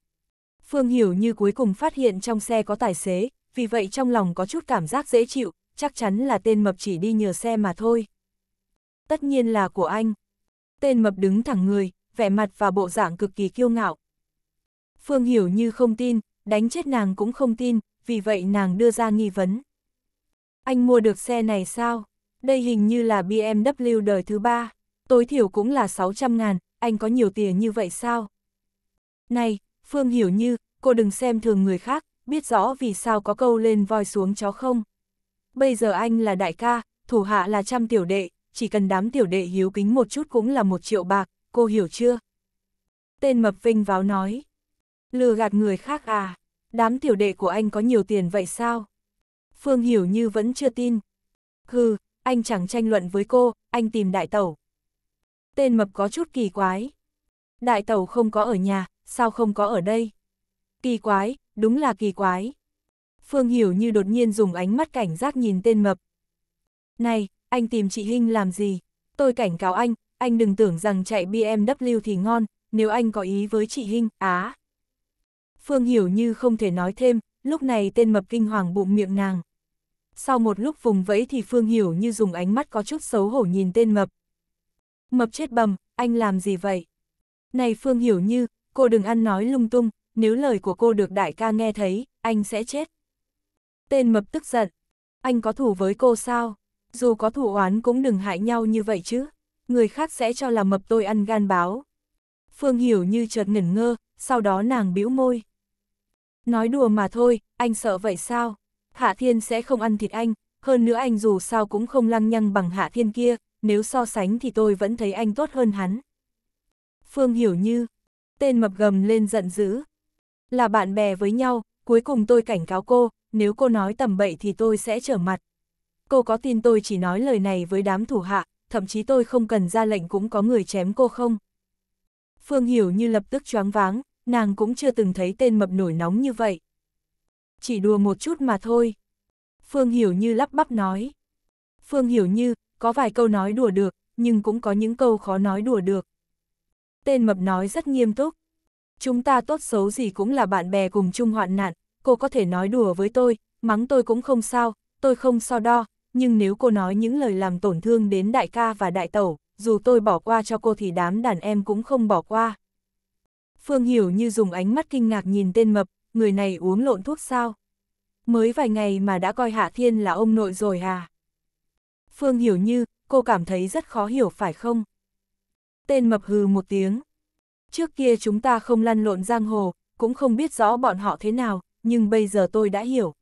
Phương Hiểu như cuối cùng phát hiện trong xe có tài xế, vì vậy trong lòng có chút cảm giác dễ chịu, chắc chắn là tên mập chỉ đi nhờ xe mà thôi. Tất nhiên là của anh. Tên mập đứng thẳng người, vẻ mặt và bộ dạng cực kỳ kiêu ngạo. Phương Hiểu như không tin, đánh chết nàng cũng không tin, vì vậy nàng đưa ra nghi vấn. Anh mua được xe này sao? Đây hình như là BMW đời thứ ba, tối thiểu cũng là 600 ngàn, anh có nhiều tiền như vậy sao? Này, Phương hiểu như, cô đừng xem thường người khác, biết rõ vì sao có câu lên voi xuống chó không. Bây giờ anh là đại ca, thủ hạ là trăm tiểu đệ, chỉ cần đám tiểu đệ hiếu kính một chút cũng là một triệu bạc, cô hiểu chưa? Tên mập vinh váo nói. Lừa gạt người khác à, đám tiểu đệ của anh có nhiều tiền vậy sao? Phương hiểu như vẫn chưa tin. Hừ, anh chẳng tranh luận với cô, anh tìm đại tẩu. Tên mập có chút kỳ quái. Đại tẩu không có ở nhà, sao không có ở đây? Kỳ quái, đúng là kỳ quái. Phương Hiểu như đột nhiên dùng ánh mắt cảnh giác nhìn tên mập. Này, anh tìm chị Hinh làm gì? Tôi cảnh cáo anh, anh đừng tưởng rằng chạy BMW thì ngon, nếu anh có ý với chị Hinh, á. Phương Hiểu như không thể nói thêm, lúc này tên mập kinh hoàng bụng miệng nàng. Sau một lúc vùng vẫy thì Phương Hiểu như dùng ánh mắt có chút xấu hổ nhìn tên mập. Mập chết bầm, anh làm gì vậy? Này Phương Hiểu như, cô đừng ăn nói lung tung, nếu lời của cô được đại ca nghe thấy, anh sẽ chết. Tên mập tức giận, anh có thù với cô sao? Dù có thù oán cũng đừng hại nhau như vậy chứ, người khác sẽ cho là mập tôi ăn gan báo. Phương Hiểu như chợt ngẩn ngơ, sau đó nàng bĩu môi. Nói đùa mà thôi, anh sợ vậy sao? Hạ Thiên sẽ không ăn thịt anh, hơn nữa anh dù sao cũng không lăng nhăng bằng Hạ Thiên kia, nếu so sánh thì tôi vẫn thấy anh tốt hơn hắn. Phương Hiểu Như, Tên mập gầm lên giận dữ. Là bạn bè với nhau, cuối cùng tôi cảnh cáo cô, nếu cô nói tầm bậy thì tôi sẽ trở mặt. Cô có tin tôi chỉ nói lời này với đám thủ hạ, thậm chí tôi không cần ra lệnh cũng có người chém cô không? Phương Hiểu như lập tức choáng váng, nàng cũng chưa từng thấy tên mập nổi nóng như vậy. Chỉ đùa một chút mà thôi. Phương Hiểu Như lắp bắp nói. Phương Hiểu Như, có vài câu nói đùa được, nhưng cũng có những câu khó nói đùa được tên mập nói rất nghiêm túc. Chúng ta tốt xấu gì cũng là bạn bè cùng chung hoạn nạn, cô có thể nói đùa với tôi, mắng tôi cũng không sao, tôi không so đo, nhưng nếu cô nói những lời làm tổn thương đến đại ca và đại tẩu, dù tôi bỏ qua cho cô thì đám đàn em cũng không bỏ qua. Phương Hiểu như dùng ánh mắt kinh ngạc nhìn tên mập, người này uống lộn thuốc sao? Mới vài ngày mà đã coi Hạ Thiên là ông nội rồi à? Phương Hiểu như, cô cảm thấy rất khó hiểu phải không? Tên mập hừ một tiếng. Trước kia chúng ta không lăn lộn giang hồ, cũng không biết rõ bọn họ thế nào, nhưng bây giờ tôi đã hiểu.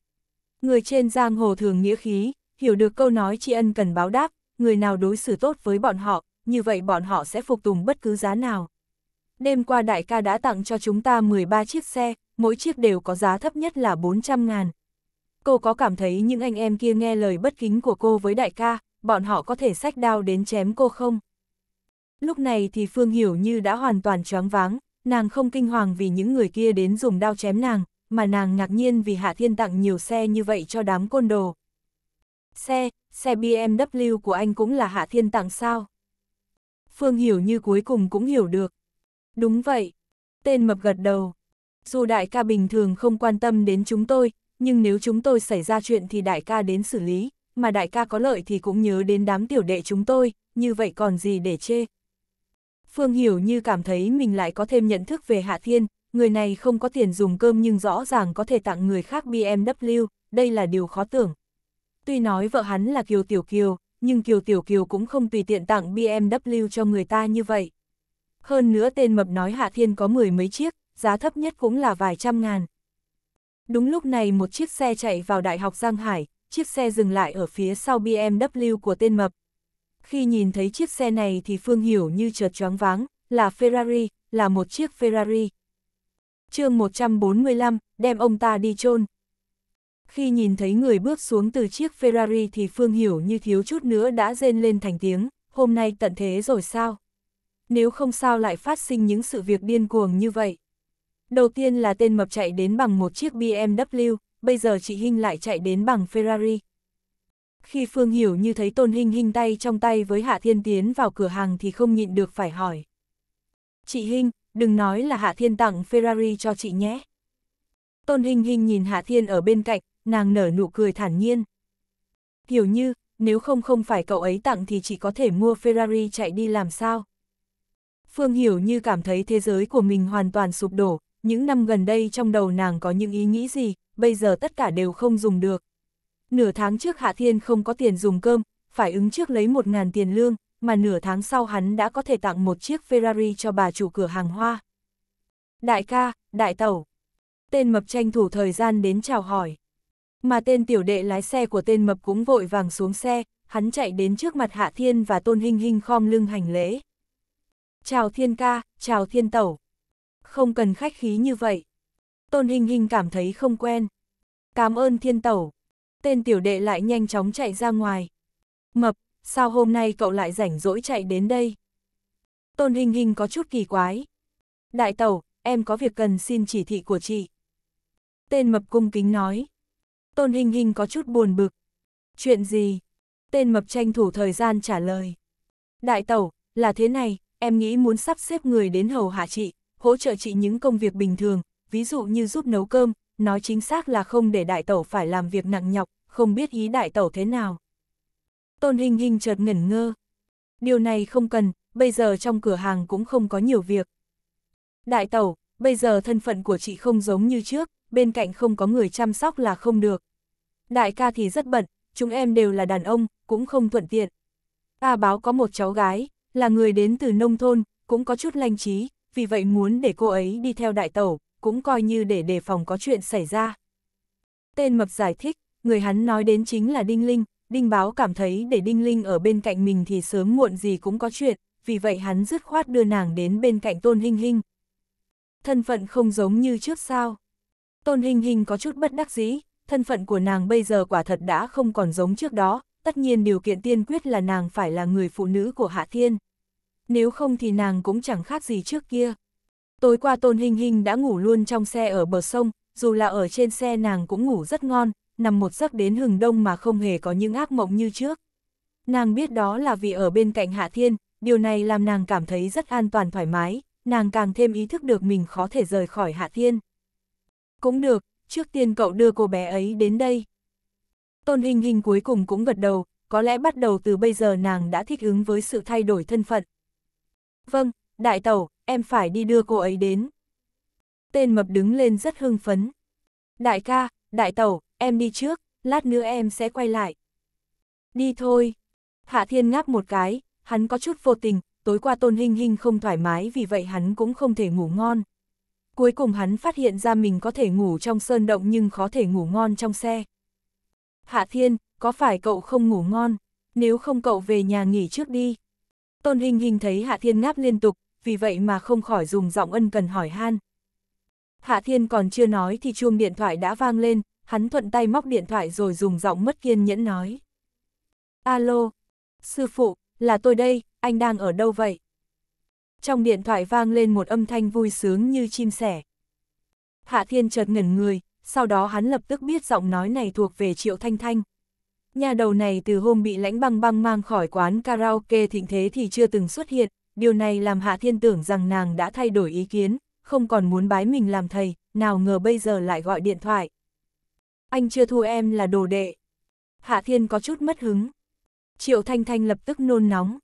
Người trên giang hồ thường nghĩa khí, hiểu được câu nói tri ân cần báo đáp, người nào đối xử tốt với bọn họ, như vậy bọn họ sẽ phục tùng bất cứ giá nào. Đêm qua đại ca đã tặng cho chúng ta 13 chiếc xe, mỗi chiếc đều có giá thấp nhất là 400 ngàn. Cô có cảm thấy những anh em kia nghe lời bất kính của cô với đại ca, bọn họ có thể sách đao đến chém cô không? Lúc này thì Phương Hiểu như đã hoàn toàn choáng váng, nàng không kinh hoàng vì những người kia đến dùng đao chém nàng, mà nàng ngạc nhiên vì Hạ Thiên tặng nhiều xe như vậy cho đám côn đồ. Xe, xe BMW của anh cũng là Hạ Thiên tặng sao? Phương Hiểu như cuối cùng cũng hiểu được. Đúng vậy. Tên mập gật đầu. Dù đại ca bình thường không quan tâm đến chúng tôi, nhưng nếu chúng tôi xảy ra chuyện thì đại ca đến xử lý, mà đại ca có lợi thì cũng nhớ đến đám tiểu đệ chúng tôi, như vậy còn gì để chê, Phương Hiểu như cảm thấy mình lại có thêm nhận thức về Hạ Thiên, người này không có tiền dùng cơm nhưng rõ ràng có thể tặng người khác BMW, đây là điều khó tưởng. Tuy nói vợ hắn là Kiều Tiểu Kiều, nhưng Kiều Tiểu Kiều cũng không tùy tiện tặng BMW cho người ta như vậy. Hơn nữa tên mập nói Hạ Thiên có mười mấy chiếc, giá thấp nhất cũng là vài trăm ngàn. Đúng lúc này một chiếc xe chạy vào Đại học Giang Hải, chiếc xe dừng lại ở phía sau BMW của tên mập, khi nhìn thấy chiếc xe này thì Phương hiểu như chợt choáng váng, là Ferrari, là một chiếc Ferrari. chương 145, đem ông ta đi chôn Khi nhìn thấy người bước xuống từ chiếc Ferrari thì Phương hiểu như thiếu chút nữa đã rên lên thành tiếng, hôm nay tận thế rồi sao? Nếu không sao lại phát sinh những sự việc điên cuồng như vậy? Đầu tiên là tên mập chạy đến bằng một chiếc BMW, bây giờ chị Hinh lại chạy đến bằng Ferrari. Khi Phương Hiểu như thấy Tôn Hinh Hinh tay trong tay với Hạ Thiên tiến vào cửa hàng thì không nhịn được phải hỏi. Chị Hinh, đừng nói là Hạ Thiên tặng Ferrari cho chị nhé. Tôn Hinh Hinh nhìn Hạ Thiên ở bên cạnh, nàng nở nụ cười thản nhiên. Hiểu như, nếu không không phải cậu ấy tặng thì chỉ có thể mua Ferrari chạy đi làm sao. Phương Hiểu như cảm thấy thế giới của mình hoàn toàn sụp đổ, những năm gần đây trong đầu nàng có những ý nghĩ gì, bây giờ tất cả đều không dùng được. Nửa tháng trước Hạ Thiên không có tiền dùng cơm, phải ứng trước lấy 1.000 tiền lương, mà nửa tháng sau hắn đã có thể tặng một chiếc Ferrari cho bà chủ cửa hàng hoa. Đại ca, đại tẩu. Tên mập tranh thủ thời gian đến chào hỏi. Mà tên tiểu đệ lái xe của tên mập cũng vội vàng xuống xe, hắn chạy đến trước mặt Hạ Thiên và Tôn Hinh Hinh khom lưng hành lễ. Chào Thiên ca, chào Thiên tẩu. Không cần khách khí như vậy. Tôn Hinh Hinh cảm thấy không quen. Cảm ơn Thiên tẩu tên tiểu đệ lại nhanh chóng chạy ra ngoài. Mập, sao hôm nay cậu lại rảnh rỗi chạy đến đây? Tôn Hình Hình có chút kỳ quái. Đại tẩu, em có việc cần xin chỉ thị của chị. Tên mập cung kính nói. Tôn Hình Hình có chút buồn bực. Chuyện gì? Tên mập tranh thủ thời gian trả lời. Đại tẩu, là thế này, em nghĩ muốn sắp xếp người đến hầu hạ chị, hỗ trợ chị những công việc bình thường, ví dụ như giúp nấu cơm, nói chính xác là không để đại tẩu phải làm việc nặng nhọc, không biết ý đại tẩu thế nào. Tôn Hình Hình chợt ngẩn ngơ. Điều này không cần, bây giờ trong cửa hàng cũng không có nhiều việc. Đại tẩu, bây giờ thân phận của chị không giống như trước, bên cạnh không có người chăm sóc là không được. Đại ca thì rất bận, chúng em đều là đàn ông, cũng không thuận tiện. A báo có một cháu gái, là người đến từ nông thôn, cũng có chút lanh trí, vì vậy muốn để cô ấy đi theo đại tẩu, cũng coi như để đề phòng có chuyện xảy ra. Tên mập giải thích, người hắn nói đến chính là Đinh Linh, Đinh Báo cảm thấy để Đinh Linh ở bên cạnh mình thì sớm muộn gì cũng có chuyện, vì vậy hắn dứt khoát đưa nàng đến bên cạnh Tôn Hinh Hinh. Thân phận không giống như trước sao. Tôn Hinh Hinh có chút bất đắc dĩ, thân phận của nàng bây giờ quả thật đã không còn giống trước đó, tất nhiên điều kiện tiên quyết là nàng phải là người phụ nữ của Hạ Thiên. Nếu không thì nàng cũng chẳng khác gì trước kia. Tối qua Tôn Hình Hình đã ngủ luôn trong xe ở bờ sông, dù là ở trên xe nàng cũng ngủ rất ngon, nằm một giấc đến hừng đông mà không hề có những ác mộng như trước. Nàng biết đó là vì ở bên cạnh Hạ Thiên, điều này làm nàng cảm thấy rất an toàn thoải mái, nàng càng thêm ý thức được mình khó thể rời khỏi Hạ Thiên. Cũng được, trước tiên cậu đưa cô bé ấy đến đây. Tôn Hình Hình cuối cùng cũng gật đầu, có lẽ bắt đầu từ bây giờ nàng đã thích ứng với sự thay đổi thân phận. Vâng, đại tẩu, em phải đi đưa cô ấy đến. Tên mập đứng lên rất hưng phấn. Đại ca, đại tẩu, em đi trước, lát nữa em sẽ quay lại. Đi thôi. Hạ Thiên ngáp một cái, hắn có chút vô tình, tối qua Tôn Hinh Hinh không thoải mái vì vậy hắn cũng không thể ngủ ngon. Cuối cùng hắn phát hiện ra mình có thể ngủ trong sơn động nhưng khó thể ngủ ngon trong xe. Hạ Thiên, có phải cậu không ngủ ngon? Nếu không cậu về nhà nghỉ trước đi. Tôn Hinh Hinh thấy Hạ Thiên ngáp liên tục, vì vậy mà không khỏi dùng giọng ân cần hỏi han. Hạ Thiên còn chưa nói thì chuông điện thoại đã vang lên, hắn thuận tay móc điện thoại rồi dùng giọng mất kiên nhẫn nói. Alo, sư phụ, là tôi đây, anh đang ở đâu vậy? Trong điện thoại vang lên một âm thanh vui sướng như chim sẻ. Hạ Thiên chợt ngẩn người, sau đó hắn lập tức biết giọng nói này thuộc về Triệu Thanh Thanh. Nhà đầu này từ hôm bị lãnh băng băng mang khỏi quán karaoke thịnh thế thì chưa từng xuất hiện, điều này làm Hạ Thiên tưởng rằng nàng đã thay đổi ý kiến, không còn muốn bái mình làm thầy, nào ngờ bây giờ lại gọi điện thoại. Anh chưa thu em là đồ đệ. Hạ Thiên có chút mất hứng. Triệu Thanh Thanh lập tức nôn nóng.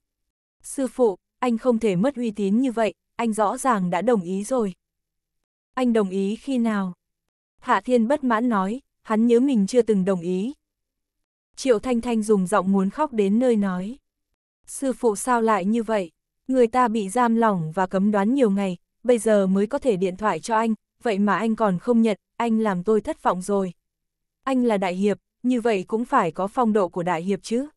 Sư phụ, anh không thể mất uy tín như vậy, anh rõ ràng đã đồng ý rồi. Anh đồng ý khi nào? Hạ Thiên bất mãn nói, hắn nhớ mình chưa từng đồng ý. Triệu Thanh Thanh dùng giọng muốn khóc đến nơi nói. Sư phụ sao lại như vậy? người ta bị giam lỏng và cấm đoán nhiều ngày, bây giờ mới có thể điện thoại cho anh, vậy mà anh còn không nhận, anh làm tôi thất vọng rồi. Anh là đại hiệp, như vậy cũng phải có phong độ của đại hiệp chứ.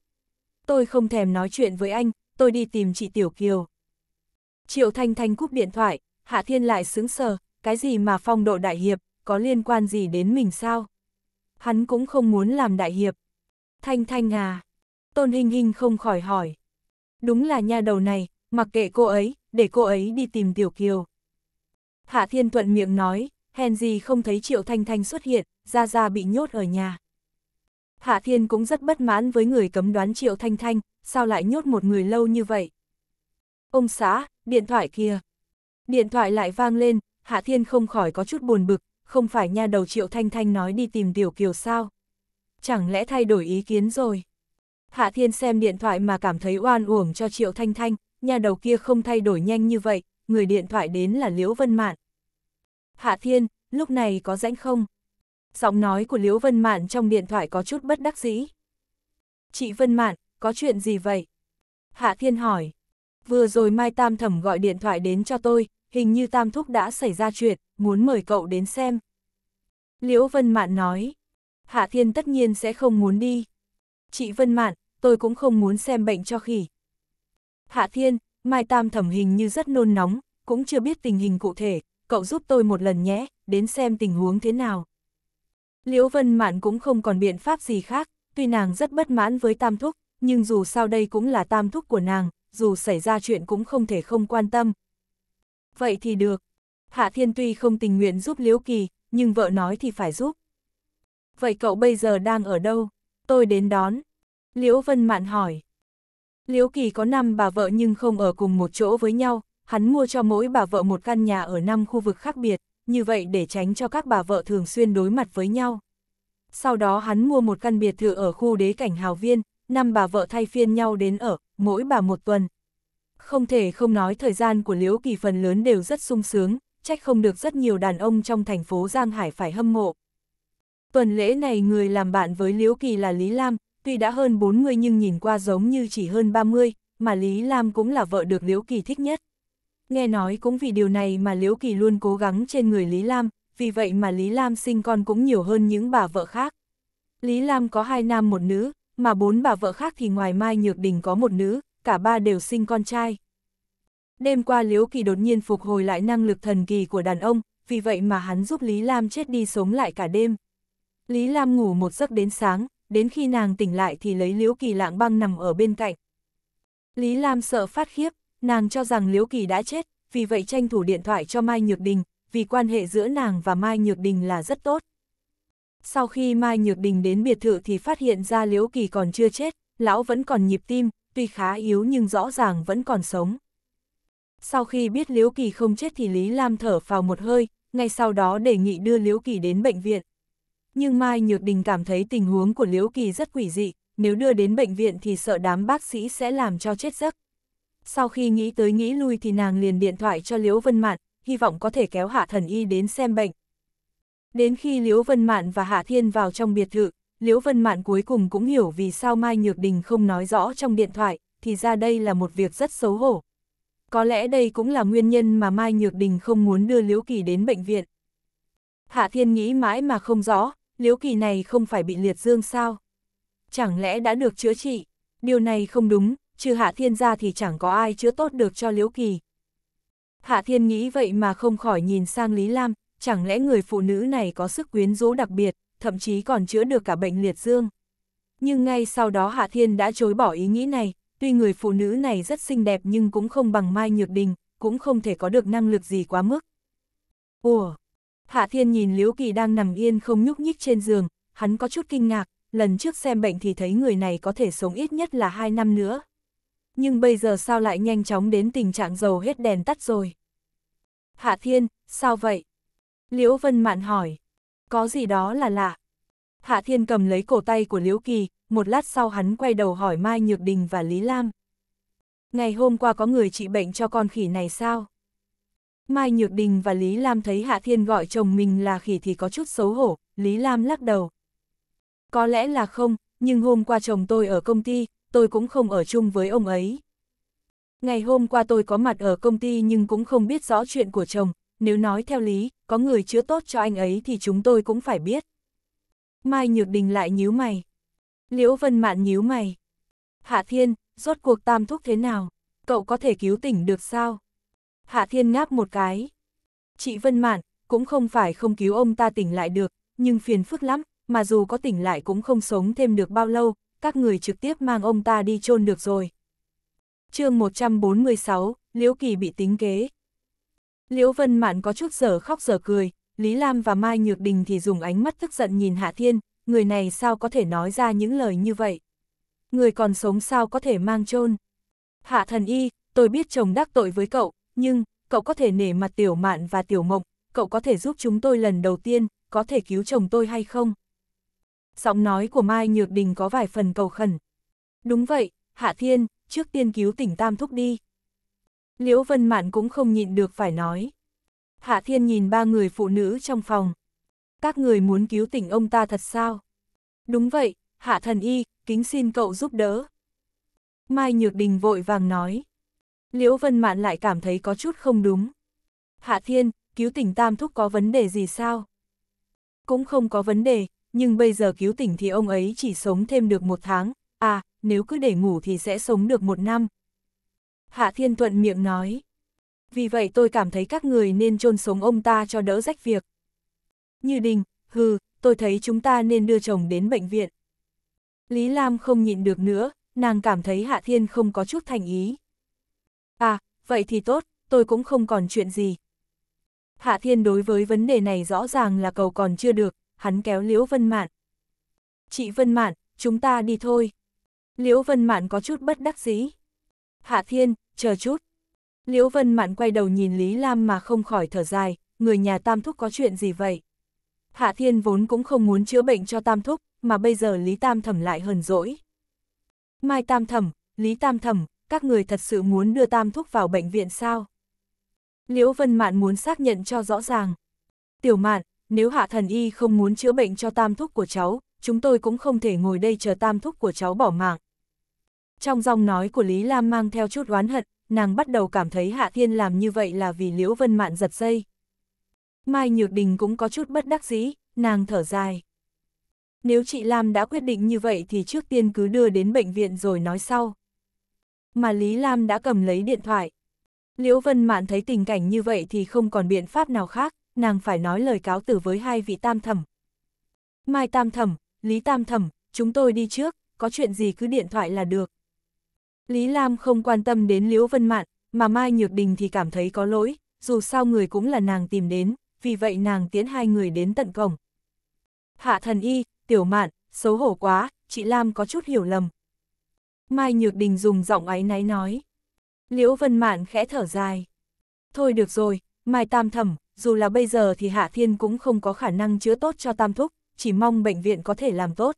Tôi không thèm nói chuyện với anh, tôi đi tìm chị Tiểu Kiều. Triệu Thanh Thanh cúp điện thoại, Hạ Thiên lại sững sờ, cái gì mà phong độ đại hiệp, có liên quan gì đến mình sao? Hắn cũng không muốn làm đại hiệp. Thanh Thanh à, Tôn Hình Hình không khỏi hỏi. Đúng là nha đầu này, mặc kệ cô ấy, để cô ấy đi tìm Tiểu Kiều. Hạ Thiên Thuận miệng nói, hèn gì không thấy Triệu Thanh Thanh xuất hiện, ra ra bị nhốt ở nhà. Hạ Thiên cũng rất bất mãn với người cấm đoán Triệu Thanh Thanh, sao lại nhốt một người lâu như vậy. Ông xã, điện thoại kia. Điện thoại lại vang lên, Hạ Thiên không khỏi có chút buồn bực, không phải nha đầu Triệu Thanh Thanh nói đi tìm Tiểu Kiều sao. Chẳng lẽ thay đổi ý kiến rồi. Hạ Thiên xem điện thoại mà cảm thấy oan uổng cho Triệu Thanh Thanh, nhà đầu kia không thay đổi nhanh như vậy, người điện thoại đến là Liễu Vân Mạn. Hạ Thiên, lúc này có rãnh không? Giọng nói của Liễu Vân Mạn trong điện thoại có chút bất đắc dĩ. Chị Vân Mạn, có chuyện gì vậy? Hạ Thiên hỏi. Vừa rồi Mai Tam Thẩm gọi điện thoại đến cho tôi, hình như Tam Thúc đã xảy ra chuyện, muốn mời cậu đến xem. Liễu Vân Mạn nói. Hạ Thiên tất nhiên sẽ không muốn đi. Chị Vân Mạn, tôi cũng không muốn xem bệnh cho khỉ, Hạ Thiên, Mai Tam thẩm hình như rất nôn nóng, cũng chưa biết tình hình cụ thể, cậu giúp tôi một lần nhé, đến xem tình huống thế nào. Liễu Vân Mạn cũng không còn biện pháp gì khác, tuy nàng rất bất mãn với Tam Thúc, nhưng dù sao đây cũng là Tam Thúc của nàng, dù xảy ra chuyện cũng không thể không quan tâm. Vậy thì được. Hạ Thiên tuy không tình nguyện giúp Liễu Kỳ, nhưng vợ nói thì phải giúp. Vậy cậu bây giờ đang ở đâu? Tôi đến đón. Liễu Vân Mạn hỏi. Liễu Kỳ có năm bà vợ nhưng không ở cùng một chỗ với nhau, hắn mua cho mỗi bà vợ một căn nhà ở năm khu vực khác biệt, như vậy để tránh cho các bà vợ thường xuyên đối mặt với nhau. Sau đó hắn mua một căn biệt thự ở khu đế cảnh Hào Viên, năm bà vợ thay phiên nhau đến ở, mỗi bà một tuần. Không thể không nói thời gian của Liễu Kỳ phần lớn đều rất sung sướng, trách không được rất nhiều đàn ông trong thành phố Giang Hải phải hâm mộ. Tuần lễ này người làm bạn với Liễu Kỳ là Lý Lam, tuy đã hơn 40 nhưng nhìn qua giống như chỉ hơn 30, mà Lý Lam cũng là vợ được Liễu Kỳ thích nhất. Nghe nói cũng vì điều này mà Liễu Kỳ luôn cố gắng trên người Lý Lam, vì vậy mà Lý Lam sinh con cũng nhiều hơn những bà vợ khác. Lý Lam có hai nam một nữ, mà bốn bà vợ khác thì ngoài Mai Nhược Đình có một nữ, cả ba đều sinh con trai. Đêm qua Liễu Kỳ đột nhiên phục hồi lại năng lực thần kỳ của đàn ông, vì vậy mà hắn giúp Lý Lam chết đi sống lại cả đêm. Lý Lam ngủ một giấc đến sáng, đến khi nàng tỉnh lại thì lấy Liễu Kỳ lạng băng nằm ở bên cạnh. Lý Lam sợ phát khiếp, nàng cho rằng Liễu Kỳ đã chết, vì vậy tranh thủ điện thoại cho Mai Nhược Đình, vì quan hệ giữa nàng và Mai Nhược Đình là rất tốt. Sau khi Mai Nhược Đình đến biệt thự thì phát hiện ra Liễu Kỳ còn chưa chết, lão vẫn còn nhịp tim, tuy khá yếu nhưng rõ ràng vẫn còn sống. Sau khi biết Liễu Kỳ không chết thì Lý Lam thở vào một hơi, ngay sau đó đề nghị đưa Liễu Kỳ đến bệnh viện nhưng Mai Nhược Đình cảm thấy tình huống của Liễu Kỳ rất quỷ dị, nếu đưa đến bệnh viện thì sợ đám bác sĩ sẽ làm cho chết giấc. Sau khi nghĩ tới nghĩ lui thì nàng liền điện thoại cho Liễu Vân Mạn, hy vọng có thể kéo Hạ Thần Y đến xem bệnh. Đến khi Liễu Vân Mạn và Hạ Thiên vào trong biệt thự, Liễu Vân Mạn cuối cùng cũng hiểu vì sao Mai Nhược Đình không nói rõ trong điện thoại, thì ra đây là một việc rất xấu hổ. Có lẽ đây cũng là nguyên nhân mà Mai Nhược Đình không muốn đưa Liễu Kỳ đến bệnh viện. Hạ Thiên nghĩ mãi mà không rõ, Liễu kỳ này không phải bị liệt dương sao? Chẳng lẽ đã được chữa trị? Điều này không đúng, trừ hạ thiên ra thì chẳng có ai chữa tốt được cho Liễu kỳ. Hạ thiên nghĩ vậy mà không khỏi nhìn sang Lý Lam, chẳng lẽ người phụ nữ này có sức quyến rũ đặc biệt, thậm chí còn chữa được cả bệnh liệt dương. Nhưng ngay sau đó Hạ Thiên đã chối bỏ ý nghĩ này, tuy người phụ nữ này rất xinh đẹp nhưng cũng không bằng Mai Nhược Đình, cũng không thể có được năng lực gì quá mức. Ủa, Hạ Thiên nhìn Liễu Kỳ đang nằm yên không nhúc nhích trên giường, hắn có chút kinh ngạc, lần trước xem bệnh thì thấy người này có thể sống ít nhất là 2 năm nữa. Nhưng bây giờ sao lại nhanh chóng đến tình trạng dầu hết đèn tắt rồi? Hạ Thiên, sao vậy? Liễu Vân Mạn hỏi. Có gì đó là lạ. Hạ Thiên cầm lấy cổ tay của Liễu Kỳ, một lát sau hắn quay đầu hỏi Mai Nhược Đình và Lý Lam. Ngày hôm qua có người trị bệnh cho con khỉ này sao? Mai Nhược Đình và Lý Lam thấy Hạ Thiên gọi chồng mình là khỉ thì có chút xấu hổ, Lý Lam lắc đầu. Có lẽ là không, nhưng hôm qua chồng tôi ở công ty, tôi cũng không ở chung với ông ấy. Ngày hôm qua tôi có mặt ở công ty nhưng cũng không biết rõ chuyện của chồng, nếu nói theo lý, có người chữa tốt cho anh ấy thì chúng tôi cũng phải biết. Mai Nhược Đình lại nhíu mày. Liễu Vân Mạn nhíu mày. Hạ Thiên, rốt cuộc tam thúc thế nào? Cậu có thể cứu tỉnh được sao? Hạ Thiên ngáp một cái. Chị Vân Mạn, cũng không phải không cứu ông ta tỉnh lại được, nhưng phiền phức lắm, mà dù có tỉnh lại cũng không sống thêm được bao lâu, các người trực tiếp mang ông ta đi chôn được rồi. chương 146, Liễu Kỳ bị tính kế. Liễu Vân Mạn có chút giờ khóc giờ cười, Lý Lam và Mai Nhược Đình thì dùng ánh mắt tức giận nhìn Hạ Thiên, người này sao có thể nói ra những lời như vậy. Người còn sống sao có thể mang chôn Hạ thần y, tôi biết chồng đắc tội với cậu, nhưng, cậu có thể nể mặt tiểu mạn và tiểu mộng, cậu có thể giúp chúng tôi lần đầu tiên, có thể cứu chồng tôi hay không? Giọng nói của Mai Nhược Đình có vài phần cầu khẩn. Đúng vậy, Hạ Thiên, trước tiên cứu tỉnh Tam Thúc đi. Liễu Vân Mạn cũng không nhịn được phải nói. Hạ Thiên nhìn ba người phụ nữ trong phòng. Các người muốn cứu tỉnh ông ta thật sao? Đúng vậy, Hạ Thần Y, kính xin cậu giúp đỡ. Mai Nhược Đình vội vàng nói. Liễu Vân Mạn lại cảm thấy có chút không đúng. Hạ Thiên, cứu tỉnh Tam Thúc có vấn đề gì sao? Cũng không có vấn đề, nhưng bây giờ cứu tỉnh thì ông ấy chỉ sống thêm được một tháng, à, nếu cứ để ngủ thì sẽ sống được một năm. Hạ Thiên thuận miệng nói. Vì vậy tôi cảm thấy các người nên chôn sống ông ta cho đỡ rách việc. Như đình, hừ, tôi thấy chúng ta nên đưa chồng đến bệnh viện. Lý Lam không nhịn được nữa, nàng cảm thấy Hạ Thiên không có chút thành ý, À, vậy thì tốt, tôi cũng không còn chuyện gì. Hạ Thiên đối với vấn đề này rõ ràng là cầu còn chưa được, hắn kéo Liễu Vân Mạn. Chị Vân Mạn, chúng ta đi thôi. Liễu Vân Mạn có chút bất đắc dĩ. Hạ Thiên, chờ chút. Liễu Vân Mạn quay đầu nhìn Lý Lam mà không khỏi thở dài, người nhà Tam Thúc có chuyện gì vậy? Hạ Thiên vốn cũng không muốn chữa bệnh cho Tam Thúc, mà bây giờ Lý Tam Thẩm lại hờn dỗi. Mai Tam Thẩm, Lý Tam Thẩm, các người thật sự muốn đưa tam thúc vào bệnh viện sao? Liễu Vân Mạn muốn xác nhận cho rõ ràng. Tiểu Mạn, nếu hạ thần y không muốn chữa bệnh cho tam thúc của cháu, chúng tôi cũng không thể ngồi đây chờ tam thúc của cháu bỏ mạng. Trong giọng nói của Lý Lam mang theo chút oán hận, nàng bắt đầu cảm thấy Hạ Thiên làm như vậy là vì Liễu Vân Mạn giật dây. Mai Nhược Đình cũng có chút bất đắc dĩ, nàng thở dài. Nếu chị Lam đã quyết định như vậy thì trước tiên cứ đưa đến bệnh viện rồi nói sau mà Lý Lam đã cầm lấy điện thoại. Liễu Vân Mạn thấy tình cảnh như vậy thì không còn biện pháp nào khác, nàng phải nói lời cáo từ với hai vị tam thẩm. Mai tam thẩm, Lý tam thẩm, chúng tôi đi trước, có chuyện gì cứ điện thoại là được. Lý Lam không quan tâm đến Liễu Vân Mạn, mà Mai Nhược Đình thì cảm thấy có lỗi, dù sao người cũng là nàng tìm đến, vì vậy nàng tiến hai người đến tận cổng. Hạ thần y, tiểu mạn, xấu hổ quá, chị Lam có chút hiểu lầm, Mai Nhược Đình dùng giọng áy náy nói. Liễu Vân Mạn khẽ thở dài. Thôi được rồi, Mai Tam Thẩm, dù là bây giờ thì Hạ Thiên cũng không có khả năng chữa tốt cho Tam Thúc, chỉ mong bệnh viện có thể làm tốt.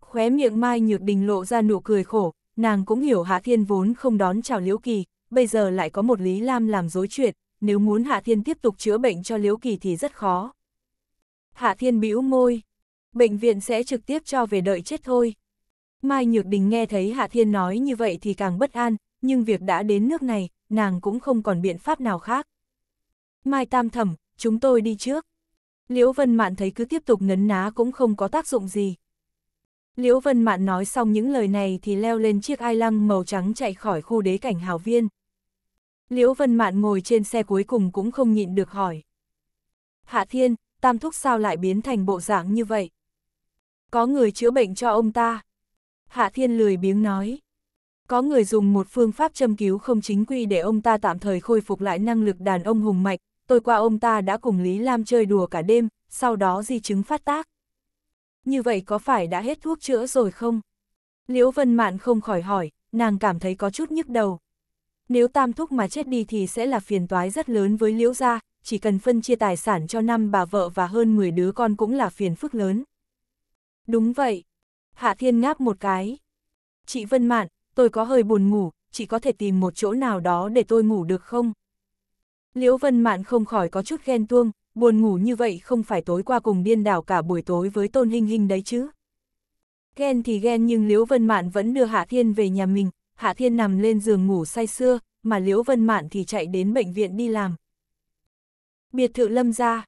Khóe miệng Mai Nhược Đình lộ ra nụ cười khổ, nàng cũng hiểu Hạ Thiên vốn không đón chào Liễu Kỳ, bây giờ lại có một Lý Lam làm dối chuyện, nếu muốn Hạ Thiên tiếp tục chữa bệnh cho Liễu Kỳ thì rất khó. Hạ Thiên bĩu môi, bệnh viện sẽ trực tiếp cho về đợi chết thôi, Mai Nhược Đình nghe thấy Hạ Thiên nói như vậy thì càng bất an, nhưng việc đã đến nước này, nàng cũng không còn biện pháp nào khác. Mai Tam Thẩm, chúng tôi đi trước. Liễu Vân Mạn thấy cứ tiếp tục nấn ná cũng không có tác dụng gì. Liễu Vân Mạn nói xong những lời này thì leo lên chiếc ai lăng màu trắng chạy khỏi khu đế cảnh hào viên. Liễu Vân Mạn ngồi trên xe cuối cùng cũng không nhịn được hỏi. Hạ Thiên, Tam Thúc sao lại biến thành bộ dạng như vậy? Có người chữa bệnh cho ông ta. Hạ Thiên lười biếng nói. Có người dùng một phương pháp châm cứu không chính quy để ông ta tạm thời khôi phục lại năng lực đàn ông hùng mạnh, tôi qua ông ta đã cùng Lý Lam chơi đùa cả đêm, sau đó di chứng phát tác. Như vậy có phải đã hết thuốc chữa rồi không? Liễu Vân Mạn không khỏi hỏi, nàng cảm thấy có chút nhức đầu. Nếu tam thúc mà chết đi thì sẽ là phiền toái rất lớn với Liễu gia, chỉ cần phân chia tài sản cho năm bà vợ và hơn 10 đứa con cũng là phiền phức lớn. Đúng vậy, Hạ Thiên ngáp một cái. Chị Vân Mạn, tôi có hơi buồn ngủ, chỉ có thể tìm một chỗ nào đó để tôi ngủ được không? Liễu Vân Mạn không khỏi có chút ghen tuông, buồn ngủ như vậy không phải tối qua cùng điên đảo cả buổi tối với Tôn Hinh Hinh đấy chứ. Ghen thì ghen nhưng Liễu Vân Mạn vẫn đưa Hạ Thiên về nhà mình, Hạ Thiên nằm lên giường ngủ say sưa, mà Liễu Vân Mạn thì chạy đến bệnh viện đi làm. Biệt thự Lâm ra,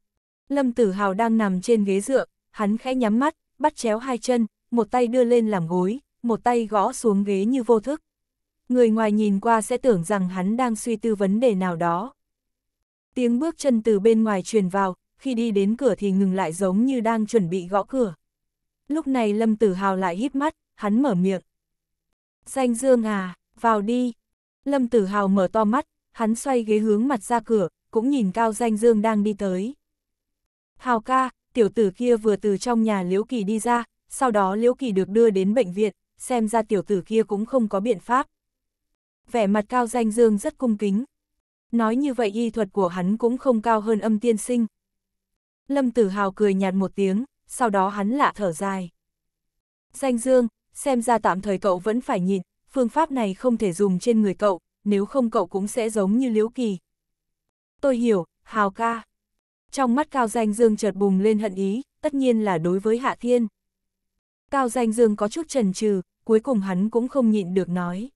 Lâm Tử Hào đang nằm trên ghế dựa, hắn khẽ nhắm mắt, bắt chéo hai chân, một tay đưa lên làm gối, một tay gõ xuống ghế như vô thức. Người ngoài nhìn qua sẽ tưởng rằng hắn đang suy tư vấn đề nào đó. Tiếng bước chân từ bên ngoài truyền vào, khi đi đến cửa thì ngừng lại giống như đang chuẩn bị gõ cửa. Lúc này Lâm Tử Hào lại híp mắt, hắn mở miệng. Danh Dương à, vào đi. Lâm Tử Hào mở to mắt, hắn xoay ghế hướng mặt ra cửa, cũng nhìn Cao Danh Dương đang đi tới. Hào ca, tiểu tử kia vừa từ trong nhà Liễu Kỳ đi ra, sau đó Liễu Kỳ được đưa đến bệnh viện, xem ra tiểu tử kia cũng không có biện pháp. Vẻ mặt cao danh dương rất cung kính. Nói như vậy y thuật của hắn cũng không cao hơn âm tiên sinh. Lâm Tử Hào cười nhạt một tiếng, sau đó hắn lạ thở dài. Danh dương, xem ra tạm thời cậu vẫn phải nhịn, phương pháp này không thể dùng trên người cậu, nếu không cậu cũng sẽ giống như Liễu Kỳ. Tôi hiểu, Hào ca. Trong mắt cao danh dương chợt bùng lên hận ý, tất nhiên là đối với Hạ Thiên. Cao Danh Dương có chút chần chừ, cuối cùng hắn cũng không nhịn được nói.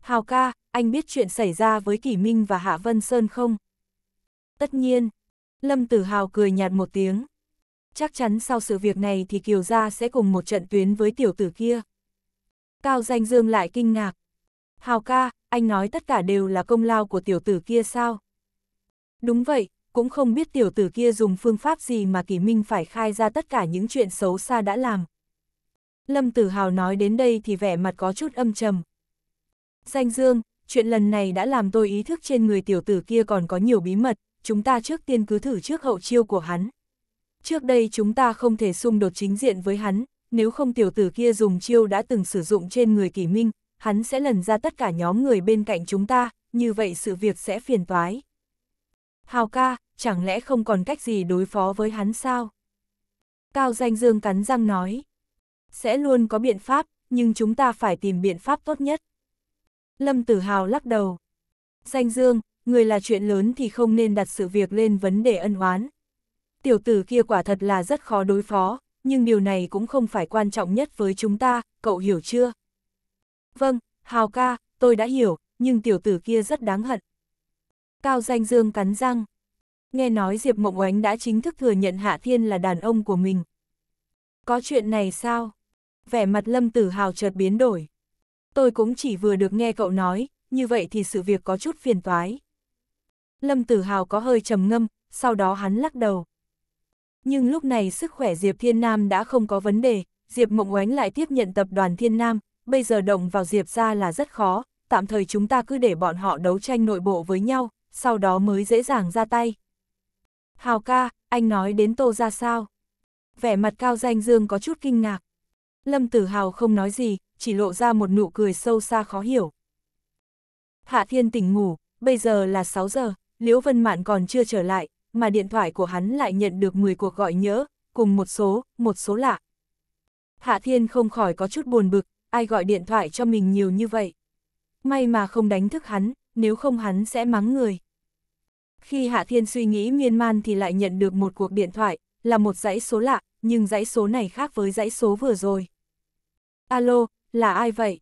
Hào ca, anh biết chuyện xảy ra với Kỳ Minh và Hạ Vân Sơn không? Tất nhiên. Lâm Tử Hào cười nhạt một tiếng. Chắc chắn sau sự việc này thì Kiều Gia sẽ cùng một trận tuyến với tiểu tử kia. Cao Danh Dương lại kinh ngạc. Hào ca, anh nói tất cả đều là công lao của tiểu tử kia sao? Đúng vậy, cũng không biết tiểu tử kia dùng phương pháp gì mà Kỳ Minh phải khai ra tất cả những chuyện xấu xa đã làm. Lâm Tử Hào nói đến đây thì vẻ mặt có chút âm trầm. Danh Dương, chuyện lần này đã làm tôi ý thức trên người tiểu tử kia còn có nhiều bí mật, chúng ta trước tiên cứ thử trước hậu chiêu của hắn. Trước đây chúng ta không thể xung đột chính diện với hắn, nếu không tiểu tử kia dùng chiêu đã từng sử dụng trên người kỳ minh, hắn sẽ lần ra tất cả nhóm người bên cạnh chúng ta, như vậy sự việc sẽ phiền toái. Hào ca, chẳng lẽ không còn cách gì đối phó với hắn sao? Cao Danh Dương cắn răng nói sẽ luôn có biện pháp, nhưng chúng ta phải tìm biện pháp tốt nhất. Lâm Tử Hào lắc đầu. Danh Dương, người là chuyện lớn thì không nên đặt sự việc lên vấn đề ân oán. Tiểu tử kia quả thật là rất khó đối phó, nhưng điều này cũng không phải quan trọng nhất với chúng ta, cậu hiểu chưa? Vâng, Hào ca, tôi đã hiểu, nhưng tiểu tử kia rất đáng hận. Cao Danh Dương cắn răng. Nghe nói Diệp Mộng Oánh đã chính thức thừa nhận Hạ Thiên là đàn ông của mình. Có chuyện này sao? vẻ mặt Lâm Tử Hào chợt biến đổi. Tôi cũng chỉ vừa được nghe cậu nói, như vậy thì sự việc có chút phiền toái. Lâm Tử Hào có hơi trầm ngâm, sau đó hắn lắc đầu. Nhưng lúc này sức khỏe Diệp Thiên Nam đã không có vấn đề, Diệp Mộng Oánh lại tiếp nhận tập đoàn Thiên Nam, bây giờ động vào Diệp ra là rất khó, tạm thời chúng ta cứ để bọn họ đấu tranh nội bộ với nhau, sau đó mới dễ dàng ra tay. Hào ca, anh nói đến tô ra sao? Vẻ mặt cao danh dương có chút kinh ngạc. Lâm Tử Hào không nói gì, chỉ lộ ra một nụ cười sâu xa khó hiểu. Hạ Thiên tỉnh ngủ, bây giờ là 6 giờ, Liễu Vân Mạn còn chưa trở lại, mà điện thoại của hắn lại nhận được 10 cuộc gọi nhớ, cùng một số, một số lạ. Hạ Thiên không khỏi có chút buồn bực, ai gọi điện thoại cho mình nhiều như vậy. May mà không đánh thức hắn, nếu không hắn sẽ mắng người. Khi Hạ Thiên suy nghĩ miên man thì lại nhận được một cuộc điện thoại, là một dãy số lạ, nhưng dãy số này khác với dãy số vừa rồi. Alo, là ai vậy?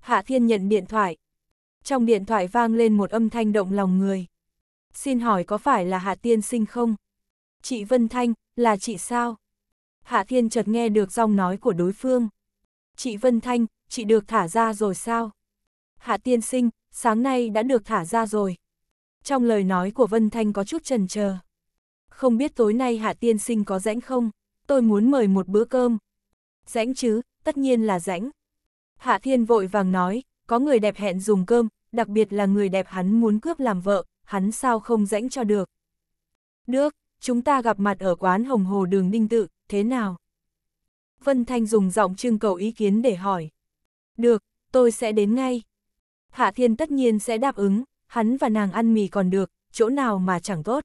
Hạ Thiên nhận điện thoại. Trong điện thoại vang lên một âm thanh động lòng người. Xin hỏi có phải là Hạ Tiên sinh không? Chị Vân Thanh, là chị sao? Hạ Thiên chợt nghe được giọng nói của đối phương. Chị Vân Thanh, chị được thả ra rồi sao? Hạ Tiên sinh, sáng nay đã được thả ra rồi. Trong lời nói của Vân Thanh có chút trần chờ. Không biết tối nay Hạ Tiên sinh có rãnh không? Tôi muốn mời một bữa cơm. Rãnh chứ, tất nhiên là rãnh. Hạ Thiên vội vàng nói, có người đẹp hẹn dùng cơm, đặc biệt là người đẹp hắn muốn cướp làm vợ, hắn sao không rãnh cho được. Được, chúng ta gặp mặt ở quán Hồng Hồ đường Đinh Tự, thế nào? Vân Thanh dùng giọng trưng cầu ý kiến để hỏi. Được, tôi sẽ đến ngay. Hạ Thiên tất nhiên sẽ đáp ứng, hắn và nàng ăn mì còn được, chỗ nào mà chẳng tốt.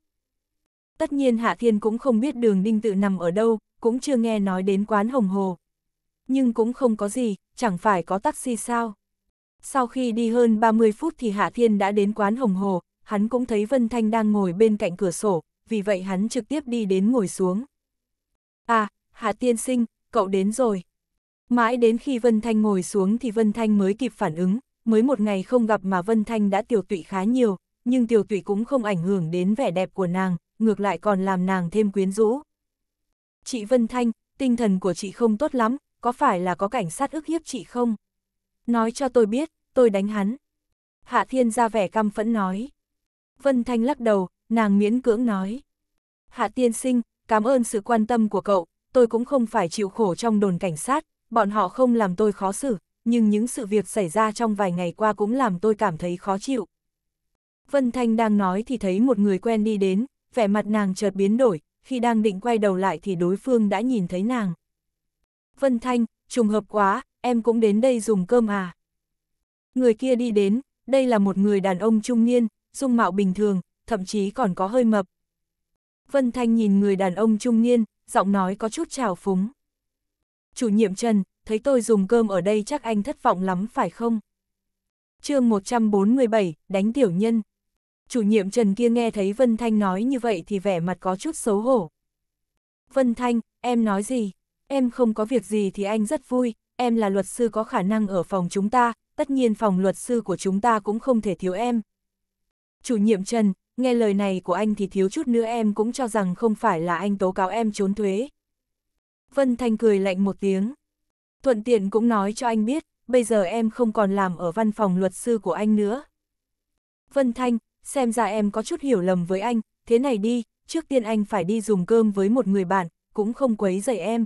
Tất nhiên Hạ Thiên cũng không biết đường Đinh Tự nằm ở đâu, cũng chưa nghe nói đến quán Hồng Hồ, nhưng cũng không có gì, chẳng phải có taxi sao. Sau khi đi hơn 30 phút thì Hạ Thiên đã đến quán Hồng Hồ, hắn cũng thấy Vân Thanh đang ngồi bên cạnh cửa sổ, vì vậy hắn trực tiếp đi đến ngồi xuống. À, Hạ Tiên Sinh, cậu đến rồi. Mãi đến khi Vân Thanh ngồi xuống thì Vân Thanh mới kịp phản ứng, mới một ngày không gặp mà Vân Thanh đã tiểu tụy khá nhiều, nhưng tiểu tụy cũng không ảnh hưởng đến vẻ đẹp của nàng, ngược lại còn làm nàng thêm quyến rũ. Chị Vân Thanh, tinh thần của chị không tốt lắm, có phải là có cảnh sát ức hiếp chị không? Nói cho tôi biết, tôi đánh hắn. Hạ Thiên ra vẻ căm phẫn nói. Vân Thanh lắc đầu, nàng miễn cưỡng nói. Hạ Tiên Sinh, cảm ơn sự quan tâm của cậu, tôi cũng không phải chịu khổ trong đồn cảnh sát, bọn họ không làm tôi khó xử, nhưng những sự việc xảy ra trong vài ngày qua cũng làm tôi cảm thấy khó chịu. Vân Thanh đang nói thì thấy một người quen đi đến, vẻ mặt nàng chợt biến đổi, khi đang định quay đầu lại thì đối phương đã nhìn thấy nàng. Vân Thanh, trùng hợp quá, em cũng đến đây dùng cơm à. Người kia đi đến, đây là một người đàn ông trung niên, dung mạo bình thường, thậm chí còn có hơi mập. Vân Thanh nhìn người đàn ông trung niên, giọng nói có chút trào phúng. Chủ nhiệm Trần, thấy tôi dùng cơm ở đây chắc anh thất vọng lắm phải không? chương 147, đánh tiểu nhân. Chủ nhiệm Trần kia nghe thấy Vân Thanh nói như vậy thì vẻ mặt có chút xấu hổ. Vân Thanh, em nói gì? em không có việc gì thì anh rất vui, em là luật sư có khả năng ở phòng chúng ta, tất nhiên phòng luật sư của chúng ta cũng không thể thiếu em. Chủ nhiệm Trần, nghe lời này của anh thì thiếu chút nữa em cũng cho rằng không phải là anh tố cáo em trốn thuế. Vân Thanh cười lạnh một tiếng. Thuận tiện cũng nói cho anh biết, bây giờ em không còn làm ở văn phòng luật sư của anh nữa. Vân Thanh, xem ra em có chút hiểu lầm với anh, thế này đi, trước tiên anh phải đi dùng cơm với một người bạn, cũng không quấy dậy em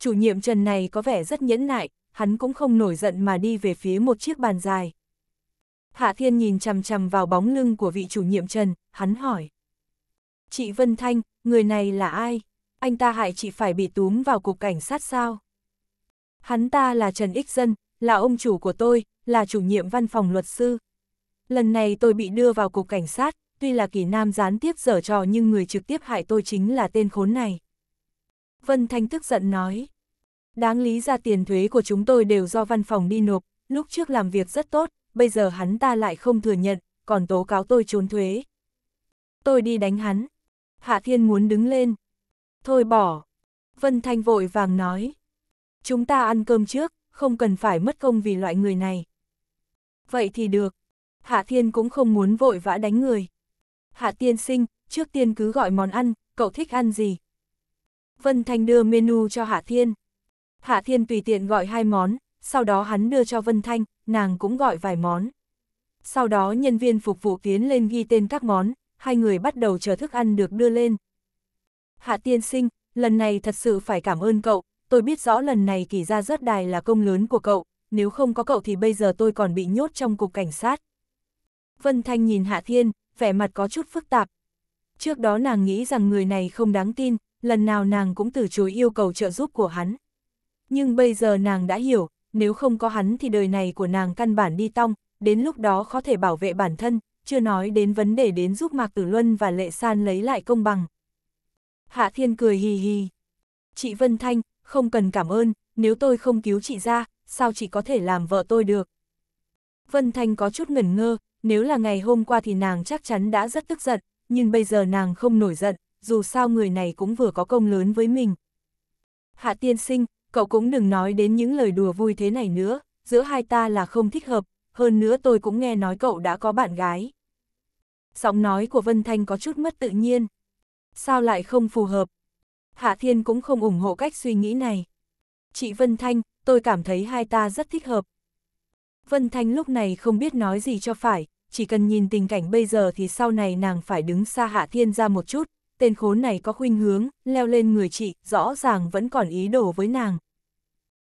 chủ nhiệm Trần này có vẻ rất nhẫn nại, hắn cũng không nổi giận mà đi về phía một chiếc bàn dài. Hạ Thiên nhìn chằm chằm vào bóng lưng của vị chủ nhiệm Trần, hắn hỏi. Chị Vân Thanh, người này là ai? Anh ta hại chị phải bị túm vào cục cảnh sát sao? Hắn ta là Trần Ích Dân, là ông chủ của tôi, là chủ nhiệm văn phòng luật sư. Lần này tôi bị đưa vào cục cảnh sát, tuy là kỳ nam gián tiếp dở trò nhưng người trực tiếp hại tôi chính là tên khốn này. Vân Thanh tức giận nói. Đáng lý ra tiền thuế của chúng tôi đều do văn phòng đi nộp, lúc trước làm việc rất tốt, bây giờ hắn ta lại không thừa nhận, còn tố cáo tôi trốn thuế. Tôi đi đánh hắn. Hạ Thiên muốn đứng lên. Thôi bỏ. Vân Thanh vội vàng nói. Chúng ta ăn cơm trước, không cần phải mất công vì loại người này. Vậy thì được. Hạ Thiên cũng không muốn vội vã đánh người. Hạ Tiên sinh, trước tiên cứ gọi món ăn, cậu thích ăn gì, Vân Thanh đưa menu cho Hạ Thiên. Hạ Thiên tùy tiện gọi hai món, sau đó hắn đưa cho Vân Thanh, nàng cũng gọi vài món. Sau đó nhân viên phục vụ tiến lên ghi tên các món, hai người bắt đầu chờ thức ăn được đưa lên. Hạ Tiên Sinh, lần này thật sự phải cảm ơn cậu, tôi biết rõ lần này kỳ ra rớt đài là công lớn của cậu, nếu không có cậu thì bây giờ tôi còn bị nhốt trong cục cảnh sát. Vân Thanh nhìn Hạ Thiên, vẻ mặt có chút phức tạp. Trước đó nàng nghĩ rằng người này không đáng tin, lần nào nàng cũng từ chối yêu cầu trợ giúp của hắn. Nhưng bây giờ nàng đã hiểu, nếu không có hắn thì đời này của nàng căn bản đi tong, đến lúc đó có thể bảo vệ bản thân, chưa nói đến vấn đề đến giúp Mạc Tử Luân và Lệ San lấy lại công bằng. Hạ Thiên cười hì hì. Chị Vân Thanh, không cần cảm ơn, nếu tôi không cứu chị ra, sao chị có thể làm vợ tôi được? Vân Thanh có chút ngẩn ngơ, nếu là ngày hôm qua thì nàng chắc chắn đã rất tức giận, nhưng bây giờ nàng không nổi giận, dù sao người này cũng vừa có công lớn với mình. Hạ tiên sinh, cậu cũng đừng nói đến những lời đùa vui thế này nữa, giữa hai ta là không thích hợp, hơn nữa tôi cũng nghe nói cậu đã có bạn gái. Giọng nói của Vân Thanh có chút mất tự nhiên. Sao lại không phù hợp? Hạ Thiên cũng không ủng hộ cách suy nghĩ này. Chị Vân Thanh, tôi cảm thấy hai ta rất thích hợp. Vân Thanh lúc này không biết nói gì cho phải, chỉ cần nhìn tình cảnh bây giờ thì sau này nàng phải đứng xa Hạ Thiên ra một chút, tên khốn này có khuynh hướng, leo lên người chị, rõ ràng vẫn còn ý đồ với nàng.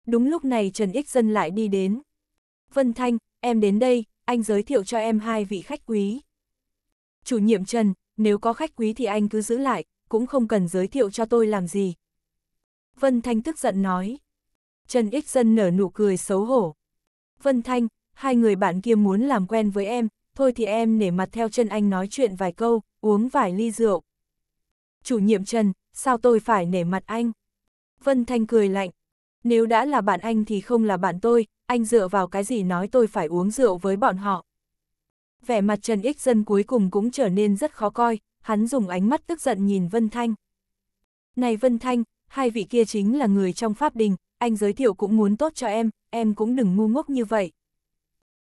Đúng lúc này Trần Ích Dân lại đi đến. Vân Thanh, em đến đây, anh giới thiệu cho em hai vị khách quý. Chủ nhiệm Trần, nếu có khách quý thì anh cứ giữ lại, cũng không cần giới thiệu cho tôi làm gì. Vân Thanh tức giận nói. Trần Ích Dân nở nụ cười xấu hổ. Vân Thanh, hai người bạn kia muốn làm quen với em, thôi thì em nể mặt theo chân anh nói chuyện vài câu, uống vài ly rượu chủ nhiệm Trần, sao tôi phải nể mặt anh? Vân Thanh cười lạnh, nếu đã là bạn anh thì không là bạn tôi, anh dựa vào cái gì nói tôi phải uống rượu với bọn họ. Vẻ mặt Trần Ích Dân cuối cùng cũng trở nên rất khó coi, hắn dùng ánh mắt tức giận nhìn Vân Thanh. Này Vân Thanh, hai vị kia chính là người trong pháp đình, anh giới thiệu cũng muốn tốt cho em, em cũng đừng ngu ngốc như vậy.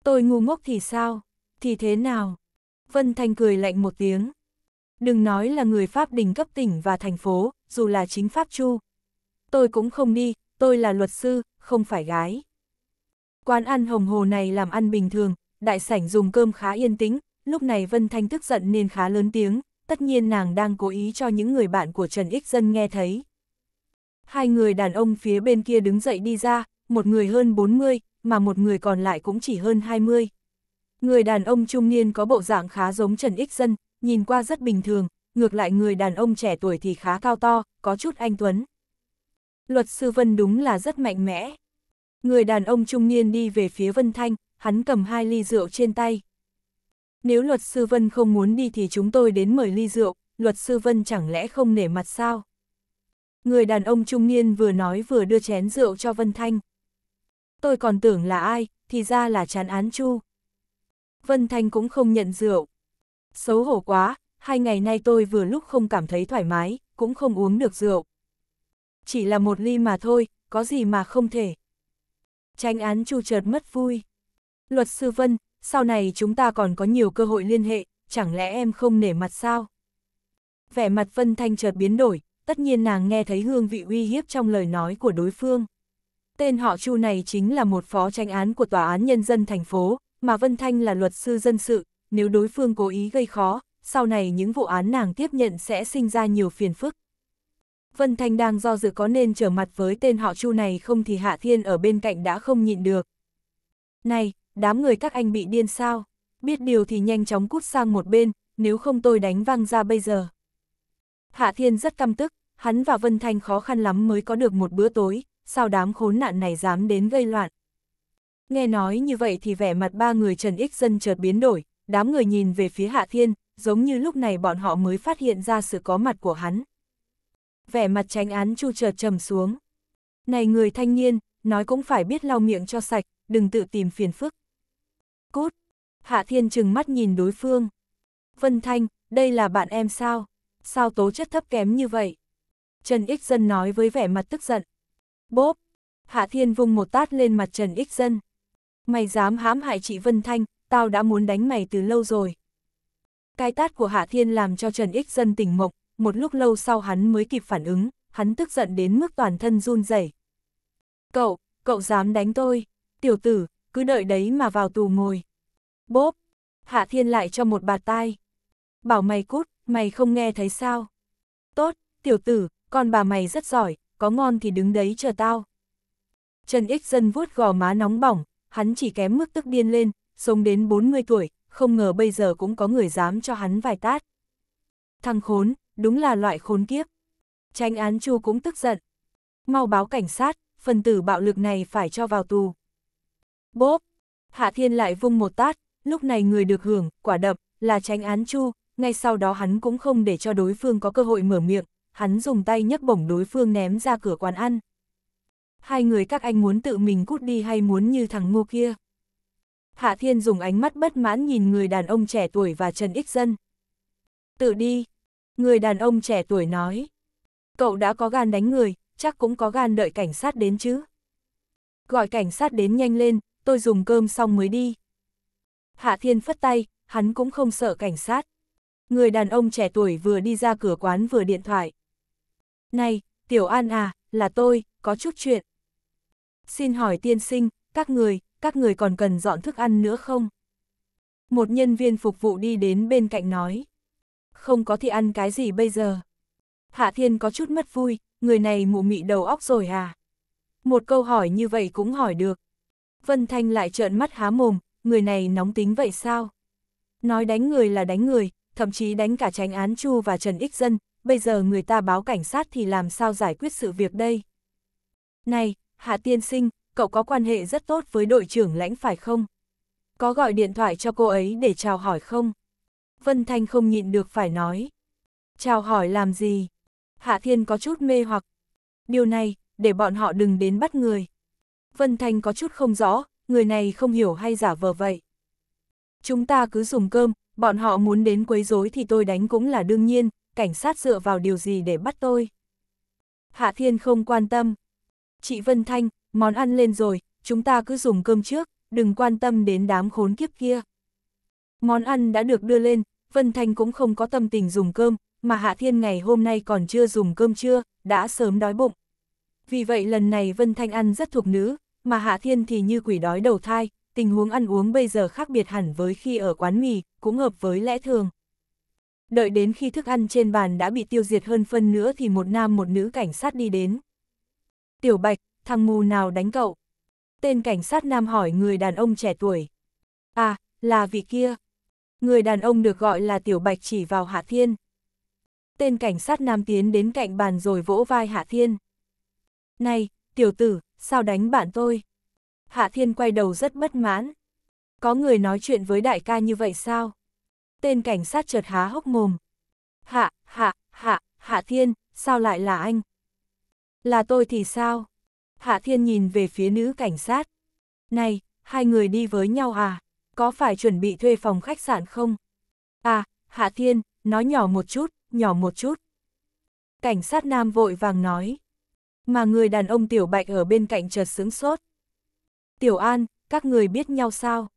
Tôi ngu ngốc thì sao? Thì thế nào? Vân Thanh cười lạnh một tiếng đừng nói là người Pháp đình cấp tỉnh và thành phố, dù là chính Pháp Chu. Tôi cũng không đi, tôi là luật sư, không phải gái. Quán ăn hồng hồ này làm ăn bình thường, đại sảnh dùng cơm khá yên tĩnh, lúc này Vân Thanh tức giận nên khá lớn tiếng, tất nhiên nàng đang cố ý cho những người bạn của Trần Ích Dân nghe thấy. Hai người đàn ông phía bên kia đứng dậy đi ra, một người hơn 40, mà một người còn lại cũng chỉ hơn 20. Người đàn ông trung niên có bộ dạng khá giống Trần Ích Dân, nhìn qua rất bình thường, ngược lại người đàn ông trẻ tuổi thì khá cao to, có chút anh Tuấn. Luật sư Vân đúng là rất mạnh mẽ. Người đàn ông trung niên đi về phía Vân Thanh, hắn cầm hai ly rượu trên tay. Nếu luật sư Vân không muốn đi thì chúng tôi đến mời ly rượu, luật sư Vân chẳng lẽ không nể mặt sao? Người đàn ông trung niên vừa nói vừa đưa chén rượu cho Vân Thanh. Tôi còn tưởng là ai, thì ra là chán án chu. Vân Thanh cũng không nhận rượu. Xấu hổ quá, hai ngày nay tôi vừa lúc không cảm thấy thoải mái, cũng không uống được rượu. Chỉ là một ly mà thôi, có gì mà không thể. Tranh án chu chợt mất vui. Luật sư Vân, sau này chúng ta còn có nhiều cơ hội liên hệ, chẳng lẽ em không nể mặt sao? Vẻ mặt Vân Thanh chợt biến đổi, tất nhiên nàng nghe thấy hương vị uy hiếp trong lời nói của đối phương. Tên họ Chu này chính là một phó tranh án của Tòa án Nhân dân thành phố, mà Vân Thanh là luật sư dân sự, nếu đối phương cố ý gây khó, sau này những vụ án nàng tiếp nhận sẽ sinh ra nhiều phiền phức. Vân Thanh đang do dự có nên trở mặt với tên họ Chu này không thì Hạ Thiên ở bên cạnh đã không nhịn được. Này, đám người các anh bị điên sao? Biết điều thì nhanh chóng cút sang một bên, nếu không tôi đánh văng ra bây giờ. Hạ Thiên rất căm tức, hắn và Vân Thanh khó khăn lắm mới có được một bữa tối, sao đám khốn nạn này dám đến gây loạn. Nghe nói như vậy thì vẻ mặt ba người Trần Ích Dân chợt biến đổi, đám người nhìn về phía Hạ Thiên, giống như lúc này bọn họ mới phát hiện ra sự có mặt của hắn. Vẻ mặt tránh án chu chợt trầm xuống. Này người thanh niên, nói cũng phải biết lau miệng cho sạch, đừng tự tìm phiền phức. Cút! Hạ Thiên trừng mắt nhìn đối phương. Vân Thanh, đây là bạn em sao? Sao tố chất thấp kém như vậy? Trần Ích Dân nói với vẻ mặt tức giận. Bốp! Hạ Thiên vung một tát lên mặt Trần Ích Dân. Mày dám hãm hại chị Vân Thanh, tao đã muốn đánh mày từ lâu rồi. Cái tát của Hạ Thiên làm cho Trần Ích dân tỉnh mộng, một lúc lâu sau hắn mới kịp phản ứng, hắn tức giận đến mức toàn thân run rẩy. Cậu, cậu dám đánh tôi, tiểu tử, cứ đợi đấy mà vào tù ngồi. Bốp, Hạ Thiên lại cho một bà tai. Bảo mày cút, mày không nghe thấy sao. Tốt, tiểu tử, con bà mày rất giỏi, có ngon thì đứng đấy chờ tao. Trần Ích dân vuốt gò má nóng bỏng, hắn chỉ kém mức tức điên lên, sống đến 40 tuổi, không ngờ bây giờ cũng có người dám cho hắn vài tát. Thằng khốn, đúng là loại khốn kiếp. Tranh án chu cũng tức giận. Mau báo cảnh sát, phần tử bạo lực này phải cho vào tù. Bốp, Hạ Thiên lại vung một tát, lúc này người được hưởng, quả đập, là tranh án chu, ngay sau đó hắn cũng không để cho đối phương có cơ hội mở miệng, hắn dùng tay nhấc bổng đối phương ném ra cửa quán ăn. Hai người các anh muốn tự mình cút đi hay muốn như thằng ngô kia? Hạ Thiên dùng ánh mắt bất mãn nhìn người đàn ông trẻ tuổi và Trần Ích Dân. Tự đi. Người đàn ông trẻ tuổi nói. Cậu đã có gan đánh người, chắc cũng có gan đợi cảnh sát đến chứ. Gọi cảnh sát đến nhanh lên, tôi dùng cơm xong mới đi. Hạ Thiên phất tay, hắn cũng không sợ cảnh sát. Người đàn ông trẻ tuổi vừa đi ra cửa quán vừa điện thoại. Này, Tiểu An à, là tôi, có chút chuyện. Xin hỏi tiên sinh, các người, các người còn cần dọn thức ăn nữa không? Một nhân viên phục vụ đi đến bên cạnh nói. Không có thì ăn cái gì bây giờ? Hạ Thiên có chút mất vui, người này mụ mị đầu óc rồi à? Một câu hỏi như vậy cũng hỏi được. Vân Thanh lại trợn mắt há mồm, người này nóng tính vậy sao? Nói đánh người là đánh người, thậm chí đánh cả tránh án Chu và Trần Ích Dân, bây giờ người ta báo cảnh sát thì làm sao giải quyết sự việc đây? Này, Hạ Tiên Sinh, cậu có quan hệ rất tốt với đội trưởng lãnh phải không? Có gọi điện thoại cho cô ấy để chào hỏi không? Vân Thanh không nhịn được phải nói. Chào hỏi làm gì? Hạ Thiên có chút mê hoặc. Điều này, để bọn họ đừng đến bắt người. Vân Thanh có chút không rõ, người này không hiểu hay giả vờ vậy. Chúng ta cứ dùng cơm, bọn họ muốn đến quấy rối thì tôi đánh cũng là đương nhiên, cảnh sát dựa vào điều gì để bắt tôi. Hạ Thiên không quan tâm. Chị Vân Thanh, món ăn lên rồi, chúng ta cứ dùng cơm trước, đừng quan tâm đến đám khốn kiếp kia. Món ăn đã được đưa lên, Vân Thanh cũng không có tâm tình dùng cơm, mà Hạ Thiên ngày hôm nay còn chưa dùng cơm trưa, đã sớm đói bụng. Vì vậy lần này Vân Thanh ăn rất thuộc nữ, mà Hạ Thiên thì như quỷ đói đầu thai, tình huống ăn uống bây giờ khác biệt hẳn với khi ở quán mì, cũng hợp với lẽ thường. Đợi đến khi thức ăn trên bàn đã bị tiêu diệt hơn phân nữa thì một nam một nữ cảnh sát đi đến. Tiểu Bạch, thằng mù nào đánh cậu? Tên cảnh sát nam hỏi người đàn ông trẻ tuổi. À, là vị kia. Người đàn ông được gọi là Tiểu Bạch chỉ vào Hạ Thiên. Tên cảnh sát nam tiến đến cạnh bàn rồi vỗ vai Hạ Thiên. Này, tiểu tử, sao đánh bạn tôi? Hạ Thiên quay đầu rất bất mãn. Có người nói chuyện với đại ca như vậy sao? Tên cảnh sát chợt há hốc mồm. Hạ, hạ, hạ, Hạ Thiên, sao lại là anh? Là tôi thì sao? Hạ Thiên nhìn về phía nữ cảnh sát. Này, hai người đi với nhau à? Có phải chuẩn bị thuê phòng khách sạn không? À, Hạ Thiên, nói nhỏ một chút, nhỏ một chút. Cảnh sát nam vội vàng nói. Mà người đàn ông Tiểu Bạch ở bên cạnh chợt sướng sốt. Tiểu An, các người biết nhau sao?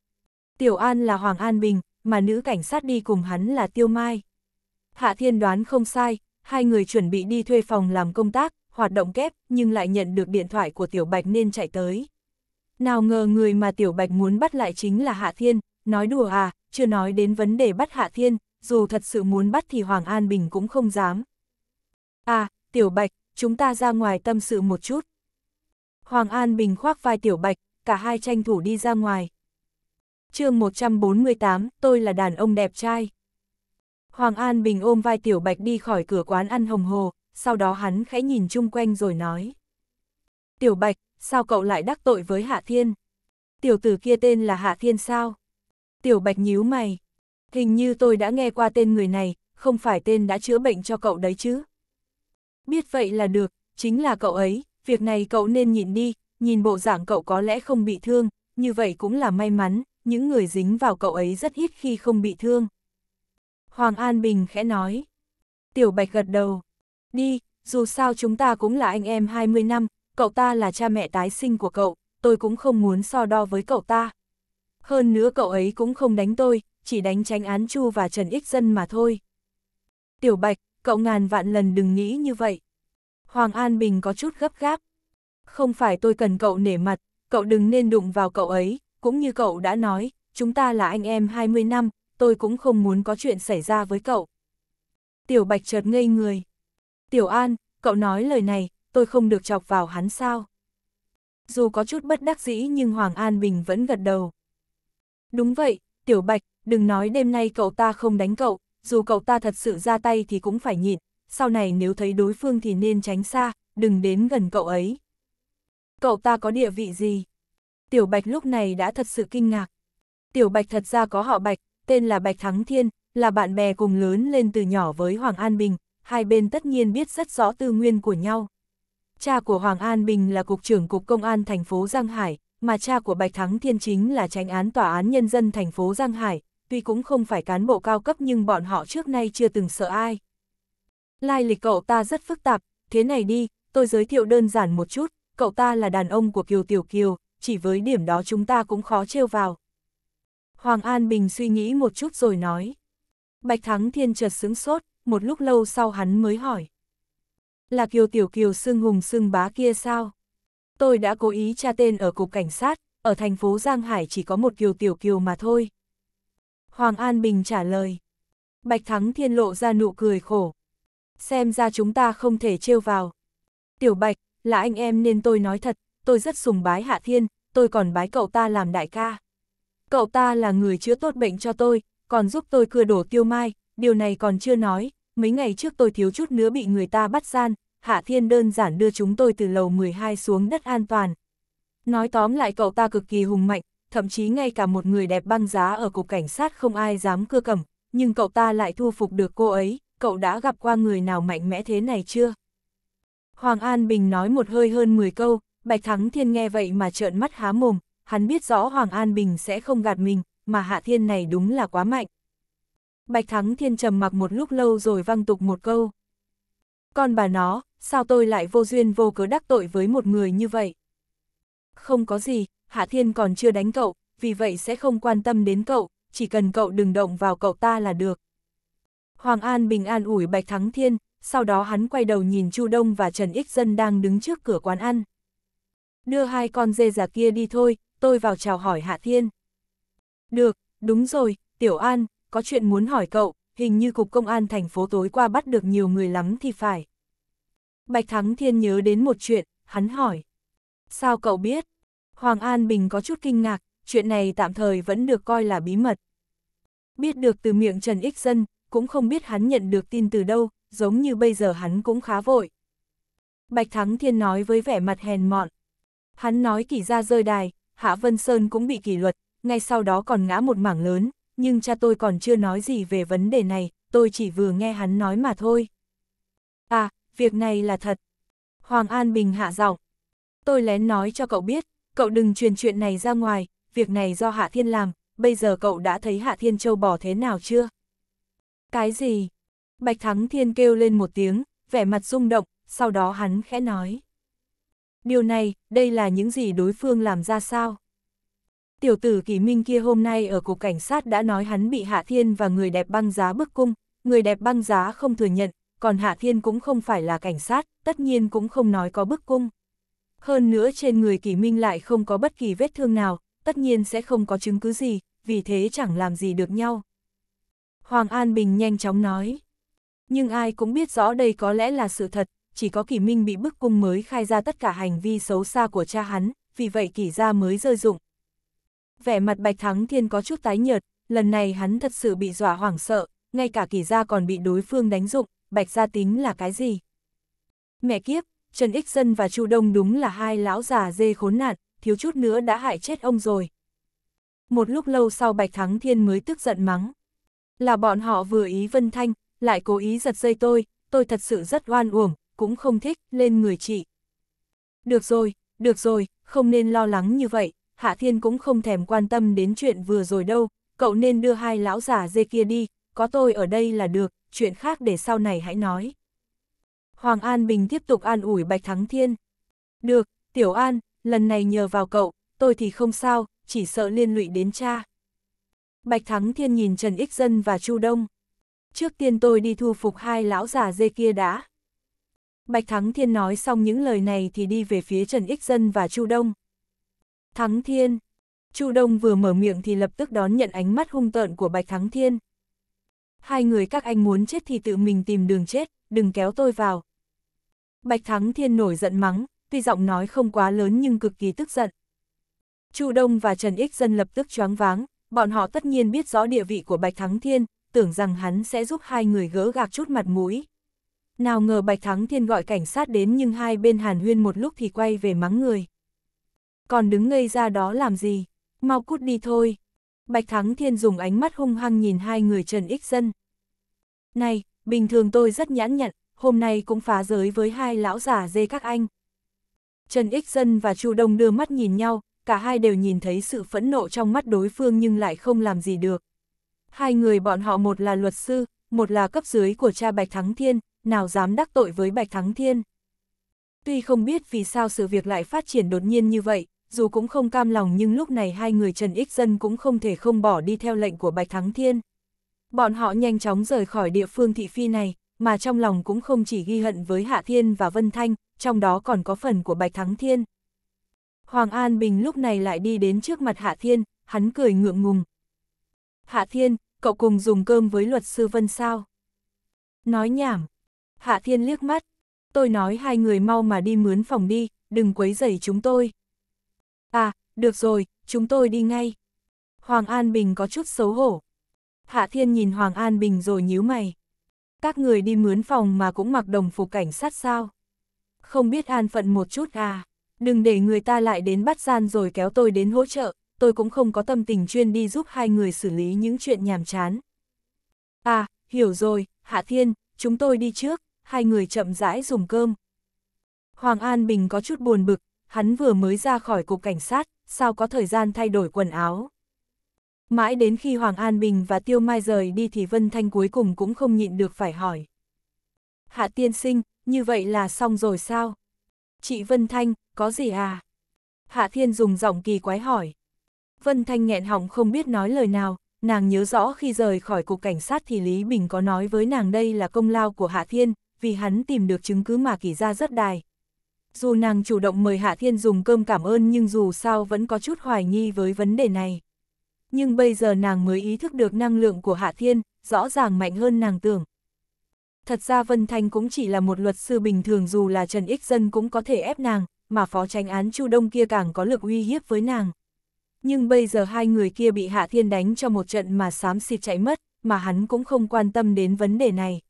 Tiểu An là Hoàng An Bình, mà nữ cảnh sát đi cùng hắn là Tiêu Mai. Hạ Thiên đoán không sai, hai người chuẩn bị đi thuê phòng làm công tác, hoạt động kép, nhưng lại nhận được điện thoại của Tiểu Bạch nên chạy tới. Nào ngờ người mà Tiểu Bạch muốn bắt lại chính là Hạ Thiên, nói đùa à, chưa nói đến vấn đề bắt Hạ Thiên, dù thật sự muốn bắt thì Hoàng An Bình cũng không dám. À, Tiểu Bạch, chúng ta ra ngoài tâm sự một chút. Hoàng An Bình khoác vai Tiểu Bạch, cả hai tranh thủ đi ra ngoài. chương 148, tôi là đàn ông đẹp trai. Hoàng An Bình ôm vai Tiểu Bạch đi khỏi cửa quán ăn hồng hồ, sau đó hắn khẽ nhìn chung quanh rồi nói. Tiểu Bạch, sao cậu lại đắc tội với Hạ Thiên? Tiểu tử kia tên là Hạ Thiên sao? Tiểu Bạch nhíu mày. Hình như tôi đã nghe qua tên người này, không phải tên đã chữa bệnh cho cậu đấy chứ? Biết vậy là được, chính là cậu ấy, việc này cậu nên nhìn đi, nhìn bộ dạng cậu có lẽ không bị thương, như vậy cũng là may mắn, những người dính vào cậu ấy rất ít khi không bị thương. Hoàng An Bình khẽ nói. Tiểu Bạch gật đầu. Đi, dù sao chúng ta cũng là anh em 20 năm, cậu ta là cha mẹ tái sinh của cậu, tôi cũng không muốn so đo với cậu ta. Hơn nữa cậu ấy cũng không đánh tôi, chỉ đánh tránh án Chu và Trần Ích Dân mà thôi. Tiểu Bạch, cậu ngàn vạn lần đừng nghĩ như vậy. Hoàng An Bình có chút gấp gáp. Không phải tôi cần cậu nể mặt, cậu đừng nên đụng vào cậu ấy, cũng như cậu đã nói, chúng ta là anh em 20 năm, tôi cũng không muốn có chuyện xảy ra với cậu. Tiểu Bạch chợt ngây người. Tiểu An, cậu nói lời này, tôi không được chọc vào hắn sao? Dù có chút bất đắc dĩ nhưng Hoàng An Bình vẫn gật đầu. Đúng vậy, Tiểu Bạch, đừng nói đêm nay cậu ta không đánh cậu, dù cậu ta thật sự ra tay thì cũng phải nhịn, sau này nếu thấy đối phương thì nên tránh xa, đừng đến gần cậu ấy. Cậu ta có địa vị gì? Tiểu Bạch lúc này đã thật sự kinh ngạc. Tiểu Bạch thật ra có họ Bạch, tên là Bạch Thắng Thiên, là bạn bè cùng lớn lên từ nhỏ với Hoàng An Bình, hai bên tất nhiên biết rất rõ tư nguyên của nhau. Cha của Hoàng An Bình là Cục trưởng Cục Công an thành phố Giang Hải, mà cha của Bạch Thắng Thiên chính là tránh án Tòa án Nhân dân thành phố Giang Hải, tuy cũng không phải cán bộ cao cấp nhưng bọn họ trước nay chưa từng sợ ai. Lai lịch cậu ta rất phức tạp, thế này đi, tôi giới thiệu đơn giản một chút, cậu ta là đàn ông của Kiều Tiểu Kiều, chỉ với điểm đó chúng ta cũng khó trêu vào. Hoàng An Bình suy nghĩ một chút rồi nói. Bạch Thắng Thiên chợt sững sốt, một lúc lâu sau hắn mới hỏi. Là Kiều Tiểu Kiều sưng hùng sưng bá kia sao? Tôi đã cố ý tra tên ở cục cảnh sát, ở thành phố Giang Hải chỉ có một Kiều Tiểu Kiều mà thôi. Hoàng An Bình trả lời. Bạch Thắng Thiên lộ ra nụ cười khổ. Xem ra chúng ta không thể trêu vào. Tiểu Bạch, là anh em nên tôi nói thật, tôi rất sùng bái Hạ Thiên, tôi còn bái cậu ta làm đại ca. Cậu ta là người chữa tốt bệnh cho tôi, còn giúp tôi cưa đổ tiêu mai, điều này còn chưa nói, mấy ngày trước tôi thiếu chút nữa bị người ta bắt gian, Hạ Thiên đơn giản đưa chúng tôi từ lầu 12 xuống đất an toàn. Nói tóm lại cậu ta cực kỳ hùng mạnh, thậm chí ngay cả một người đẹp băng giá ở cục cảnh sát không ai dám cưa cẩm nhưng cậu ta lại thu phục được cô ấy, cậu đã gặp qua người nào mạnh mẽ thế này chưa? Hoàng An Bình nói một hơi hơn 10 câu, Bạch Thắng Thiên nghe vậy mà trợn mắt há mồm, hắn biết rõ Hoàng An Bình sẽ không gạt mình, mà Hạ Thiên này đúng là quá mạnh. Bạch Thắng Thiên trầm mặc một lúc lâu rồi văng tục một câu. Con bà nó, sao tôi lại vô duyên vô cớ đắc tội với một người như vậy? Không có gì, Hạ Thiên còn chưa đánh cậu, vì vậy sẽ không quan tâm đến cậu, chỉ cần cậu đừng động vào cậu ta là được. Hoàng An bình an ủi Bạch Thắng Thiên, sau đó hắn quay đầu nhìn Chu Đông và Trần Ích Dân đang đứng trước cửa quán ăn. Đưa hai con dê già kia đi thôi, tôi vào chào hỏi Hạ Thiên. Được, đúng rồi, Tiểu An, có chuyện muốn hỏi cậu, hình như Cục Công an thành phố tối qua bắt được nhiều người lắm thì phải. Bạch Thắng Thiên nhớ đến một chuyện, hắn hỏi. Sao cậu biết? Hoàng An Bình có chút kinh ngạc, chuyện này tạm thời vẫn được coi là bí mật. Biết được từ miệng Trần Ích Dân, cũng không biết hắn nhận được tin từ đâu, giống như bây giờ hắn cũng khá vội. Bạch Thắng Thiên nói với vẻ mặt hèn mọn. Hắn nói kỳ ra rơi đài, Hạ Vân Sơn cũng bị kỷ luật, ngay sau đó còn ngã một mảng lớn, nhưng cha tôi còn chưa nói gì về vấn đề này, tôi chỉ vừa nghe hắn nói mà thôi. À, việc này là thật. Hoàng An Bình hạ giọng. Tôi lén nói cho cậu biết, cậu đừng truyền chuyện này ra ngoài, việc này do Hạ Thiên làm, bây giờ cậu đã thấy Hạ Thiên châu bỏ thế nào chưa? Cái gì? Bạch Thắng Thiên kêu lên một tiếng, vẻ mặt rung động, sau đó hắn khẽ nói. Điều này, đây là những gì đối phương làm ra sao? tiểu tử kỳ minh kia hôm nay ở cục cảnh sát đã nói hắn bị Hạ Thiên và người đẹp băng giá bức cung, người đẹp băng giá không thừa nhận, còn Hạ Thiên cũng không phải là cảnh sát, tất nhiên cũng không nói có bức cung. Hơn nữa trên người kỳ minh lại không có bất kỳ vết thương nào, tất nhiên sẽ không có chứng cứ gì, vì thế chẳng làm gì được nhau. Hoàng An Bình nhanh chóng nói. Nhưng ai cũng biết rõ đây có lẽ là sự thật, chỉ có Kỳ Minh bị bức cung mới khai ra tất cả hành vi xấu xa của cha hắn, vì vậy Kỳ gia mới rơi dụng, Vẻ mặt Bạch Thắng Thiên có chút tái nhợt, lần này hắn thật sự bị dọa hoảng sợ, ngay cả kỳ gia còn bị đối phương đánh dụng, Bạch gia tính là cái gì? Mẹ kiếp, Trần Ích Dân và Chu Đông đúng là hai lão già dê khốn nạn, thiếu chút nữa đã hại chết ông rồi. Một lúc lâu sau Bạch Thắng Thiên mới tức giận mắng. Là bọn họ vừa ý Vân Thanh, lại cố ý giật dây tôi, tôi thật sự rất oan uổng, cũng không thích, lên người chị. Được rồi, được rồi, không nên lo lắng như vậy, Hạ Thiên cũng không thèm quan tâm đến chuyện vừa rồi đâu, cậu nên đưa hai lão giả dê kia đi, có tôi ở đây là được, chuyện khác để sau này hãy nói. Hoàng An Bình tiếp tục an ủi Bạch Thắng Thiên. Được, Tiểu An, lần này nhờ vào cậu, tôi thì không sao, chỉ sợ liên lụy đến cha. Bạch Thắng Thiên nhìn Trần Ích Dân và Chu Đông. Trước tiên tôi đi thu phục hai lão giả dê kia đã. Bạch Thắng Thiên nói xong những lời này thì đi về phía Trần Ích Dân và Chu Đông. Thắng Thiên. Chu Đông vừa mở miệng thì lập tức đón nhận ánh mắt hung tợn của Bạch Thắng Thiên. Hai người các anh muốn chết thì tự mình tìm đường chết, đừng kéo tôi vào. Bạch Thắng Thiên nổi giận mắng, tuy giọng nói không quá lớn nhưng cực kỳ tức giận. Chu Đông và Trần Ích Dân lập tức choáng váng, bọn họ tất nhiên biết rõ địa vị của Bạch Thắng Thiên, tưởng rằng hắn sẽ giúp hai người gỡ gạc chút mặt mũi. Nào ngờ Bạch Thắng Thiên gọi cảnh sát đến nhưng hai bên hàn huyên một lúc thì quay về mắng người. Còn đứng ngây ra đó làm gì? Mau cút đi thôi. Bạch Thắng Thiên dùng ánh mắt hung hăng nhìn hai người Trần Ích Dân. Này, bình thường tôi rất nhãn nhặn, hôm nay cũng phá giới với hai lão giả dê các anh. Trần Ích Dân và Chu Đông đưa mắt nhìn nhau, cả hai đều nhìn thấy sự phẫn nộ trong mắt đối phương nhưng lại không làm gì được. Hai người bọn họ một là luật sư, một là cấp dưới của cha Bạch Thắng Thiên, nào dám đắc tội với Bạch Thắng Thiên. Tuy không biết vì sao sự việc lại phát triển đột nhiên như vậy, dù cũng không cam lòng nhưng lúc này hai người Trần Ích Dân cũng không thể không bỏ đi theo lệnh của Bạch Thắng Thiên. Bọn họ nhanh chóng rời khỏi địa phương thị phi này, mà trong lòng cũng không chỉ ghi hận với Hạ Thiên và Vân Thanh, trong đó còn có phần của Bạch Thắng Thiên. Hoàng An Bình lúc này lại đi đến trước mặt Hạ Thiên, hắn cười ngượng ngùng. Hạ Thiên, cậu cùng dùng cơm với luật sư Vân sao? Nói nhảm. Hạ Thiên liếc mắt. Tôi nói hai người mau mà đi mướn phòng đi, đừng quấy rầy chúng tôi. À, được rồi, chúng tôi đi ngay. Hoàng An Bình có chút xấu hổ. Hạ Thiên nhìn Hoàng An Bình rồi nhíu mày. Các người đi mướn phòng mà cũng mặc đồng phục cảnh sát sao? Không biết an phận một chút à? Đừng để người ta lại đến bắt gian rồi kéo tôi đến hỗ trợ, tôi cũng không có tâm tình chuyên đi giúp hai người xử lý những chuyện nhàm chán. À, hiểu rồi, Hạ Thiên, chúng tôi đi trước, hai người chậm rãi dùng cơm. Hoàng An Bình có chút buồn bực, hắn vừa mới ra khỏi cục cảnh sát, sao có thời gian thay đổi quần áo. Mãi đến khi Hoàng An Bình và Tiêu Mai rời đi thì Vân Thanh cuối cùng cũng không nhịn được phải hỏi. Hạ tiên sinh, như vậy là xong rồi sao? Chị Vân Thanh, có gì à? Hạ Thiên dùng giọng kỳ quái hỏi. Vân Thanh nghẹn họng không biết nói lời nào, nàng nhớ rõ khi rời khỏi cục cảnh sát thì Lý Bình có nói với nàng đây là công lao của Hạ Thiên, vì hắn tìm được chứng cứ mà kỳ ra rất đài, dù nàng chủ động mời Hạ Thiên dùng cơm cảm ơn nhưng dù sao vẫn có chút hoài nghi với vấn đề này. Nhưng bây giờ nàng mới ý thức được năng lượng của Hạ Thiên, rõ ràng mạnh hơn nàng tưởng. Thật ra Vân Thanh cũng chỉ là một luật sư bình thường dù là Trần Ích Dân cũng có thể ép nàng, mà phó tránh án Chu Đông kia càng có lực uy hiếp với nàng. Nhưng bây giờ hai người kia bị Hạ Thiên đánh cho một trận mà xám xịt chạy mất, mà hắn cũng không quan tâm đến vấn đề này.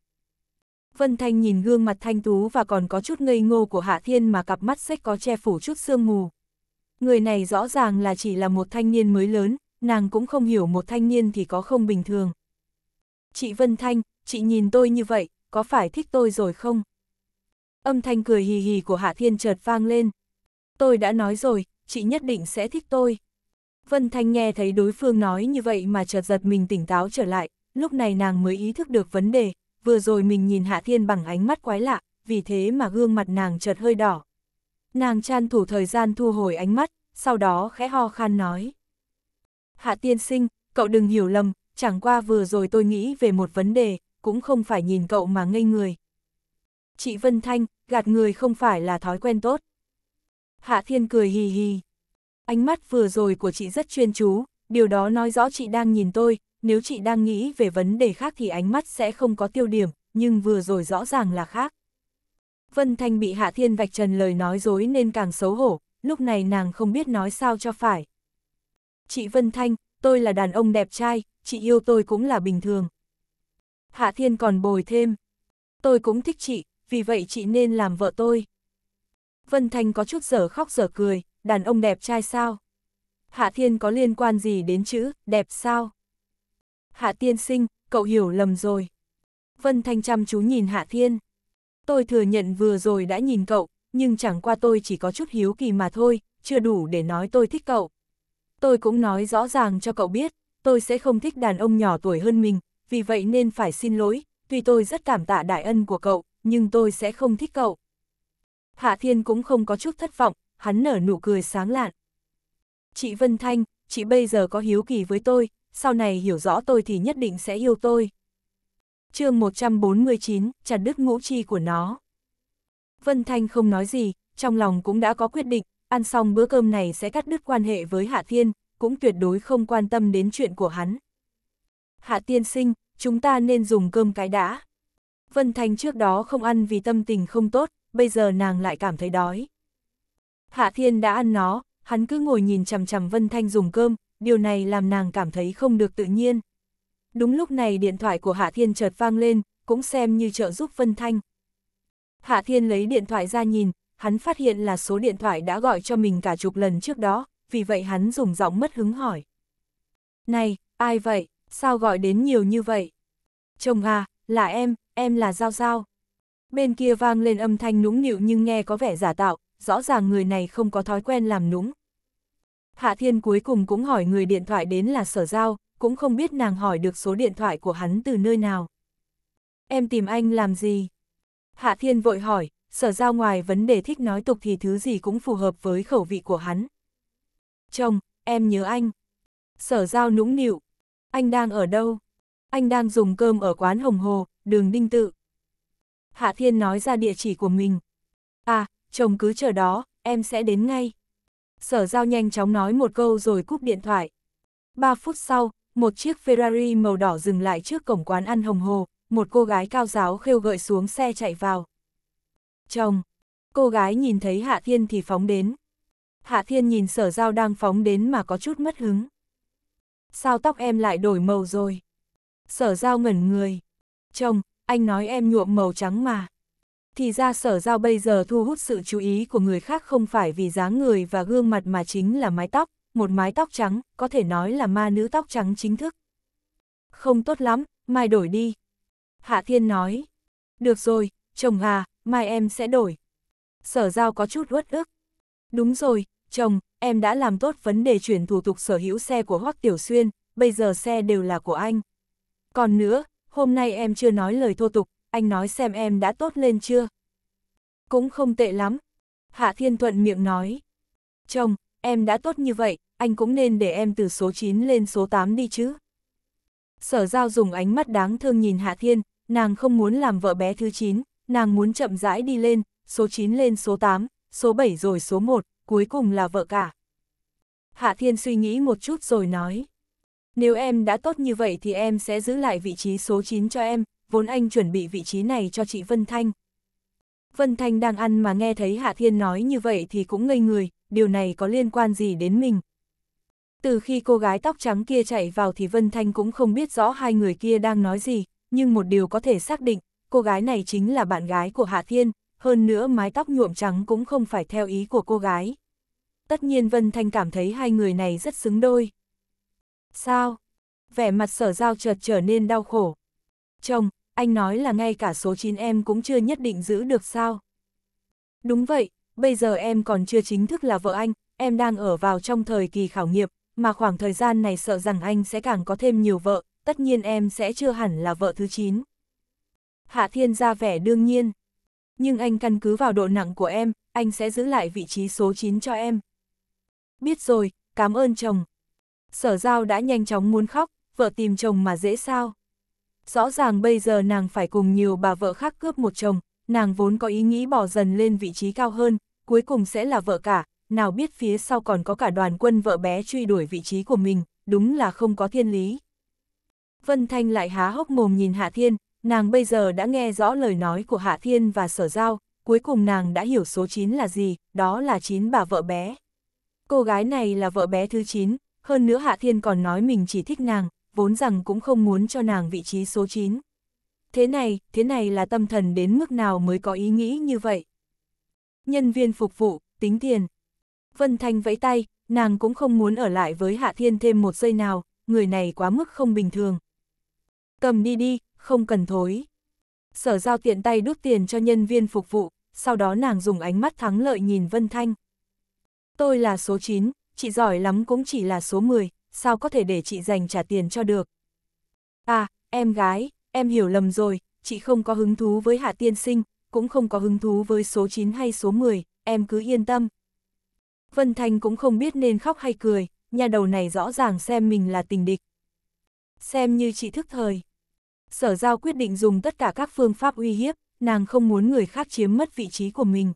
Vân Thanh nhìn gương mặt thanh tú và còn có chút ngây ngô của Hạ Thiên mà cặp mắt sách có che phủ chút sương mù. Người này rõ ràng là chỉ là một thanh niên mới lớn, nàng cũng không hiểu một thanh niên thì có không bình thường. Chị Vân Thanh, chị nhìn tôi như vậy, có phải thích tôi rồi không? Âm thanh cười hì hì của Hạ Thiên chợt vang lên. Tôi đã nói rồi, chị nhất định sẽ thích tôi. Vân Thanh nghe thấy đối phương nói như vậy mà chợt giật mình tỉnh táo trở lại, lúc này nàng mới ý thức được vấn đề, vừa rồi mình nhìn Hạ Thiên bằng ánh mắt quái lạ, vì thế mà gương mặt nàng chợt hơi đỏ. Nàng chan thủ thời gian thu hồi ánh mắt, sau đó khẽ ho khan nói. Hạ tiên sinh, cậu đừng hiểu lầm, chẳng qua vừa rồi tôi nghĩ về một vấn đề, cũng không phải nhìn cậu mà ngây người. Chị Vân Thanh, gạt người không phải là thói quen tốt. Hạ Thiên cười hì hì. Ánh mắt vừa rồi của chị rất chuyên chú, điều đó nói rõ chị đang nhìn tôi, nếu chị đang nghĩ về vấn đề khác thì ánh mắt sẽ không có tiêu điểm, nhưng vừa rồi rõ ràng là khác. Vân Thanh bị Hạ Thiên vạch trần lời nói dối nên càng xấu hổ, lúc này nàng không biết nói sao cho phải. Chị Vân Thanh, tôi là đàn ông đẹp trai, chị yêu tôi cũng là bình thường. Hạ Thiên còn bồi thêm. Tôi cũng thích chị, vì vậy chị nên làm vợ tôi. Vân Thanh có chút giở khóc giở cười, đàn ông đẹp trai sao? Hạ Thiên có liên quan gì đến chữ, đẹp sao? Hạ tiên sinh, cậu hiểu lầm rồi. Vân Thanh chăm chú nhìn Hạ Thiên. Tôi thừa nhận vừa rồi đã nhìn cậu, nhưng chẳng qua tôi chỉ có chút hiếu kỳ mà thôi, chưa đủ để nói tôi thích cậu. Tôi cũng nói rõ ràng cho cậu biết, tôi sẽ không thích đàn ông nhỏ tuổi hơn mình, vì vậy nên phải xin lỗi, tuy tôi rất cảm tạ đại ân của cậu, nhưng tôi sẽ không thích cậu. Hạ Thiên cũng không có chút thất vọng, hắn nở nụ cười sáng lạn. Chị Vân Thanh, chị bây giờ có hiếu kỳ với tôi, sau này hiểu rõ tôi thì nhất định sẽ yêu tôi. chương 149, chặt đứt ngũ chi của nó. Vân Thanh không nói gì, trong lòng cũng đã có quyết định, ăn xong bữa cơm này sẽ cắt đứt quan hệ với Hạ Thiên, cũng tuyệt đối không quan tâm đến chuyện của hắn. Hạ Tiên sinh, chúng ta nên dùng cơm cái đã. Vân Thanh trước đó không ăn vì tâm tình không tốt, bây giờ nàng lại cảm thấy đói. Hạ Thiên đã ăn nó, hắn cứ ngồi nhìn chằm chằm Vân Thanh dùng cơm, điều này làm nàng cảm thấy không được tự nhiên. Đúng lúc này điện thoại của Hạ Thiên chợt vang lên, cũng xem như trợ giúp Vân Thanh. Hạ Thiên lấy điện thoại ra nhìn, hắn phát hiện là số điện thoại đã gọi cho mình cả chục lần trước đó, vì vậy hắn dùng giọng mất hứng hỏi. Này, ai vậy, sao gọi đến nhiều như vậy? Chồng à, là em, em là Giao Giao. Bên kia vang lên âm thanh nũng nịu nhưng nghe có vẻ giả tạo, rõ ràng người này không có thói quen làm nũng, Hạ Thiên cuối cùng cũng hỏi người điện thoại đến là sở giao, cũng không biết nàng hỏi được số điện thoại của hắn từ nơi nào. Em tìm anh làm gì? Hạ Thiên vội hỏi, sở giao ngoài vấn đề thích nói tục thì thứ gì cũng phù hợp với khẩu vị của hắn. Chồng, em nhớ anh. Sở giao nũng nịu. Anh đang ở đâu? Anh đang dùng cơm ở quán Hồng Hồ, đường Đinh Tự. Hạ Thiên nói ra địa chỉ của mình. À, chồng cứ chờ đó, em sẽ đến ngay sở giao nhanh chóng nói một câu rồi cúp điện thoại. Ba phút sau, một chiếc Ferrari màu đỏ dừng lại trước cổng quán ăn hồng hồ, một cô gái cao giáo khêu gợi xuống xe chạy vào. Chồng! Cô gái nhìn thấy Hạ Thiên thì phóng đến. Hạ Thiên nhìn sở giao đang phóng đến mà có chút mất hứng. Sao tóc em lại đổi màu rồi? Sở giao ngẩn người. Chồng, anh nói em nhuộm màu trắng mà thì ra sở giao bây giờ thu hút sự chú ý của người khác không phải vì dáng người và gương mặt mà chính là mái tóc, một mái tóc trắng, có thể nói là ma nữ tóc trắng chính thức. Không tốt lắm, mai đổi đi. Hạ Thiên nói, được rồi, chồng à, mai em sẽ đổi. Sở giao có chút uất ức. Đúng rồi, chồng, em đã làm tốt vấn đề chuyển thủ tục sở hữu xe của Hoắc Tiểu Xuyên, bây giờ xe đều là của anh. Còn nữa, hôm nay em chưa nói lời thô tục, anh nói xem em đã tốt lên chưa? Cũng không tệ lắm. Hạ Thiên Thuận miệng nói. Chồng, em đã tốt như vậy, anh cũng nên để em từ số 9 lên số 8 đi chứ. Sở giao dùng ánh mắt đáng thương nhìn Hạ Thiên, nàng không muốn làm vợ bé thứ 9, nàng muốn chậm rãi đi lên, số 9 lên số 8, số 7 rồi số 1, cuối cùng là vợ cả. Hạ Thiên suy nghĩ một chút rồi nói. Nếu em đã tốt như vậy thì em sẽ giữ lại vị trí số 9 cho em, vốn anh chuẩn bị vị trí này cho chị Vân Thanh. Vân Thanh đang ăn mà nghe thấy Hạ Thiên nói như vậy thì cũng ngây người, điều này có liên quan gì đến mình. Từ khi cô gái tóc trắng kia chạy vào thì Vân Thanh cũng không biết rõ hai người kia đang nói gì, nhưng một điều có thể xác định, cô gái này chính là bạn gái của Hạ Thiên, hơn nữa mái tóc nhuộm trắng cũng không phải theo ý của cô gái. Tất nhiên Vân Thanh cảm thấy hai người này rất xứng đôi. Sao? Vẻ mặt sở giao chợt trở nên đau khổ. Chồng, anh nói là ngay cả số 9 em cũng chưa nhất định giữ được sao. Đúng vậy, bây giờ em còn chưa chính thức là vợ anh, em đang ở vào trong thời kỳ khảo nghiệm, mà khoảng thời gian này sợ rằng anh sẽ càng có thêm nhiều vợ, tất nhiên em sẽ chưa hẳn là vợ thứ 9. Hạ Thiên ra vẻ đương nhiên. Nhưng anh căn cứ vào độ nặng của em, anh sẽ giữ lại vị trí số 9 cho em. Biết rồi, cảm ơn chồng. Sở giao đã nhanh chóng muốn khóc, vợ tìm chồng mà dễ sao rõ ràng bây giờ nàng phải cùng nhiều bà vợ khác cướp một chồng, nàng vốn có ý nghĩ bỏ dần lên vị trí cao hơn, cuối cùng sẽ là vợ cả, nào biết phía sau còn có cả đoàn quân vợ bé truy đuổi vị trí của mình, đúng là không có thiên lý. Vân Thanh lại há hốc mồm nhìn Hạ Thiên, nàng bây giờ đã nghe rõ lời nói của Hạ Thiên và Sở Giao, cuối cùng nàng đã hiểu số 9 là gì, đó là 9 bà vợ bé. Cô gái này là vợ bé thứ 9, hơn nữa Hạ Thiên còn nói mình chỉ thích nàng, vốn rằng cũng không muốn cho nàng vị trí số 9. Thế này, thế này là tâm thần đến mức nào mới có ý nghĩ như vậy? Nhân viên phục vụ, tính tiền. Vân Thanh vẫy tay, nàng cũng không muốn ở lại với Hạ Thiên thêm một giây nào, người này quá mức không bình thường. Cầm đi đi, không cần thối. Sở giao tiện tay đút tiền cho nhân viên phục vụ, sau đó nàng dùng ánh mắt thắng lợi nhìn Vân Thanh. Tôi là số 9, chị giỏi lắm cũng chỉ là số 10 sao có thể để chị dành trả tiền cho được. À, em gái, em hiểu lầm rồi, chị không có hứng thú với Hạ Tiên Sinh, cũng không có hứng thú với số 9 hay số 10, em cứ yên tâm. Vân Thanh cũng không biết nên khóc hay cười, nhà đầu này rõ ràng xem mình là tình địch. Xem như chị thức thời. Sở giao quyết định dùng tất cả các phương pháp uy hiếp, nàng không muốn người khác chiếm mất vị trí của mình.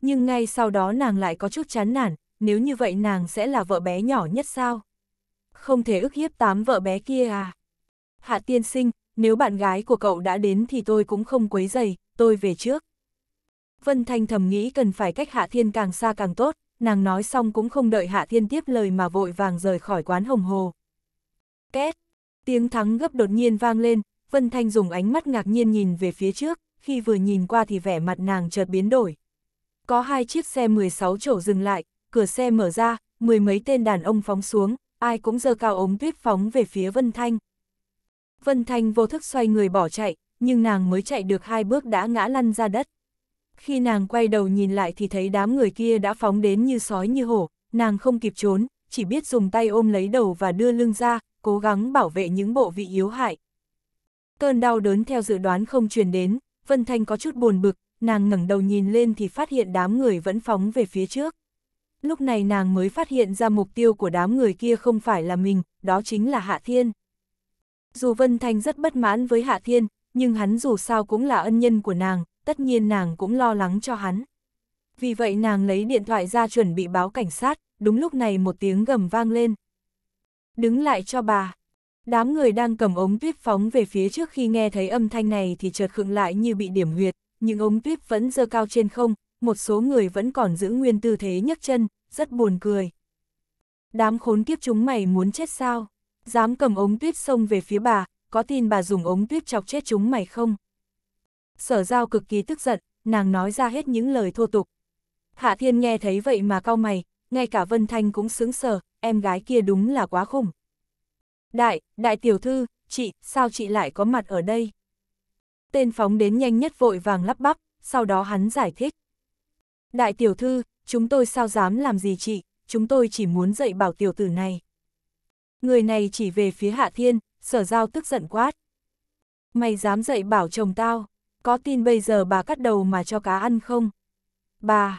Nhưng ngay sau đó nàng lại có chút chán nản, nếu như vậy nàng sẽ là vợ bé nhỏ nhất sao? không thể ức hiếp tám vợ bé kia à. Hạ tiên sinh, nếu bạn gái của cậu đã đến thì tôi cũng không quấy dày, tôi về trước. Vân Thanh thầm nghĩ cần phải cách Hạ Thiên càng xa càng tốt, nàng nói xong cũng không đợi Hạ Thiên tiếp lời mà vội vàng rời khỏi quán hồng hồ. Két, tiếng thắng gấp đột nhiên vang lên, Vân Thanh dùng ánh mắt ngạc nhiên nhìn về phía trước, khi vừa nhìn qua thì vẻ mặt nàng chợt biến đổi. Có hai chiếc xe 16 chỗ dừng lại, cửa xe mở ra, mười mấy tên đàn ông phóng xuống, ai cũng giơ cao ống tuyết phóng về phía Vân Thanh. Vân Thanh vô thức xoay người bỏ chạy, nhưng nàng mới chạy được hai bước đã ngã lăn ra đất. Khi nàng quay đầu nhìn lại thì thấy đám người kia đã phóng đến như sói như hổ, nàng không kịp trốn, chỉ biết dùng tay ôm lấy đầu và đưa lưng ra, cố gắng bảo vệ những bộ vị yếu hại. Cơn đau đớn theo dự đoán không truyền đến, Vân Thanh có chút buồn bực, nàng ngẩng đầu nhìn lên thì phát hiện đám người vẫn phóng về phía trước lúc này nàng mới phát hiện ra mục tiêu của đám người kia không phải là mình, đó chính là Hạ Thiên. Dù Vân Thanh rất bất mãn với Hạ Thiên, nhưng hắn dù sao cũng là ân nhân của nàng, tất nhiên nàng cũng lo lắng cho hắn. Vì vậy nàng lấy điện thoại ra chuẩn bị báo cảnh sát, đúng lúc này một tiếng gầm vang lên. Đứng lại cho bà. Đám người đang cầm ống tuyếp phóng về phía trước khi nghe thấy âm thanh này thì chợt khựng lại như bị điểm huyệt, những ống tuyếp vẫn dơ cao trên không, một số người vẫn còn giữ nguyên tư thế nhấc chân, rất buồn cười. Đám khốn kiếp chúng mày muốn chết sao? Dám cầm ống tuyết xông về phía bà, có tin bà dùng ống tuyết chọc chết chúng mày không? Sở giao cực kỳ tức giận, nàng nói ra hết những lời thô tục. Hạ thiên nghe thấy vậy mà cau mày, ngay cả Vân Thanh cũng sướng sờ, em gái kia đúng là quá khủng. Đại, đại tiểu thư, chị, sao chị lại có mặt ở đây? Tên phóng đến nhanh nhất vội vàng lắp bắp, sau đó hắn giải thích. Đại tiểu thư, chúng tôi sao dám làm gì chị, chúng tôi chỉ muốn dạy bảo tiểu tử này. Người này chỉ về phía Hạ Thiên, sở giao tức giận quát. Mày dám dạy bảo chồng tao, có tin bây giờ bà cắt đầu mà cho cá ăn không? Bà!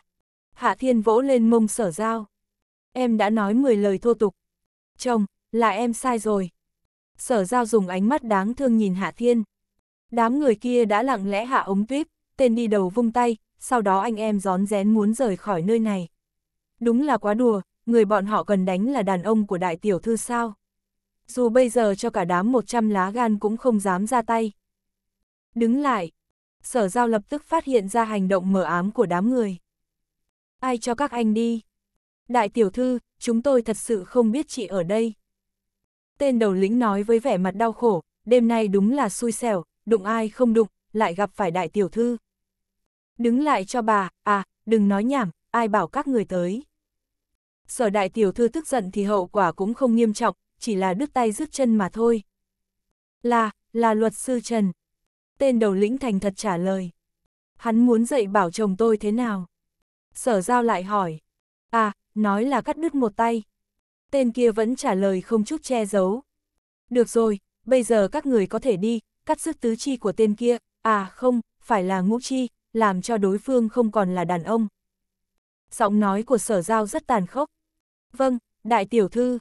Hạ Thiên vỗ lên mông sở giao. Em đã nói 10 lời thô tục. Chồng, là em sai rồi. Sở giao dùng ánh mắt đáng thương nhìn Hạ Thiên. Đám người kia đã lặng lẽ hạ ống tuyếp, tên đi đầu vung tay, sau đó anh em rón rén muốn rời khỏi nơi này. Đúng là quá đùa, người bọn họ cần đánh là đàn ông của đại tiểu thư sao. Dù bây giờ cho cả đám 100 lá gan cũng không dám ra tay. Đứng lại, sở giao lập tức phát hiện ra hành động mờ ám của đám người. Ai cho các anh đi? Đại tiểu thư, chúng tôi thật sự không biết chị ở đây. Tên đầu lĩnh nói với vẻ mặt đau khổ, đêm nay đúng là xui xẻo, đụng ai không đụng, lại gặp phải đại tiểu thư. Đứng lại cho bà, à, đừng nói nhảm, ai bảo các người tới. Sở đại tiểu thư tức giận thì hậu quả cũng không nghiêm trọng, chỉ là đứt tay rứt chân mà thôi. Là, là luật sư Trần. Tên đầu lĩnh thành thật trả lời. Hắn muốn dạy bảo chồng tôi thế nào? Sở giao lại hỏi. À, nói là cắt đứt một tay. Tên kia vẫn trả lời không chút che giấu. Được rồi, bây giờ các người có thể đi, cắt sức tứ chi của tên kia. À không, phải là ngũ chi, làm cho đối phương không còn là đàn ông. Giọng nói của sở giao rất tàn khốc. Vâng, đại tiểu thư.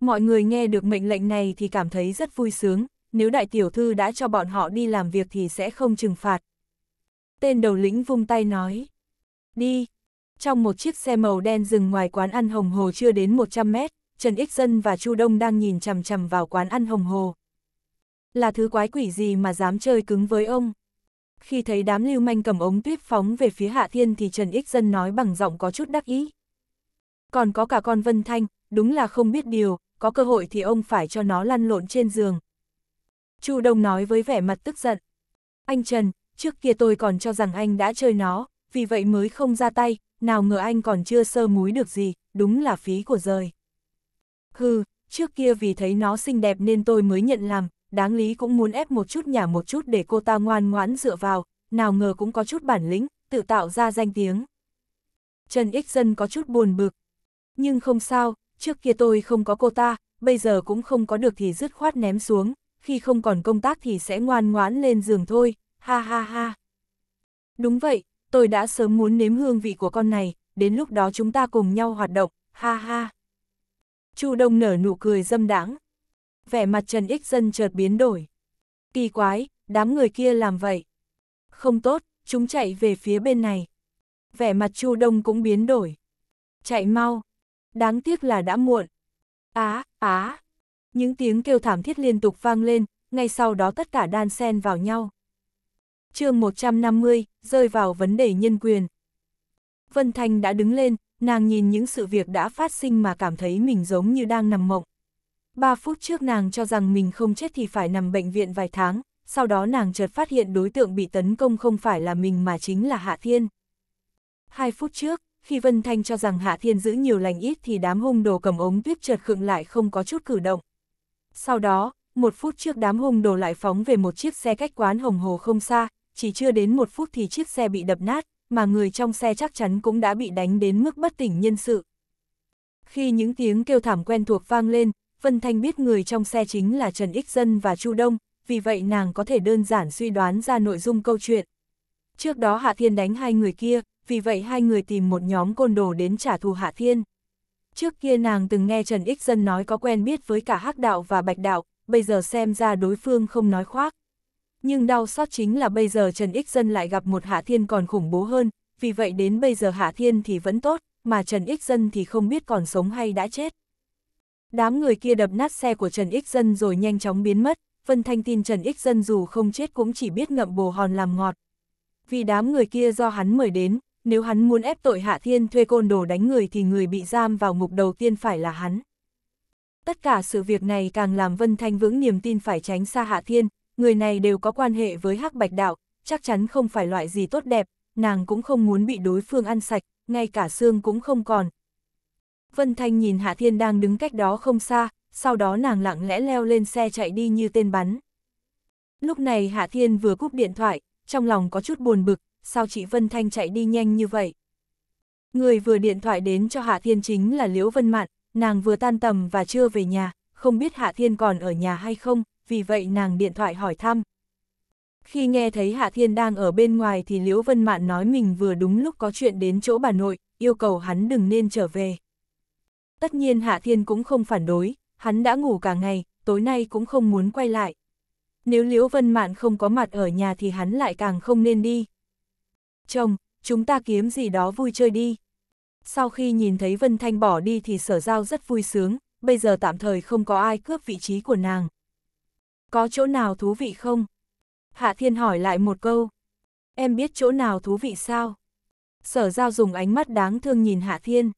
Mọi người nghe được mệnh lệnh này thì cảm thấy rất vui sướng, nếu đại tiểu thư đã cho bọn họ đi làm việc thì sẽ không trừng phạt. Tên đầu lĩnh vung tay nói. Đi. Trong một chiếc xe màu đen dừng ngoài quán ăn Hồng Hồ chưa đến 100 mét, Trần Ích Dân và Chu Đông đang nhìn chằm chằm vào quán ăn Hồng Hồ. Là thứ quái quỷ gì mà dám chơi cứng với ông? Khi thấy đám lưu manh cầm ống tuyếp phóng về phía Hạ Thiên thì Trần Ích Dân nói bằng giọng có chút đắc ý. Còn có cả con Vân Thanh, đúng là không biết điều, có cơ hội thì ông phải cho nó lăn lộn trên giường. Chu Đông nói với vẻ mặt tức giận. Anh Trần, trước kia tôi còn cho rằng anh đã chơi nó, vì vậy mới không ra tay, nào ngờ anh còn chưa sơ múi được gì, đúng là phí của rời. Hừ, trước kia vì thấy nó xinh đẹp nên tôi mới nhận làm, đáng lý cũng muốn ép một chút nhả một chút để cô ta ngoan ngoãn dựa vào, nào ngờ cũng có chút bản lĩnh, tự tạo ra danh tiếng. Trần Ích Dân có chút buồn bực. Nhưng không sao, trước kia tôi không có cô ta, bây giờ cũng không có được thì dứt khoát ném xuống, khi không còn công tác thì sẽ ngoan ngoãn lên giường thôi, ha ha ha. Đúng vậy, tôi đã sớm muốn nếm hương vị của con này, đến lúc đó chúng ta cùng nhau hoạt động, ha ha. Chu Đông nở nụ cười dâm đãng vẻ mặt Trần Ích Dân chợt biến đổi. Kỳ quái, đám người kia làm vậy. Không tốt, chúng chạy về phía bên này. Vẻ mặt Chu Đông cũng biến đổi. Chạy mau. Đáng tiếc là đã muộn. Á, á. Những tiếng kêu thảm thiết liên tục vang lên, ngay sau đó tất cả đan xen vào nhau. chương 150, rơi vào vấn đề nhân quyền. Vân Thanh đã đứng lên, nàng nhìn những sự việc đã phát sinh mà cảm thấy mình giống như đang nằm mộng. 3 phút trước nàng cho rằng mình không chết thì phải nằm bệnh viện vài tháng, sau đó nàng chợt phát hiện đối tượng bị tấn công không phải là mình mà chính là Hạ Thiên. 2 phút trước, khi Vân Thanh cho rằng Hạ Thiên giữ nhiều lành ít thì đám hung đồ cầm ống tuyếp chợt khựng lại không có chút cử động. Sau đó, một phút trước đám hung đồ lại phóng về một chiếc xe cách quán hồng hồ không xa, chỉ chưa đến một phút thì chiếc xe bị đập nát, mà người trong xe chắc chắn cũng đã bị đánh đến mức bất tỉnh nhân sự. Khi những tiếng kêu thảm quen thuộc vang lên, Vân Thanh biết người trong xe chính là Trần Ích Dân và Chu Đông, vì vậy nàng có thể đơn giản suy đoán ra nội dung câu chuyện. Trước đó Hạ Thiên đánh hai người kia, vì vậy hai người tìm một nhóm côn đồ đến trả thù Hạ Thiên. Trước kia nàng từng nghe Trần Ích Dân nói có quen biết với cả hắc đạo và bạch đạo, bây giờ xem ra đối phương không nói khoác. Nhưng đau xót chính là bây giờ Trần Ích Dân lại gặp một Hạ Thiên còn khủng bố hơn, vì vậy đến bây giờ Hạ Thiên thì vẫn tốt, mà Trần Ích Dân thì không biết còn sống hay đã chết. Đám người kia đập nát xe của Trần Ích Dân rồi nhanh chóng biến mất, Vân Thanh tin Trần Ích Dân dù không chết cũng chỉ biết ngậm bồ hòn làm ngọt. Vì đám người kia do hắn mời đến, nếu hắn muốn ép tội Hạ Thiên thuê côn đồ đánh người thì người bị giam vào ngục đầu tiên phải là hắn. Tất cả sự việc này càng làm Vân Thanh vững niềm tin phải tránh xa Hạ Thiên, người này đều có quan hệ với Hắc Bạch Đạo, chắc chắn không phải loại gì tốt đẹp, nàng cũng không muốn bị đối phương ăn sạch, ngay cả xương cũng không còn, Vân Thanh nhìn Hạ Thiên đang đứng cách đó không xa, sau đó nàng lặng lẽ leo lên xe chạy đi như tên bắn. Lúc này Hạ Thiên vừa cúp điện thoại, trong lòng có chút buồn bực, sao chị Vân Thanh chạy đi nhanh như vậy? Người vừa điện thoại đến cho Hạ Thiên chính là Liễu Vân Mạn, nàng vừa tan tầm và chưa về nhà, không biết Hạ Thiên còn ở nhà hay không, vì vậy nàng điện thoại hỏi thăm. Khi nghe thấy Hạ Thiên đang ở bên ngoài thì Liễu Vân Mạn nói mình vừa đúng lúc có chuyện đến chỗ bà nội, yêu cầu hắn đừng nên trở về. Tất nhiên Hạ Thiên cũng không phản đối, hắn đã ngủ cả ngày, tối nay cũng không muốn quay lại. Nếu Liễu Vân Mạn không có mặt ở nhà thì hắn lại càng không nên đi. Chồng, chúng ta kiếm gì đó vui chơi đi. Sau khi nhìn thấy Vân Thanh bỏ đi thì sở giao rất vui sướng, bây giờ tạm thời không có ai cướp vị trí của nàng. Có chỗ nào thú vị không? Hạ Thiên hỏi lại một câu. Em biết chỗ nào thú vị sao? Sở giao dùng ánh mắt đáng thương nhìn Hạ Thiên.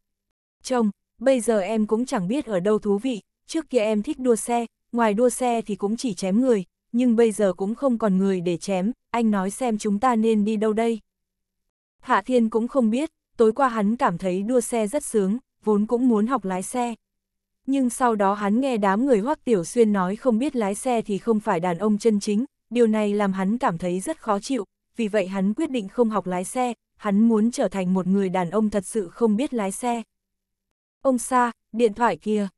Chồng, bây giờ em cũng chẳng biết ở đâu thú vị, trước kia em thích đua xe, ngoài đua xe thì cũng chỉ chém người, nhưng bây giờ cũng không còn người để chém, anh nói xem chúng ta nên đi đâu đây. Hạ Thiên cũng không biết, tối qua hắn cảm thấy đua xe rất sướng, vốn cũng muốn học lái xe. Nhưng sau đó hắn nghe đám người Hoắc Tiểu Xuyên nói không biết lái xe thì không phải đàn ông chân chính, điều này làm hắn cảm thấy rất khó chịu, vì vậy hắn quyết định không học lái xe, hắn muốn trở thành một người đàn ông thật sự không biết lái xe. Ông Sa, điện thoại kia.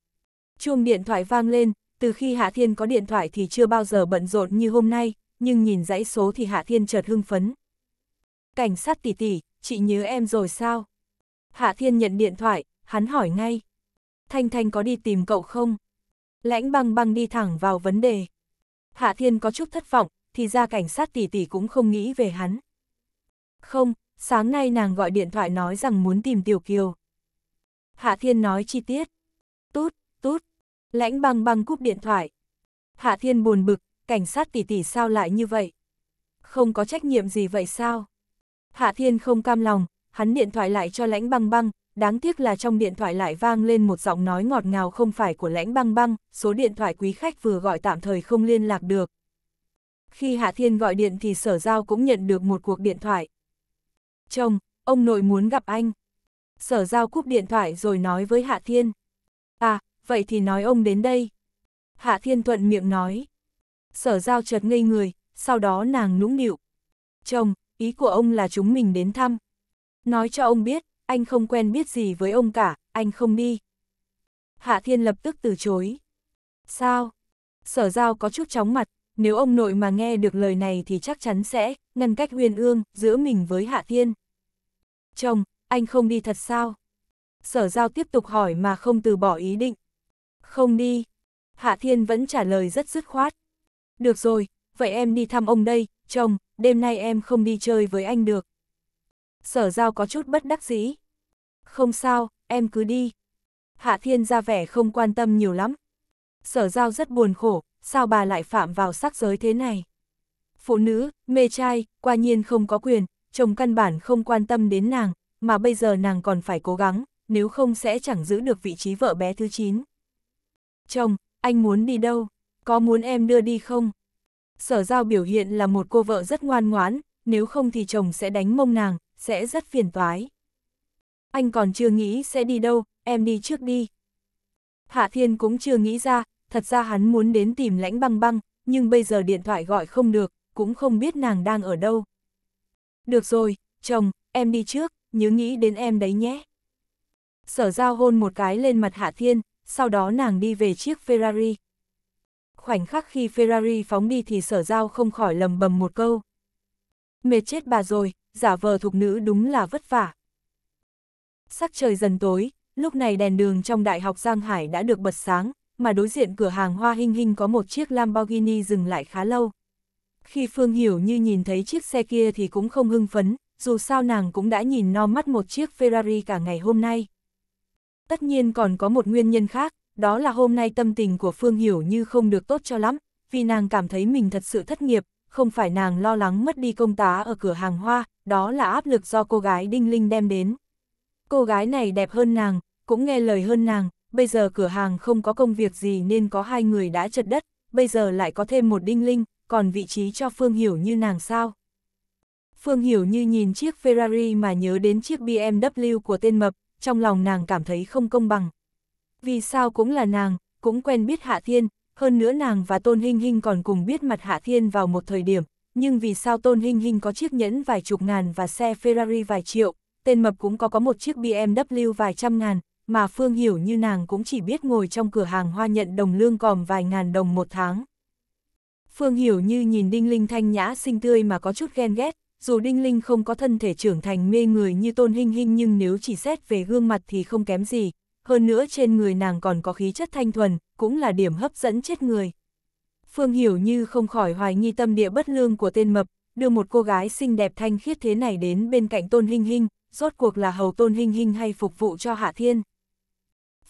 Chuông điện thoại vang lên, từ khi Hạ Thiên có điện thoại thì chưa bao giờ bận rộn như hôm nay, nhưng nhìn dãy số thì Hạ Thiên chợt hưng phấn. Cảnh sát tỷ tỷ, chị nhớ em rồi sao? Hạ Thiên nhận điện thoại, hắn hỏi ngay. Thanh Thanh có đi tìm cậu không? Lãnh băng băng đi thẳng vào vấn đề. Hạ Thiên có chút thất vọng, thì ra cảnh sát tỷ tỷ cũng không nghĩ về hắn. Không, sáng nay nàng gọi điện thoại nói rằng muốn tìm Tiểu Kiều. Hạ Thiên nói chi tiết. Tút, tút. Lãnh băng băng cúp điện thoại. Hạ Thiên buồn bực, cảnh sát tỷ tỷ sao lại như vậy? Không có trách nhiệm gì vậy sao? Hạ Thiên không cam lòng, hắn điện thoại lại cho lãnh băng băng, đáng tiếc là trong điện thoại lại vang lên một giọng nói ngọt ngào không phải của lãnh băng băng, số điện thoại quý khách vừa gọi tạm thời không liên lạc được. Khi Hạ Thiên gọi điện thì sở giao cũng nhận được một cuộc điện thoại. Chồng, ông nội muốn gặp anh sở giao cúp điện thoại rồi nói với Hạ Thiên. À, vậy thì nói ông đến đây. Hạ Thiên thuận miệng nói. Sở giao chợt ngây người, sau đó nàng nũng nịu. Chồng, ý của ông là chúng mình đến thăm. Nói cho ông biết, anh không quen biết gì với ông cả, anh không đi. Hạ Thiên lập tức từ chối. Sao? Sở giao có chút chóng mặt, nếu ông nội mà nghe được lời này thì chắc chắn sẽ ngăn cách huyền ương giữa mình với Hạ Thiên. Chồng, anh không đi thật sao? Sở giao tiếp tục hỏi mà không từ bỏ ý định. Không đi. Hạ Thiên vẫn trả lời rất dứt khoát. Được rồi, vậy em đi thăm ông đây, chồng, đêm nay em không đi chơi với anh được. Sở giao có chút bất đắc dĩ. Không sao, em cứ đi. Hạ Thiên ra vẻ không quan tâm nhiều lắm. Sở giao rất buồn khổ, sao bà lại phạm vào sắc giới thế này? Phụ nữ, mê trai, qua nhiên không có quyền, chồng căn bản không quan tâm đến nàng, mà bây giờ nàng còn phải cố gắng, nếu không sẽ chẳng giữ được vị trí vợ bé thứ 9. Chồng, anh muốn đi đâu? Có muốn em đưa đi không? Sở giao biểu hiện là một cô vợ rất ngoan ngoãn, nếu không thì chồng sẽ đánh mông nàng, sẽ rất phiền toái. Anh còn chưa nghĩ sẽ đi đâu, em đi trước đi. Hạ Thiên cũng chưa nghĩ ra, thật ra hắn muốn đến tìm lãnh băng băng, nhưng bây giờ điện thoại gọi không được, cũng không biết nàng đang ở đâu. Được rồi, chồng, em đi trước nhớ nghĩ đến em đấy nhé. Sở giao hôn một cái lên mặt Hạ Thiên, sau đó nàng đi về chiếc Ferrari. Khoảnh khắc khi Ferrari phóng đi thì sở giao không khỏi lầm bầm một câu. Mệt chết bà rồi, giả vờ thục nữ đúng là vất vả. Sắc trời dần tối, lúc này đèn đường trong Đại học Giang Hải đã được bật sáng, mà đối diện cửa hàng Hoa Hinh Hinh có một chiếc Lamborghini dừng lại khá lâu. Khi Phương Hiểu Như nhìn thấy chiếc xe kia thì cũng không hưng phấn, dù sao nàng cũng đã nhìn no mắt một chiếc Ferrari cả ngày hôm nay. Tất nhiên còn có một nguyên nhân khác, đó là hôm nay tâm tình của Phương Hiểu như không được tốt cho lắm, vì nàng cảm thấy mình thật sự thất nghiệp, không phải nàng lo lắng mất đi công tá ở cửa hàng hoa, đó là áp lực do cô gái Đinh Linh đem đến. Cô gái này đẹp hơn nàng, cũng nghe lời hơn nàng, bây giờ cửa hàng không có công việc gì nên có hai người đã chật đất, bây giờ lại có thêm một Đinh Linh, còn vị trí cho Phương Hiểu như nàng sao? Phương Hiểu như nhìn chiếc Ferrari mà nhớ đến chiếc BMW của tên mập, trong lòng nàng cảm thấy không công bằng. Vì sao cũng là nàng, cũng quen biết Hạ Thiên, hơn nữa nàng và Tôn Hinh Hinh còn cùng biết mặt Hạ Thiên vào một thời điểm, nhưng vì sao Tôn Hinh Hinh có chiếc nhẫn vài chục ngàn và xe Ferrari vài triệu, tên mập cũng có có một chiếc BMW vài trăm ngàn, mà Phương Hiểu như nàng cũng chỉ biết ngồi trong cửa hàng hoa nhận đồng lương còm vài ngàn đồng một tháng. Phương Hiểu như nhìn Đinh Linh thanh nhã xinh tươi mà có chút ghen ghét, dù Đinh Linh không có thân thể trưởng thành mê người như Tôn Hinh Hinh nhưng nếu chỉ xét về gương mặt thì không kém gì, hơn nữa trên người nàng còn có khí chất thanh thuần, cũng là điểm hấp dẫn chết người. Phương Hiểu Như không khỏi hoài nghi tâm địa bất lương của tên mập, đưa một cô gái xinh đẹp thanh khiết thế này đến bên cạnh Tôn Hinh Hinh, rốt cuộc là hầu Tôn Hinh Hinh hay phục vụ cho Hạ Thiên.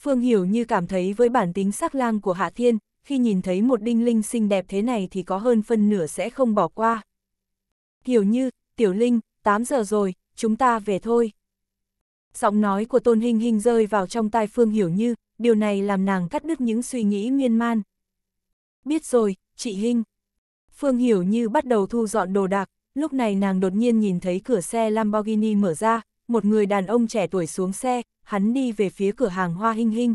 Phương Hiểu Như cảm thấy với bản tính sắc lang của Hạ Thiên, khi nhìn thấy một đinh linh xinh đẹp thế này thì có hơn phân nửa sẽ không bỏ qua. Hiểu Như, Tiểu Linh, 8 giờ rồi, chúng ta về thôi. Giọng nói của Tôn Hinh Hinh rơi vào trong tai Phương Hiểu Như, điều này làm nàng cắt đứt những suy nghĩ miên man. Biết rồi, chị Hinh. Phương Hiểu Như bắt đầu thu dọn đồ đạc, lúc này nàng đột nhiên nhìn thấy cửa xe Lamborghini mở ra, một người đàn ông trẻ tuổi xuống xe, hắn đi về phía cửa hàng Hoa Hinh Hinh.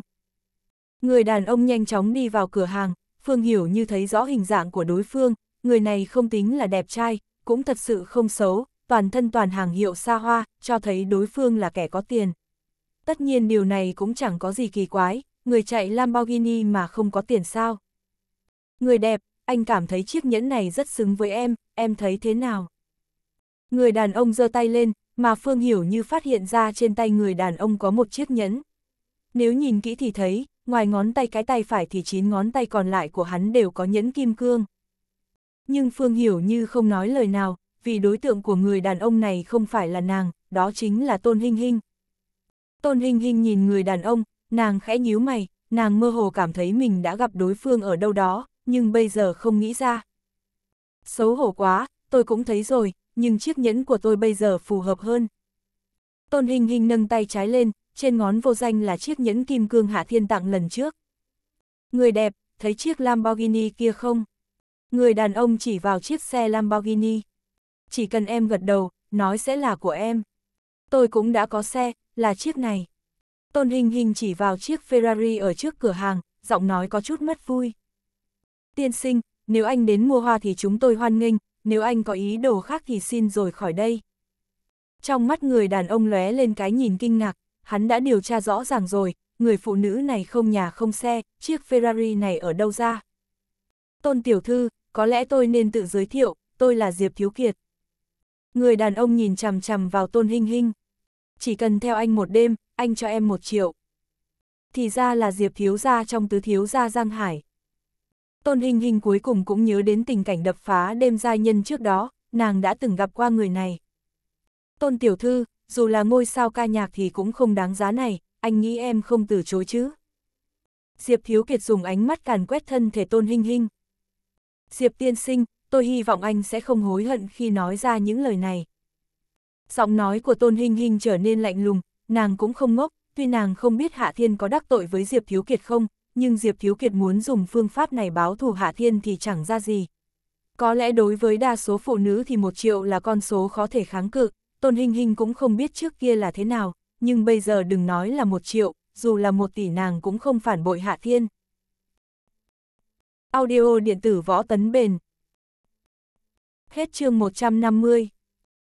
Người đàn ông nhanh chóng đi vào cửa hàng, Phương Hiểu Như thấy rõ hình dạng của đối phương, người này không tính là đẹp trai, cũng thật sự không xấu, toàn thân toàn hàng hiệu xa hoa, cho thấy đối phương là kẻ có tiền. Tất nhiên điều này cũng chẳng có gì kỳ quái, người chạy Lamborghini mà không có tiền sao. Người đẹp, anh cảm thấy chiếc nhẫn này rất xứng với em, em thấy thế nào? Người đàn ông giơ tay lên, mà Phương Hiểu như phát hiện ra trên tay người đàn ông có một chiếc nhẫn. Nếu nhìn kỹ thì thấy, ngoài ngón tay cái tay phải thì chín ngón tay còn lại của hắn đều có nhẫn kim cương nhưng Phương Hiểu như không nói lời nào, vì đối tượng của người đàn ông này không phải là nàng, đó chính là Tôn Hinh Hinh. Tôn Hinh Hinh nhìn người đàn ông, nàng khẽ nhíu mày, nàng mơ hồ cảm thấy mình đã gặp đối phương ở đâu đó, nhưng bây giờ không nghĩ ra. Xấu hổ quá, tôi cũng thấy rồi, nhưng chiếc nhẫn của tôi bây giờ phù hợp hơn. Tôn Hinh Hinh nâng tay trái lên, trên ngón vô danh là chiếc nhẫn kim cương Hạ Thiên tặng lần trước. Người đẹp, thấy chiếc Lamborghini kia không? Người đàn ông chỉ vào chiếc xe Lamborghini. Chỉ cần em gật đầu, nói sẽ là của em. Tôi cũng đã có xe, là chiếc này. Tôn Hình Hình chỉ vào chiếc Ferrari ở trước cửa hàng, giọng nói có chút mất vui. Tiên sinh, nếu anh đến mua hoa thì chúng tôi hoan nghênh, nếu anh có ý đồ khác thì xin rồi khỏi đây. Trong mắt người đàn ông lóe lên cái nhìn kinh ngạc, hắn đã điều tra rõ ràng rồi, người phụ nữ này không nhà không xe, chiếc Ferrari này ở đâu ra. Tôn tiểu thư, có lẽ tôi nên tự giới thiệu, tôi là Diệp Thiếu Kiệt. Người đàn ông nhìn chằm chằm vào Tôn Hinh Hinh. Chỉ cần theo anh một đêm, anh cho em một triệu. Thì ra là Diệp Thiếu Gia trong tứ Thiếu Gia Giang Hải. Tôn Hinh Hinh cuối cùng cũng nhớ đến tình cảnh đập phá đêm giai nhân trước đó, nàng đã từng gặp qua người này. Tôn Tiểu Thư, dù là ngôi sao ca nhạc thì cũng không đáng giá này, anh nghĩ em không từ chối chứ. Diệp Thiếu Kiệt dùng ánh mắt càn quét thân thể Tôn Hinh Hinh. Diệp tiên sinh, tôi hy vọng anh sẽ không hối hận khi nói ra những lời này. Giọng nói của Tôn Hinh Hinh trở nên lạnh lùng, nàng cũng không ngốc, tuy nàng không biết Hạ Thiên có đắc tội với Diệp Thiếu Kiệt không, nhưng Diệp Thiếu Kiệt muốn dùng phương pháp này báo thù Hạ Thiên thì chẳng ra gì. Có lẽ đối với đa số phụ nữ thì một triệu là con số khó thể kháng cự, Tôn Hinh Hinh cũng không biết trước kia là thế nào, nhưng bây giờ đừng nói là một triệu, dù là một tỷ nàng cũng không phản bội Hạ Thiên. Audio điện tử võ tấn bền. Hết chương 150.